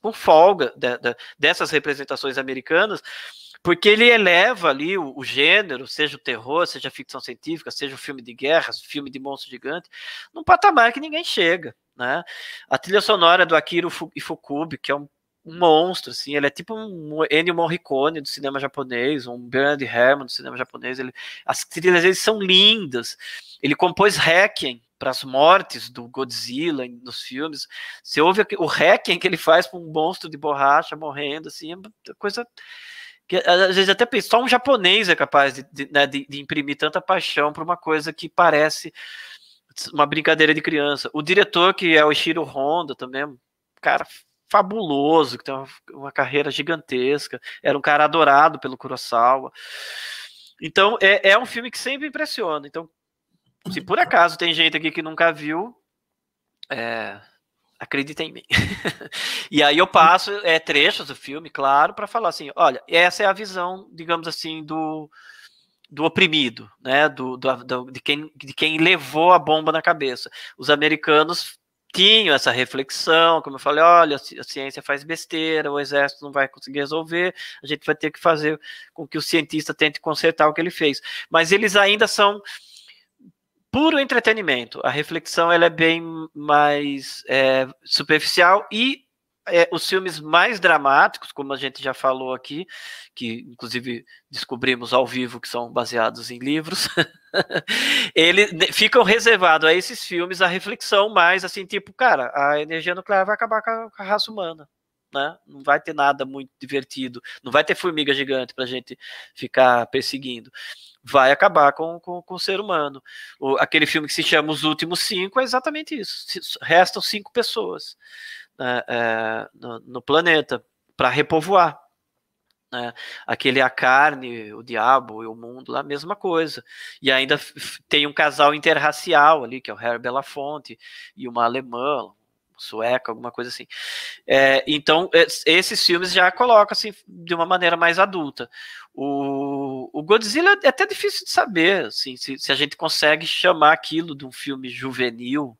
[SPEAKER 2] com folga de, de, dessas representações americanas, porque ele eleva ali o, o, gênero, seja o terror, seja a ficção científica, seja o filme de guerras, filme de monstro gigante, num patamar que ninguém chega né? A trilha sonora do Akiro Ifukube, que é um, monstro, assim, ele é tipo um Ennio Morricone do cinema japonês, um Bernard Herrmann do cinema japonês, ele, as trilhas dele são lindas, ele compôs Requiem para as mortes do Godzilla nos filmes, você ouve o Requiem que ele faz para um monstro de borracha morrendo, assim, é coisa que às vezes até só um japonês é capaz de, de, né, de, de imprimir tanta paixão para uma coisa que parece uma brincadeira de criança. O diretor, que é o Ishiro Honda, também, é um cara fabuloso, que tem uma, uma, carreira gigantesca, era um cara adorado pelo Kurosawa. Então, é, é um filme que sempre impressiona. Então, se por acaso tem gente aqui que nunca viu, é, acredita em mim. e aí eu passo é, trechos do filme, claro, para falar assim: olha, essa é a visão, digamos assim, do do oprimido, né, do, do, do, de, quem, de quem levou a bomba na cabeça. Os americanos tinham essa reflexão, como eu falei, olha, a ciência faz besteira, o exército não vai conseguir resolver, a gente vai ter que fazer com que o cientista tente consertar o que ele fez. Mas eles ainda são puro entretenimento. A reflexão ela é bem mais é, superficial e é, os filmes mais dramáticos, como a gente já falou aqui, que inclusive descobrimos ao vivo que são baseados em livros, eles ficam reservados a esses filmes a reflexão mais assim, tipo, cara, a energia nuclear vai acabar com a, com a raça humana. Né? Não vai ter nada muito divertido, não vai ter formiga gigante para a gente ficar perseguindo. Vai acabar com, com, com o ser humano. O, aquele filme que se chama Os Últimos Cinco é exatamente isso. Restam cinco pessoas. Né, é, no, no, planeta para repovoar. Né? Aquele a carne, o diabo e o mundo, lá mesma coisa. E ainda tem um casal interracial ali, que é o Harry Belafonte e uma alemã, sueca, alguma coisa assim. É, então, é, esses filmes já colocam assim, de uma maneira mais adulta. O, o Godzilla é até difícil de saber assim, se, se, a gente consegue chamar aquilo de um filme juvenil,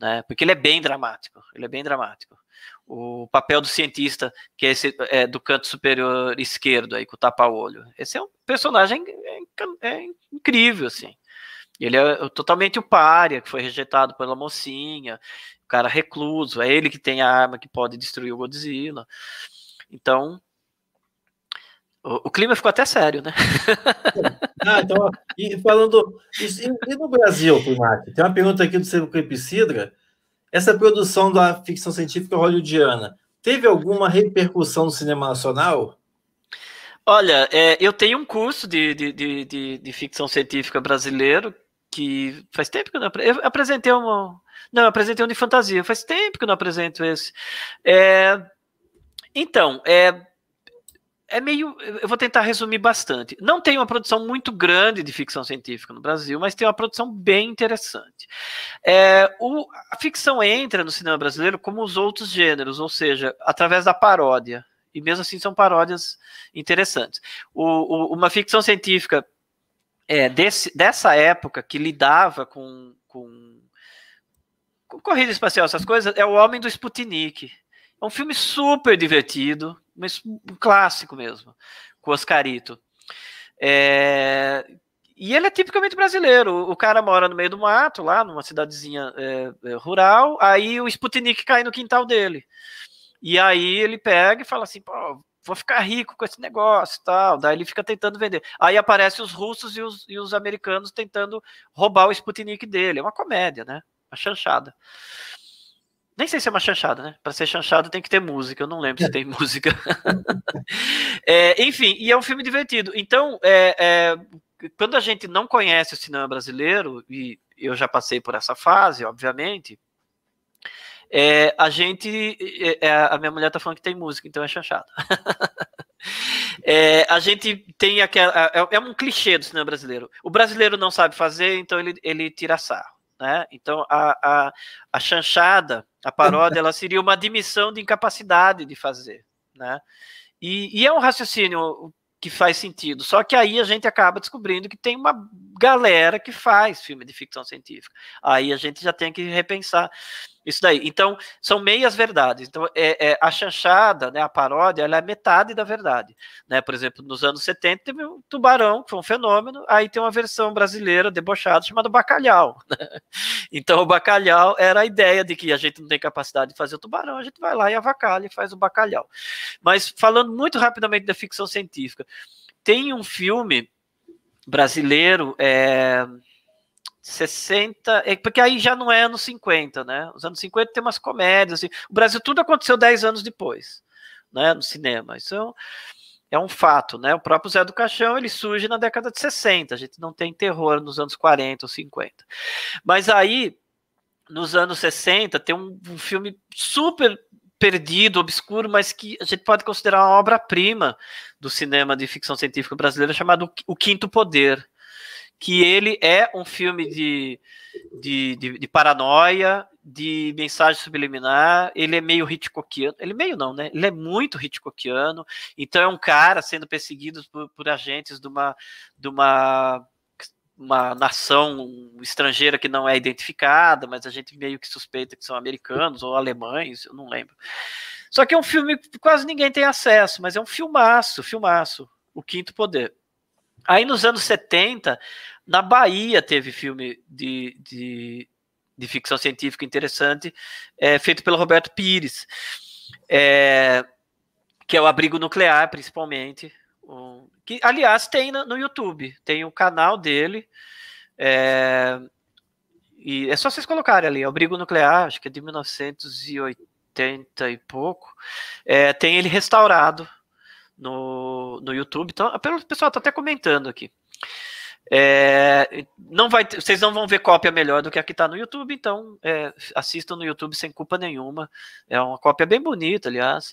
[SPEAKER 2] né? Porque ele é bem dramático, ele é bem dramático. O papel do cientista, que é esse é, do canto superior esquerdo aí com o tapa-olho, esse é um personagem é, é incrível assim. Ele é, é totalmente o pária que foi rejeitado pela mocinha, o cara recluso, é ele que tem a arma que pode destruir o Godzilla. Então, o, clima ficou até sério, né? ah, então, e falando.
[SPEAKER 1] E, e no Brasil, Primate? Tem uma pergunta aqui do Cerco Clepsidra. Essa produção da ficção científica hollywoodiana teve alguma repercussão no cinema nacional?
[SPEAKER 2] Olha, é, eu tenho um curso de, de, de, de, ficção científica brasileiro que faz tempo que eu não eu apresentei uma. Não, eu apresentei um de fantasia. Faz tempo que eu não apresento esse. É, então, é, é meio. Eu vou tentar resumir bastante. Não tem uma produção muito grande de ficção científica no Brasil, mas tem uma produção bem interessante. É, o, a ficção entra no cinema brasileiro como os outros gêneros, ou seja, através da paródia. E mesmo assim são paródias interessantes. O, o, uma ficção científica é, desse, dessa época que lidava com, com, com corrida espacial, essas coisas, é o Homem do Sputnik é um filme super divertido, mas um clássico mesmo, com Oscarito. É... E ele é tipicamente brasileiro. O cara mora no meio do mato, lá numa cidadezinha é, é, rural, aí o Sputnik cai no quintal dele. E aí ele pega e fala assim, pô, vou ficar rico com esse negócio e tal. Daí ele fica tentando vender. Aí aparecem os russos e os, e os americanos tentando roubar o Sputnik dele. É uma comédia, né? Uma chanchada. Nem sei se é uma chanchada, né? Para ser chanchada tem que ter música. Eu não lembro se é. tem música. é, enfim, e é um filme divertido. Então, é, é, quando a gente não conhece o cinema brasileiro, e eu já passei por essa fase, obviamente, é, a gente. É, a minha mulher tá falando que tem música, então é chanchada. É, a gente tem aquela. É, um clichê do cinema brasileiro. O brasileiro não sabe fazer, então ele, ele tira sarro. Né? Então, a, a, a chanchada, a paródia, ela seria uma admissão de incapacidade de fazer. Né? E, e é um raciocínio que faz sentido. Só que aí a gente acaba descobrindo que tem uma galera que faz filme de ficção científica. Aí a gente já tem que repensar. Isso daí. Então, são meias verdades. Então, é, é, a chanchada, né, a paródia, ela é metade da verdade. Né? Por exemplo, nos anos 70 teve um tubarão, que foi um fenômeno, aí tem uma versão brasileira debochada chamada bacalhau. Né? Então, o bacalhau era a ideia de que a gente não tem capacidade de fazer o tubarão, a gente vai lá e avacalha e faz o bacalhau. Mas, falando muito rapidamente da ficção científica, tem um filme brasileiro. É 60, é, porque aí já não é anos 50, né? Os anos 50 tem umas comédias, assim. O Brasil tudo aconteceu 10 anos depois, né, no cinema. Isso é um fato, né? O próprio Zé do Caixão, ele surge na década de 60. A gente não tem terror nos anos 40 ou 50. Mas aí nos anos 60 tem um, um filme super perdido, obscuro, mas que a gente pode considerar uma obra-prima do cinema de ficção científica brasileira chamado O Quinto Poder, que ele é um filme de, de, de, de paranoia, de mensagem subliminar, ele é meio Hitchcockiano, ele é meio não, né? Ele é muito Hitchcockiano, então é um cara sendo perseguido por, por agentes de uma, de uma uma nação estrangeira que não é identificada, mas a gente meio que suspeita que são americanos ou alemães, eu não lembro. Só que é um filme que quase ninguém tem acesso, mas é um filmaço, filmaço, O Quinto Poder. Aí nos anos 70, na Bahia teve filme de, de, de ficção científica interessante, é, feito pelo Roberto Pires, é, que é o Abrigo Nuclear, principalmente. que, aliás, tem no, no YouTube, tem o canal dele. É, e é só vocês colocarem ali, Abrigo Nuclear, acho que é de 1980 e pouco. É, tem ele restaurado no, no YouTube. Então, o pessoal está até comentando aqui. É, não vai, vocês não vão ver cópia melhor do que a que está no YouTube, então é, assistam no YouTube sem culpa nenhuma. É uma cópia bem bonita, aliás.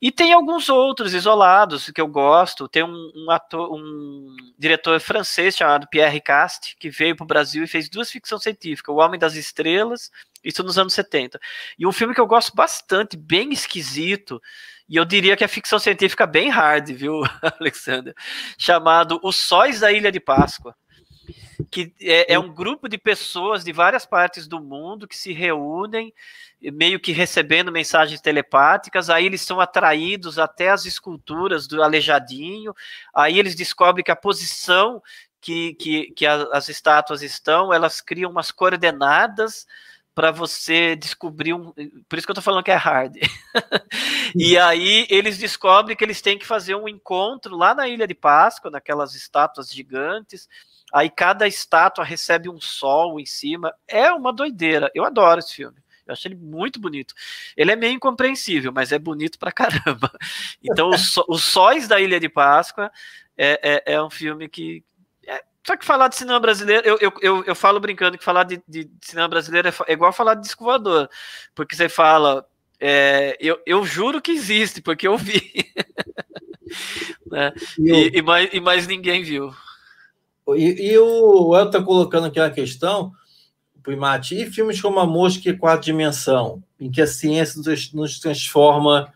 [SPEAKER 2] E tem alguns outros isolados que eu gosto. Tem um, um ator, um diretor francês chamado Pierre Cast que veio para o Brasil e fez duas ficções científicas: O Homem das Estrelas isso nos anos 70. E um filme que eu gosto bastante, bem esquisito, e eu diria que é ficção científica bem hard, viu, Alexander? Chamado Os Sóis da Ilha de Páscoa. Que é, é um grupo de pessoas de várias partes do mundo que se reúnem, meio que recebendo mensagens telepáticas. Aí eles são atraídos até as esculturas do Aleijadinho. Aí eles descobrem que a posição que, que, que as estátuas estão, elas criam umas coordenadas para você descobrir um. Por isso que eu estou falando que é hard. e uhum. aí eles descobrem que eles têm que fazer um encontro lá na Ilha de Páscoa, naquelas estátuas gigantes. Aí cada estátua recebe um sol em cima. É uma doideira. Eu adoro esse filme. Eu acho ele muito bonito. Ele é meio incompreensível, mas é bonito pra caramba. Então, os, os Sóis da Ilha de Páscoa é, é, é um filme que, só que falar de cinema brasileiro, eu, eu, eu, eu falo brincando que falar de, de, cinema brasileiro é, é, igual falar de disco voador, porque você fala, é, eu, eu juro que existe, porque eu vi. né? e, e, mais, e mais ninguém viu.
[SPEAKER 1] E, e o El está colocando aqui a questão, Primate, e filmes como A Mosca e Quarta Dimensão, em que a ciência nos, nos transforma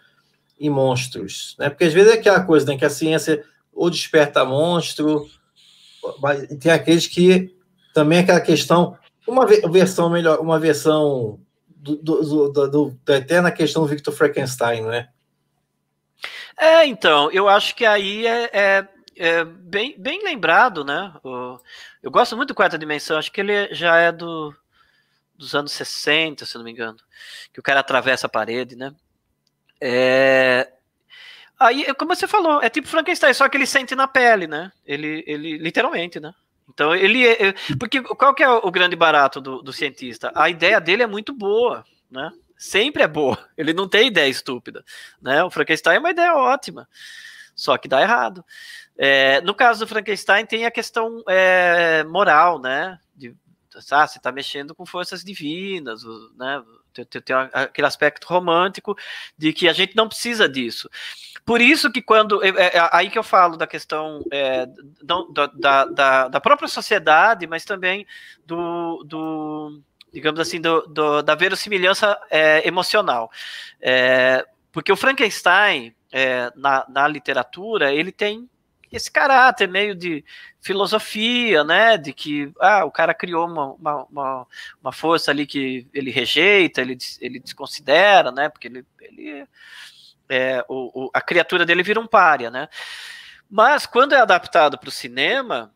[SPEAKER 1] em monstros. Né? Porque às vezes é aquela coisa né, que a ciência ou desperta monstro mas tem aqueles que também é aquela questão, uma versão melhor, uma versão do, do, do, do da eterna questão do Victor Frankenstein, né?
[SPEAKER 2] É, então, eu acho que aí é, é, é bem, bem lembrado, né? O, eu gosto muito do Quarta Dimensão, acho que ele já é do, dos anos 60, se não me engano, que o cara atravessa a parede, né? É, Aí, é como você falou, é tipo Frankenstein, só que ele sente na pele, né? Ele, ele literalmente, né? Então ele é, é, porque qual que é o grande barato do, do cientista? A ideia dele é muito boa, né? Sempre é boa. Ele não tem ideia estúpida, né? O Frankenstein é uma ideia ótima, só que dá errado. É, no caso do Frankenstein tem a questão é, moral, né? De, ah, você está mexendo com forças divinas, né? Tem, tem, tem aquele aspecto romântico de que a gente não precisa disso. Por isso que quando. É, é, é, aí que eu falo da questão é, da, da, da, da, própria sociedade, mas também do. do digamos assim, do, do da verossimilhança é, emocional. É, porque o Frankenstein, na, na literatura, ele tem esse caráter meio de filosofia, né? De que ah, o cara criou uma, uma, uma, força ali que ele rejeita, ele, ele desconsidera, né? Porque ele, ele é, o, o, a criatura dele vira um pária, né? Mas quando é adaptado para o cinema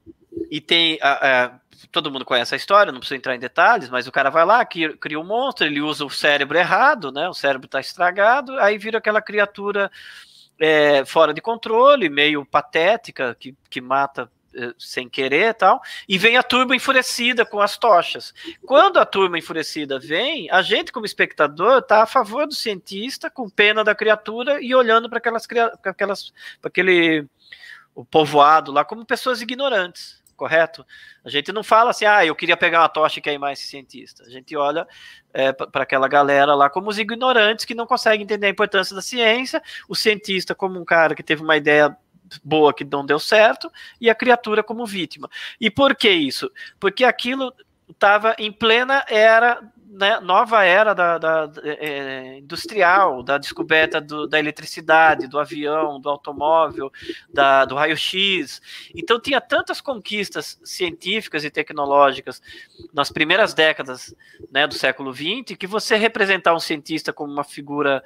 [SPEAKER 2] e tem a, a, todo mundo conhece a história, não precisa entrar em detalhes, mas o cara vai lá, cria um monstro, ele usa o cérebro errado, né? O cérebro está estragado, aí vira aquela criatura é, fora de controle, meio patética que, que mata eh, sem querer e tal, e vem a turma enfurecida com as tochas. Quando a turma enfurecida vem, a gente, como espectador, está a favor do cientista, com pena da criatura e olhando para aquelas, aquelas aquele o povoado lá como pessoas ignorantes, correto? A gente não fala assim, ah, eu queria pegar uma tocha e queimar mais cientista. A gente olha é, eh, para aquela galera lá como os ignorantes que não conseguem entender a importância da ciência, o cientista como um cara que teve uma ideia boa que não deu certo e a criatura como vítima. E por que isso? Porque aquilo estava em plena era, né, nova era da, da, da é, é, industrial, da descoberta do, da eletricidade, do avião, do automóvel, da, do raio-x. Então tinha tantas conquistas científicas e tecnológicas nas primeiras décadas né, do século XX que você representar um cientista como uma figura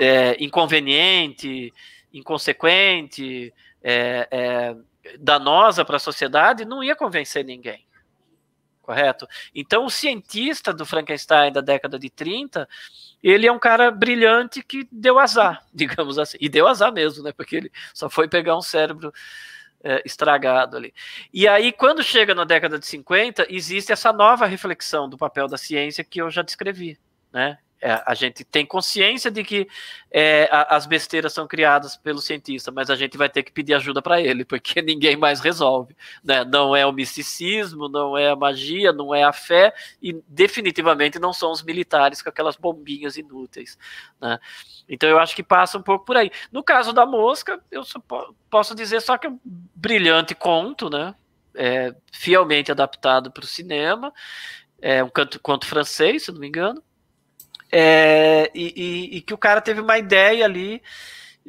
[SPEAKER 2] é, inconveniente, inconsequente, é, é, danosa para a sociedade, não ia convencer ninguém. Correto? Então, o cientista do Frankenstein da década de 30, ele é um cara brilhante que deu azar, digamos assim. E deu azar mesmo, né? Porque ele só foi pegar um cérebro é, estragado ali. E aí, quando chega na década de 50, existe essa nova reflexão do papel da ciência que eu já descrevi, né? É, a gente tem consciência de que é, a, as besteiras são criadas pelo cientista, mas a gente vai ter que pedir ajuda para ele, porque ninguém mais resolve. Né? Não é o misticismo, não é a magia, não é a fé, e definitivamente não são os militares com aquelas bombinhas inúteis. Né? Então eu acho que passa um pouco por aí. No caso da mosca, eu posso dizer só que é um brilhante conto, né? É, fielmente adaptado para o cinema, é um canto, conto francês, se não me engano é, e, e, e, que o cara teve uma ideia ali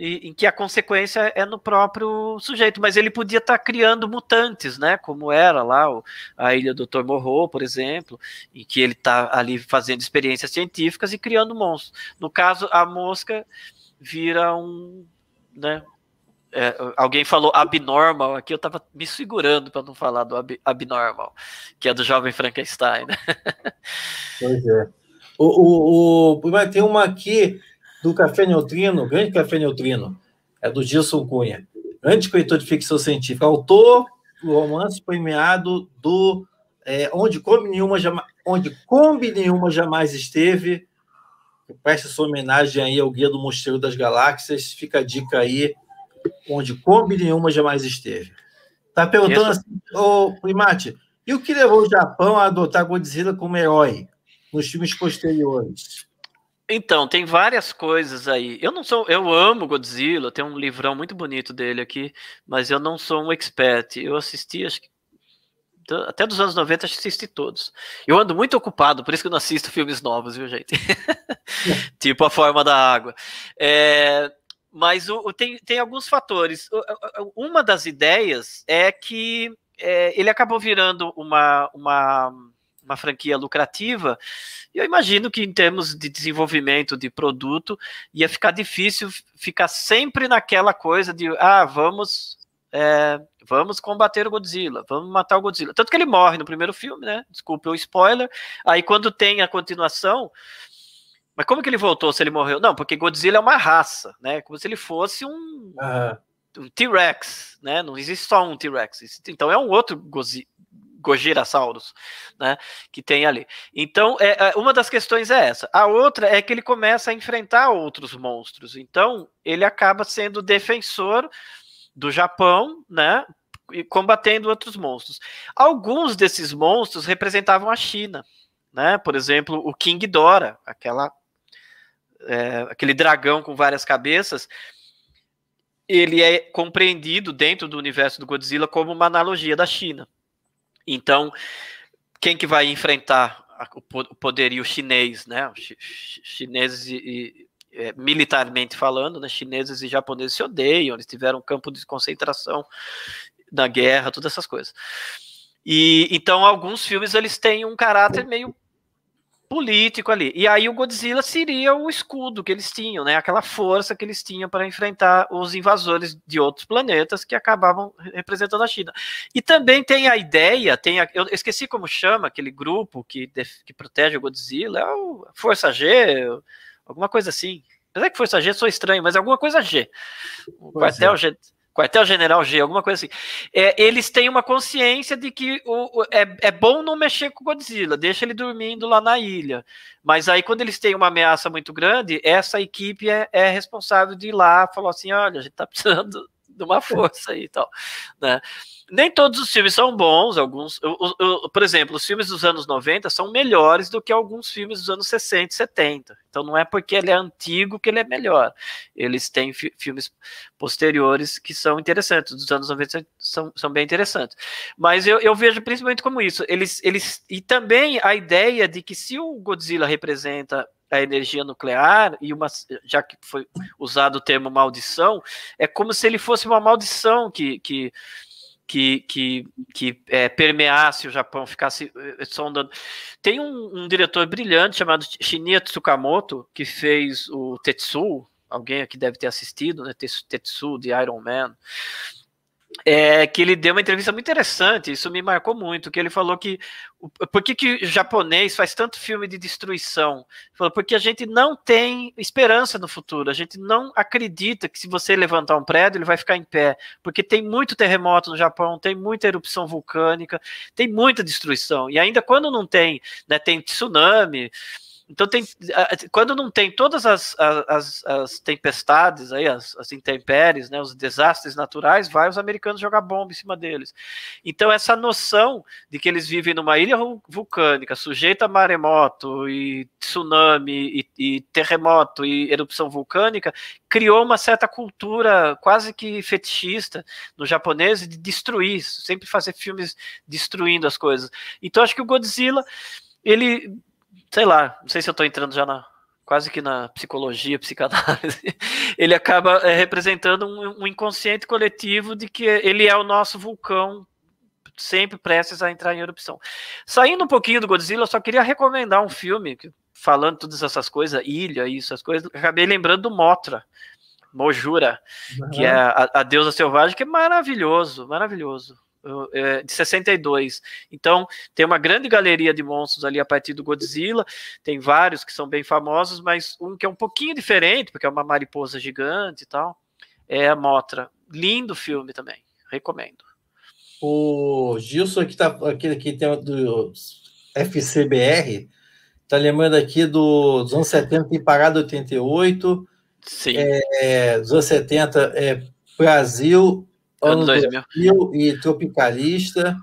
[SPEAKER 2] em que a consequência é no próprio sujeito, mas ele podia estar tá criando mutantes, né? Como era lá o, a Ilha do Dr. Morro, por exemplo, em que ele está ali fazendo experiências científicas e criando monstros. No caso, a mosca vira um, né? É, alguém falou abnormal aqui, eu estava me segurando para não falar do ab, abnormal, que é do jovem Frankenstein. Né?
[SPEAKER 1] Pois é. O, o, o, tem uma aqui do Café Neutrino, grande Café Neutrino, é do Gilson Cunha, grande escritor de ficção científica, autor do romance premiado do é, onde, como nenhuma, jamais, onde combi Nenhuma Jamais Esteve, presta sua homenagem aí ao Guia do Mosteiro das Galáxias, fica a dica aí, onde combi Nenhuma Jamais Esteve. Tá perguntando assim, ô Primate, e o que levou o Japão a adotar Godzilla como herói? nos filmes posteriores?
[SPEAKER 2] Então, tem várias coisas aí. Eu não sou, eu amo Godzilla, tem um livrão muito bonito dele aqui, mas eu não sou um expert. Eu assisti, acho que até dos anos 90 assisti todos. Eu ando muito ocupado, por isso que eu não assisto filmes novos, viu, gente? tipo A Forma da Água. É, mas o, o, tem, tem alguns fatores. Uma das ideias é que é, ele acabou virando uma, uma uma franquia lucrativa, eu imagino que em termos de desenvolvimento de produto, ia ficar difícil ficar sempre naquela coisa de, ah, vamos é, vamos combater o Godzilla, vamos matar o Godzilla. Tanto que ele morre no primeiro filme, né? Desculpa o spoiler. Aí quando tem a continuação. Mas como que ele voltou se ele morreu? Não, porque Godzilla é uma raça, né? Como se ele fosse um, uhum. um T-Rex, né? Não existe só um T-Rex. Então é um outro Godzilla. Gojirasaurus, né, que tem ali. Então, é, é, uma das questões é essa. A outra é que ele começa a enfrentar outros monstros. Então, ele acaba sendo defensor do Japão, né, e combatendo outros monstros. Alguns desses monstros representavam a China, né? Por exemplo, o King Dora, aquela é, aquele dragão com várias cabeças, ele é compreendido dentro do universo do Godzilla como uma analogia da China. Então, quem que vai enfrentar o poderio chinês, né? Chineses e, é, militarmente falando, né? Chineses e japoneses se odeiam, eles tiveram campo de concentração na guerra, todas essas coisas. E então alguns filmes eles têm um caráter meio político ali. E aí o Godzilla seria o escudo que eles tinham, né? Aquela força que eles tinham para enfrentar os invasores de outros planetas que acabavam representando a China. E também tem a ideia, tem a, eu esqueci como chama aquele grupo que, def, que protege o Godzilla, é o Força G, alguma coisa assim. Apesar que Força G sou estranho, mas é alguma coisa G. É. O quartel é. G quartel general G, alguma coisa assim. É, eles têm uma consciência de que o, o, é, é bom não mexer com o Godzilla, deixa ele dormindo lá na ilha. Mas aí, quando eles têm uma ameaça muito grande, essa equipe é, é responsável de ir lá, falou assim: olha, a gente tá precisando de uma força aí e tal. Né? Nem todos os filmes são bons, alguns. Eu, eu, por exemplo, os filmes dos anos 90 são melhores do que alguns filmes dos anos 60 e 70. Então não é porque ele é antigo que ele é melhor. Eles têm fi filmes posteriores que são interessantes, dos anos 90 são, são bem interessantes. Mas eu, eu vejo principalmente como isso. Eles, eles, e também a ideia de que se o Godzilla representa a energia nuclear e uma já que foi usado o termo maldição é como se ele fosse uma maldição que que que, que, que é, permeasse o Japão, ficasse eh, sondando. Tem um, um diretor brilhante chamado Shinya Tsukamoto, que fez o Tetsu, alguém aqui deve ter assistido, né? Tetsu de Iron Man é, que ele deu uma entrevista muito interessante, isso me marcou muito, que ele falou que por que, que o japonês faz tanto filme de destruição? falou, porque a gente não tem esperança no futuro, a gente não acredita que se você levantar um prédio, ele vai ficar em pé, porque tem muito terremoto no Japão, tem muita erupção vulcânica, tem muita destruição, e ainda quando não tem, né, tem tsunami, então tem, quando não tem todas as, as, as tempestades aí, as, as, intempéries, né, os desastres naturais, vai os americanos jogar bomba em cima deles. Então essa noção de que eles vivem numa ilha vulcânica, sujeita a maremoto e tsunami e, e terremoto e erupção vulcânica, criou uma certa cultura quase que fetichista no japonês de destruir, sempre fazer filmes destruindo as coisas. Então acho que o Godzilla ele sei lá, não sei se eu estou entrando já na quase que na psicologia, psicanálise, ele acaba é, representando um, um, inconsciente coletivo de que ele é o nosso vulcão sempre prestes a entrar em erupção. Saindo um pouquinho do Godzilla, eu só queria recomendar um filme que, falando todas essas coisas, ilha, isso, as coisas, acabei lembrando do Motra, Mojura, uhum. que é a, a deusa selvagem, que é maravilhoso, maravilhoso. É, de 62. Então, tem uma grande galeria de monstros ali a partir do Godzilla, tem vários que são bem famosos, mas um que é um pouquinho diferente, porque é uma mariposa gigante e tal, é a Motra. Lindo filme também, recomendo.
[SPEAKER 1] O Gilson que tá aquele que tem do FCBR, está lembrando aqui do, dos anos 70 tem Parada 88. Sim. É, é, dos anos 70 é Brasil
[SPEAKER 2] ano 2000.
[SPEAKER 1] 2000 e tropicalista.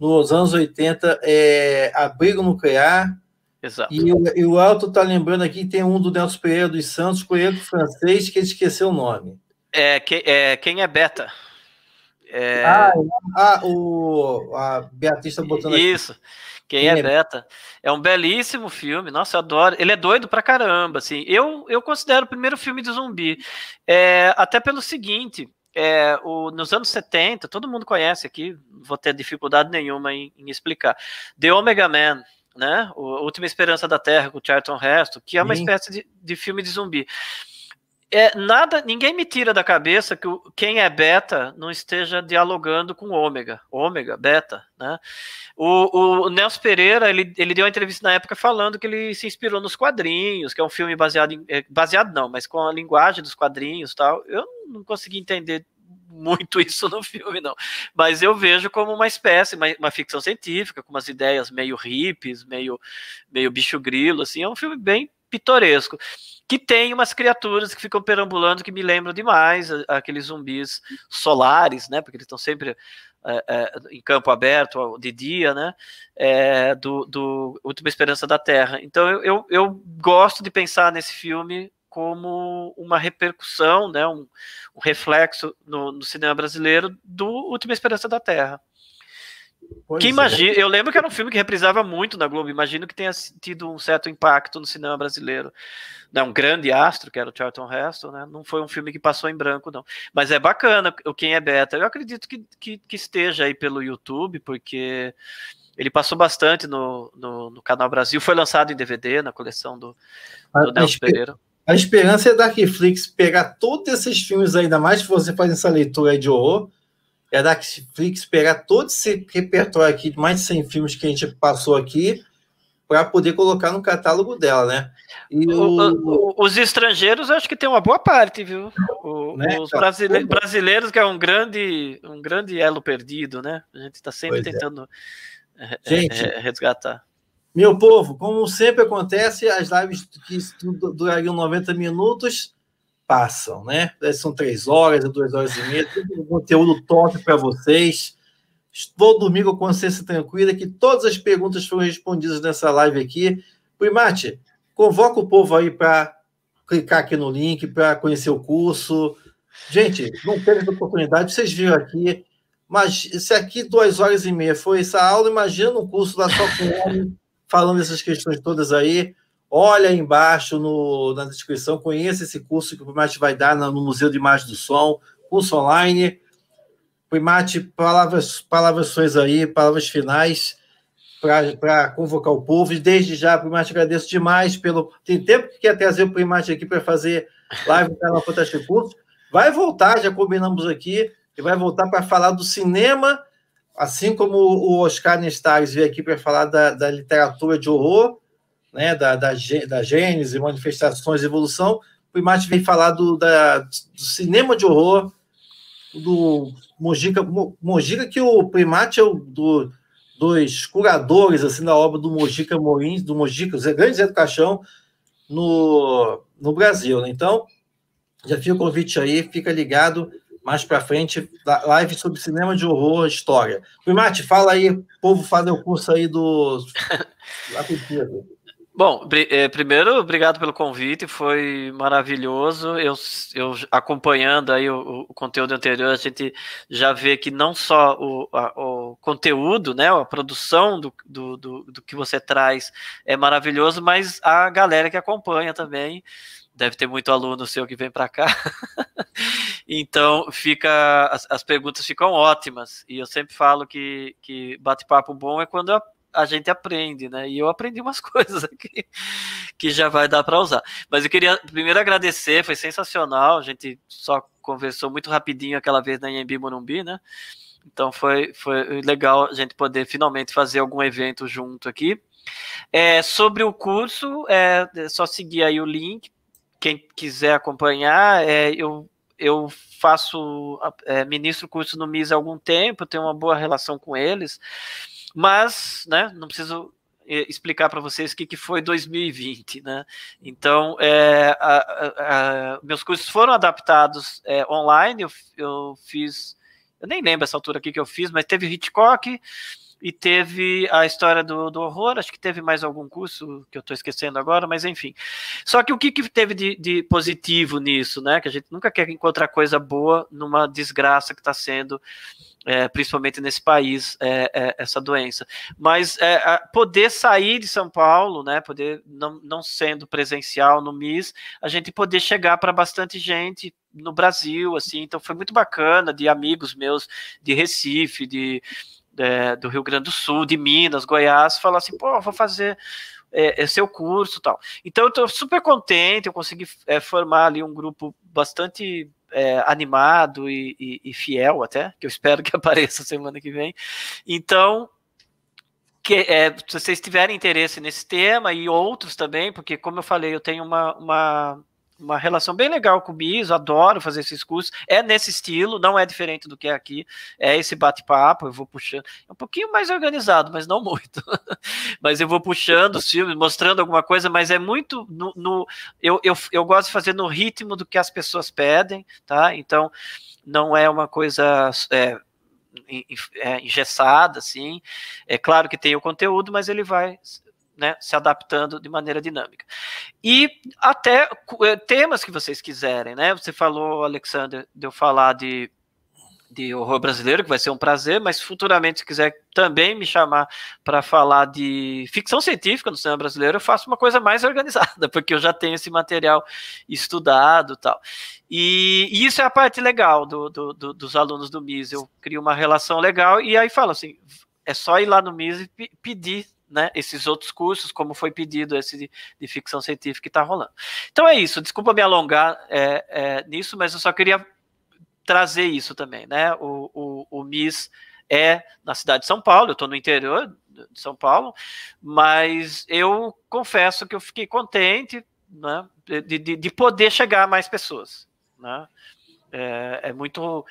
[SPEAKER 1] Nos anos 80, é, abrigo nuclear. Exato. E, e o Alto está lembrando aqui, tem um do Nelson Pereira dos Santos, coelho francês, que ele esqueceu o
[SPEAKER 2] nome. É, que, é quem é Beta? É... Ah, é, ah,
[SPEAKER 1] o, a Beatriz está botando Isso.
[SPEAKER 2] Aqui. Quem, quem é, é Beta? É um belíssimo filme. Nossa, eu adoro. Ele é doido pra caramba, assim. Eu, eu considero o primeiro filme de zumbi. É, até pelo seguinte, é, o, nos anos 70, todo mundo conhece aqui, vou ter dificuldade nenhuma em, em explicar. The Omega Man, né? O Última Esperança da Terra, com o Charlton Heston, que é uma Sim. espécie de, de filme de zumbi é, nada, ninguém me tira da cabeça que quem é beta não esteja dialogando com ômega, ômega, beta, né? O, o Nelson Pereira, ele, ele deu uma entrevista na época falando que ele se inspirou nos quadrinhos, que é um filme baseado em, é, baseado não, mas com a linguagem dos quadrinhos, tal. Eu não consegui entender muito isso no filme, não. Mas eu vejo como uma espécie, uma, uma, ficção científica, com umas ideias meio hippies, meio, meio bicho grilo, assim. É um filme bem pitoresco que tem umas criaturas que ficam perambulando que me lembram demais aqueles zumbis solares, né? Porque eles estão sempre é, é, em campo aberto de dia, né? É, do, do Última Esperança da Terra. Então eu, eu, eu gosto de pensar nesse filme como uma repercussão, né, um, um reflexo no, no, cinema brasileiro do Última Esperança da Terra. Quem imagina, é. eu lembro que era um filme que reprisava muito na Globo. Imagino que tenha tido um certo impacto no cinema brasileiro. Não, um grande astro, que era o Charlton Heston, né? Não foi um filme que passou em branco, não. Mas é bacana o Quem é Beta. Eu acredito que, que, que esteja aí pelo YouTube, porque ele passou bastante no, no, no, canal Brasil. Foi lançado em DVD na coleção do, do Nelson Pereira.
[SPEAKER 1] A esperança é da Netflix pegar todos esses filmes, ainda mais se você faz essa leitura de horror é a Netflix pegar todo esse repertório aqui de mais de 100 filmes que a gente passou aqui para poder colocar no
[SPEAKER 2] catálogo dela, né? O... os estrangeiros acho que tem uma boa parte, viu? O, né? Os brasileiros que é um grande, um grande elo perdido, né? A gente está sempre pois é. tentando é. é gente, é, resgatar.
[SPEAKER 1] Meu povo,
[SPEAKER 2] como sempre
[SPEAKER 1] acontece, as lives que durariam 90 minutos passam, né? São três horas, duas horas e meia, conteúdo top para vocês. Estou domingo com consciência tranquila que todas as perguntas foram respondidas nessa live aqui. Primate, convoca o povo aí para clicar aqui no link, para conhecer o curso. Gente, não perde a oportunidade, vocês viram aqui. Mas se aqui duas horas e meia foi essa aula, imagina um curso lá só com homem, falando essas questões todas aí. Olha aí embaixo no, na descrição, conheça esse curso que o Primate vai dar no Museu de Imagem do Som, curso online. Primate, palavras, palavras aí, palavras finais para convocar o povo. E desde já, Primate, agradeço demais pelo. Tem tempo que quer trazer o Primate aqui para fazer live na Fantástico Curso. Vai voltar, já combinamos aqui, e vai voltar para falar do cinema, assim como o Oscar Nestares veio aqui para falar da, da, literatura de horror né, da, da, da gênese, manifestações de evolução, o Imate vem falar do, da, do cinema de horror do Mojica, Mojica que o Primate é o, do, dos curadores assim da obra do Mojica Morins, do Mojica, o grande Zé do Caixão no, no Brasil. Né? Então, já fica o convite aí, fica ligado mais para frente, live sobre cinema de horror, história. Primate, fala aí, povo fazer o curso aí do...
[SPEAKER 2] Bom, eh, primeiro, obrigado pelo convite, foi maravilhoso. Eu, eu acompanhando aí o, o, conteúdo anterior, a gente já vê que não só o, a, o conteúdo, né, a produção do, do, do, do que você traz é maravilhoso, mas a galera que acompanha também deve ter muito aluno seu que vem para cá. então, fica as, as, perguntas ficam ótimas. E eu sempre falo que, que bate-papo bom é quando a gente aprende, né? E eu aprendi umas coisas aqui que já vai dar para usar. Mas eu queria primeiro agradecer, foi sensacional. A gente só conversou muito rapidinho aquela vez na Iambi Morumbi, né? Então foi, foi legal a gente poder finalmente fazer algum evento junto aqui. É, sobre o curso, é, é só seguir aí o link. Quem quiser acompanhar, é, eu, eu faço, é, ministro curso no MIS há algum tempo, tenho uma boa relação com eles. Mas, né, não preciso eh, explicar para vocês o que, que foi 2020, né? Então, é, a, a, a, meus cursos foram adaptados é, online, eu, eu fiz, eu nem lembro essa altura aqui que eu fiz, mas teve Hitchcock e teve a história do, do horror, acho que teve mais algum curso que eu estou esquecendo agora, mas enfim. Só que o que, que teve de, de positivo nisso, né? Que a gente nunca quer encontrar coisa boa numa desgraça que está sendo é, principalmente nesse país, é, é essa doença. Mas é, poder sair de São Paulo, né, poder não, não sendo presencial no MIS, a gente poder chegar para bastante gente, no Brasil, assim, então foi muito bacana, de amigos meus de Recife, de, é, do Rio Grande do Sul, de Minas, Goiás, falar assim, pô, vou fazer é, é seu curso tal. Então eu tô super contente, eu consegui é, formar ali um grupo bastante é, animado e, e, e, fiel até, que eu espero que apareça semana que vem. Então, que, é, se vocês tiverem interesse nesse tema e outros também, porque como eu falei, eu tenho uma, uma uma relação bem legal com o Miso, adoro fazer esses cursos. É nesse estilo, não é diferente do que é aqui. É esse bate-papo, eu vou puxando. É um pouquinho mais organizado, mas não muito. mas eu vou puxando os filmes, mostrando alguma coisa, mas é muito no. no eu, eu, eu gosto de fazer no ritmo do que as pessoas pedem, tá? Então, não é uma coisa. É, é engessada, assim. É claro que tem o conteúdo, mas ele vai né, se adaptando de maneira dinâmica. E até eh, temas que vocês quiserem, né? Você falou, Alexander, de eu falar de, de horror brasileiro, que vai ser um prazer, mas futuramente, se quiser também me chamar para falar de ficção científica no cinema brasileiro, eu faço uma coisa mais organizada, porque eu já tenho esse material estudado tal. E, e isso é a parte legal do, do, do, dos alunos do MIS. Eu crio uma relação legal e aí falo assim. É só ir lá no MIS e pedir né, esses outros cursos, como foi pedido esse de, de ficção científica que está rolando. Então é isso, desculpa me alongar é, é, nisso, mas eu só queria trazer isso também, né? O, o, o MIS é na cidade de São Paulo, eu estou no interior de São Paulo, mas eu confesso que eu fiquei contente né, de, de, de poder chegar a mais pessoas. Né? É, é muito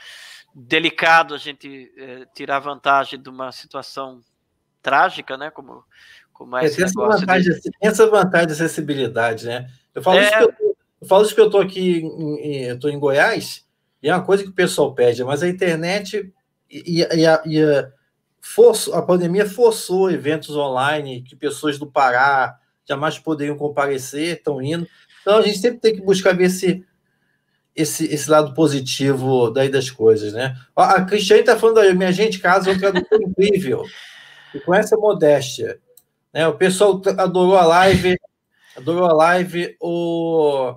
[SPEAKER 2] delicado a gente é, tirar vantagem de uma situação trágica, né? Como, como é, é essa, vantagem,
[SPEAKER 1] de... essa vantagem de acessibilidade, né? Eu falo, é... isso, que eu, eu, falo isso que eu tô aqui, em, eu tô em Goiás, e é uma coisa que o pessoal pede, mas a internet e, e, a, e a, forço, a pandemia forçou eventos online que pessoas do Pará jamais poderiam comparecer, estão indo. Então a gente sempre tem que buscar ver esse, esse, esse lado positivo daí das coisas, né? A Cristiane está falando aí, minha gente, casa é um tradutor incrível. E com essa modéstia, né? O pessoal adorou a live, adorou a live, o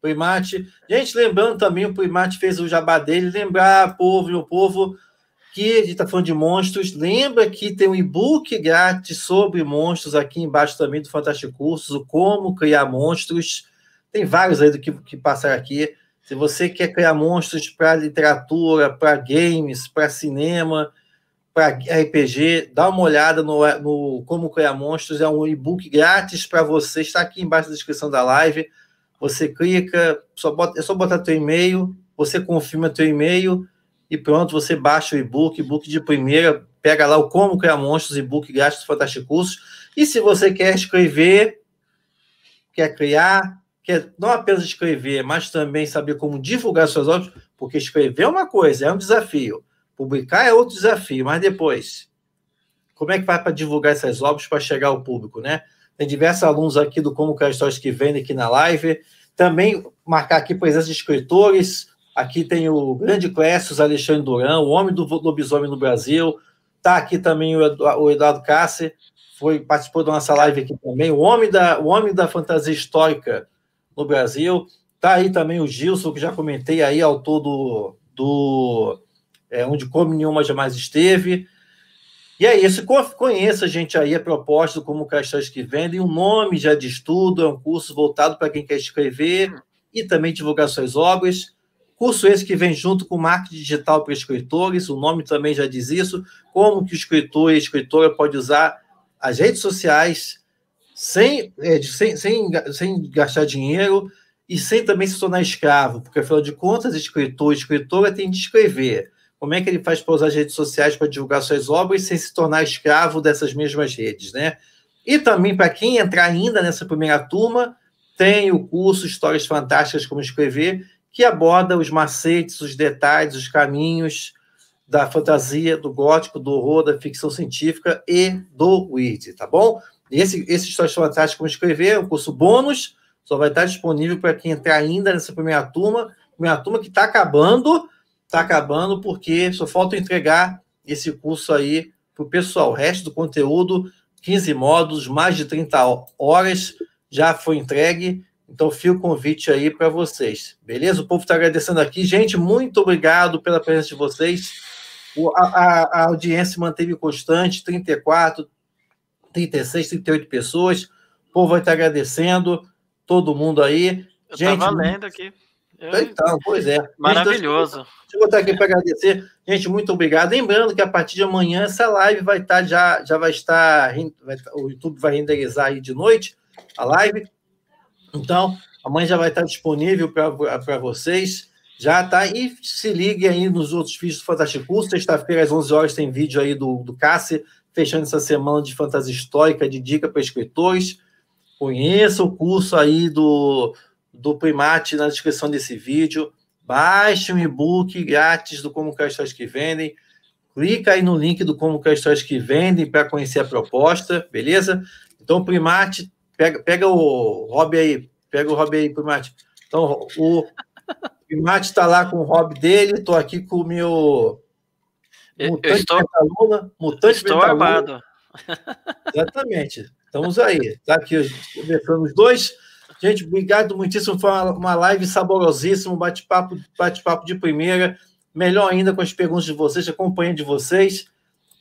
[SPEAKER 1] Primate. Gente, lembrando também, o Primate fez o jabá dele, lembrar, povo, meu povo, que a gente está falando de monstros. Lembra que tem um e-book grátis sobre monstros aqui embaixo também do Fantástico Cursos, o Como Criar Monstros. Tem vários aí do que, que passar aqui. Se você quer criar monstros para literatura, para games, para cinema, para RPG, dá uma olhada no, no Como Criar Monstros, é um e-book grátis para você, está aqui embaixo da descrição da live. Você clica, só bota, é só botar teu e-mail, você confirma teu e-mail e pronto, você baixa o e-book, e-book de primeira, pega lá o Como Criar Monstros, e-book grátis do Fantástico Cursos. E se você quer escrever, quer criar, quer não apenas escrever, mas também saber como divulgar suas obras, porque escrever é uma coisa, é um desafio. Publicar é outro desafio, mas depois, como é que vai para divulgar essas obras para chegar ao público, né? Tem diversos alunos aqui do Como Castores que Vem aqui na live. Também marcar aqui presença de escritores. Aqui tem o grande Clécio Alexandre Duran, o homem do lobisomem no Brasil. Está aqui também o Eduardo Cássio, foi, participou da nossa live aqui também. O homem da, o homem da fantasia histórica no Brasil. Está aí também o Gilson, que já comentei aí, autor do, do é, onde como nenhuma jamais esteve. E é isso, conheça a gente aí, é proposta como caixas que Vendem, o um nome já de estudo, é um curso voltado para quem quer escrever e também divulgar suas obras. Curso esse que vem junto com marketing digital para escritores, o nome também já diz isso, como que o escritor e a escritora pode usar as redes sociais sem, é, sem, sem, sem gastar dinheiro e sem também se tornar escravo, porque afinal de contas, escritor e escritora tem de escrever como é que ele faz para usar as redes sociais para divulgar suas obras sem se tornar escravo dessas mesmas redes, né? E também para quem entrar ainda nessa primeira turma, tem o curso Histórias Fantásticas como escrever, que aborda os macetes, os detalhes, os caminhos da fantasia, do gótico, do horror, da ficção científica e do weird, tá bom? Esse, esse Histórias Fantásticas como escrever é um curso bônus, só vai estar disponível para quem entrar ainda nessa primeira turma, primeira turma que está acabando, está acabando porque só falta entregar esse curso aí para o pessoal. O resto do conteúdo, 15 módulos, mais de 30 horas, já foi entregue. Então, fio o convite aí para vocês. Beleza? O povo está agradecendo aqui. Gente, muito obrigado pela presença de vocês. O, a, a audiência manteve constante, 34, 36, 38 pessoas. O povo vai estar tá agradecendo, todo mundo aí. Eu Gente, aqui. Eu... Então, pois é. Então, Maravilhoso. Deixa eu botar aqui para agradecer. Gente, muito obrigado. Lembrando que a partir de amanhã essa live vai estar, tá, já, já vai estar, vai, tá, o YouTube vai renderizar aí de noite a live. Então, amanhã já vai estar disponível para vocês. Já tá. E se ligue aí nos outros vídeos do Fantástico Curso. Sexta-feira, às 11 horas, tem vídeo aí do, do Cássio, fechando essa semana de fantasia histórica, de dica para escritores. Conheça o curso aí do, do Primate na descrição desse vídeo. Baixe um e-book grátis do Como que que Vendem. Clica aí no link do Como que que Vendem para conhecer a proposta, beleza? Então, Primate, pega, pega o Rob aí. Pega o Rob aí, Primate. Então, o Primate está lá com o Rob dele. Estou aqui com o meu. Mutante eu estou, mutante estou armado. Exatamente. Estamos aí. Está aqui conversando os dois. Gente, obrigado muitíssimo. Foi uma, uma live saborosíssima, um bate-papo bate -papo de primeira. Melhor ainda com as perguntas de vocês, acompanhando de vocês.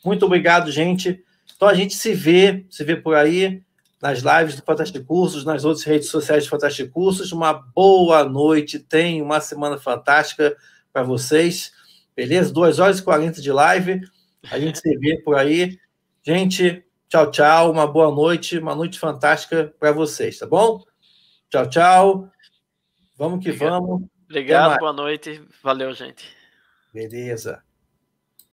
[SPEAKER 1] Muito obrigado, gente. Então a gente se vê, se vê por aí, nas lives do Fantástico Cursos, nas outras redes sociais do Fantástico Cursos. Uma boa noite, tem uma semana fantástica para vocês. Beleza? 2 horas e 40 de live. A gente se vê por aí. Gente, tchau, tchau. Uma boa noite, uma noite fantástica para vocês, tá bom? Tchau, tchau. Vamos que Obrigado. vamos. Obrigado, boa
[SPEAKER 2] noite. Valeu, gente. Beleza.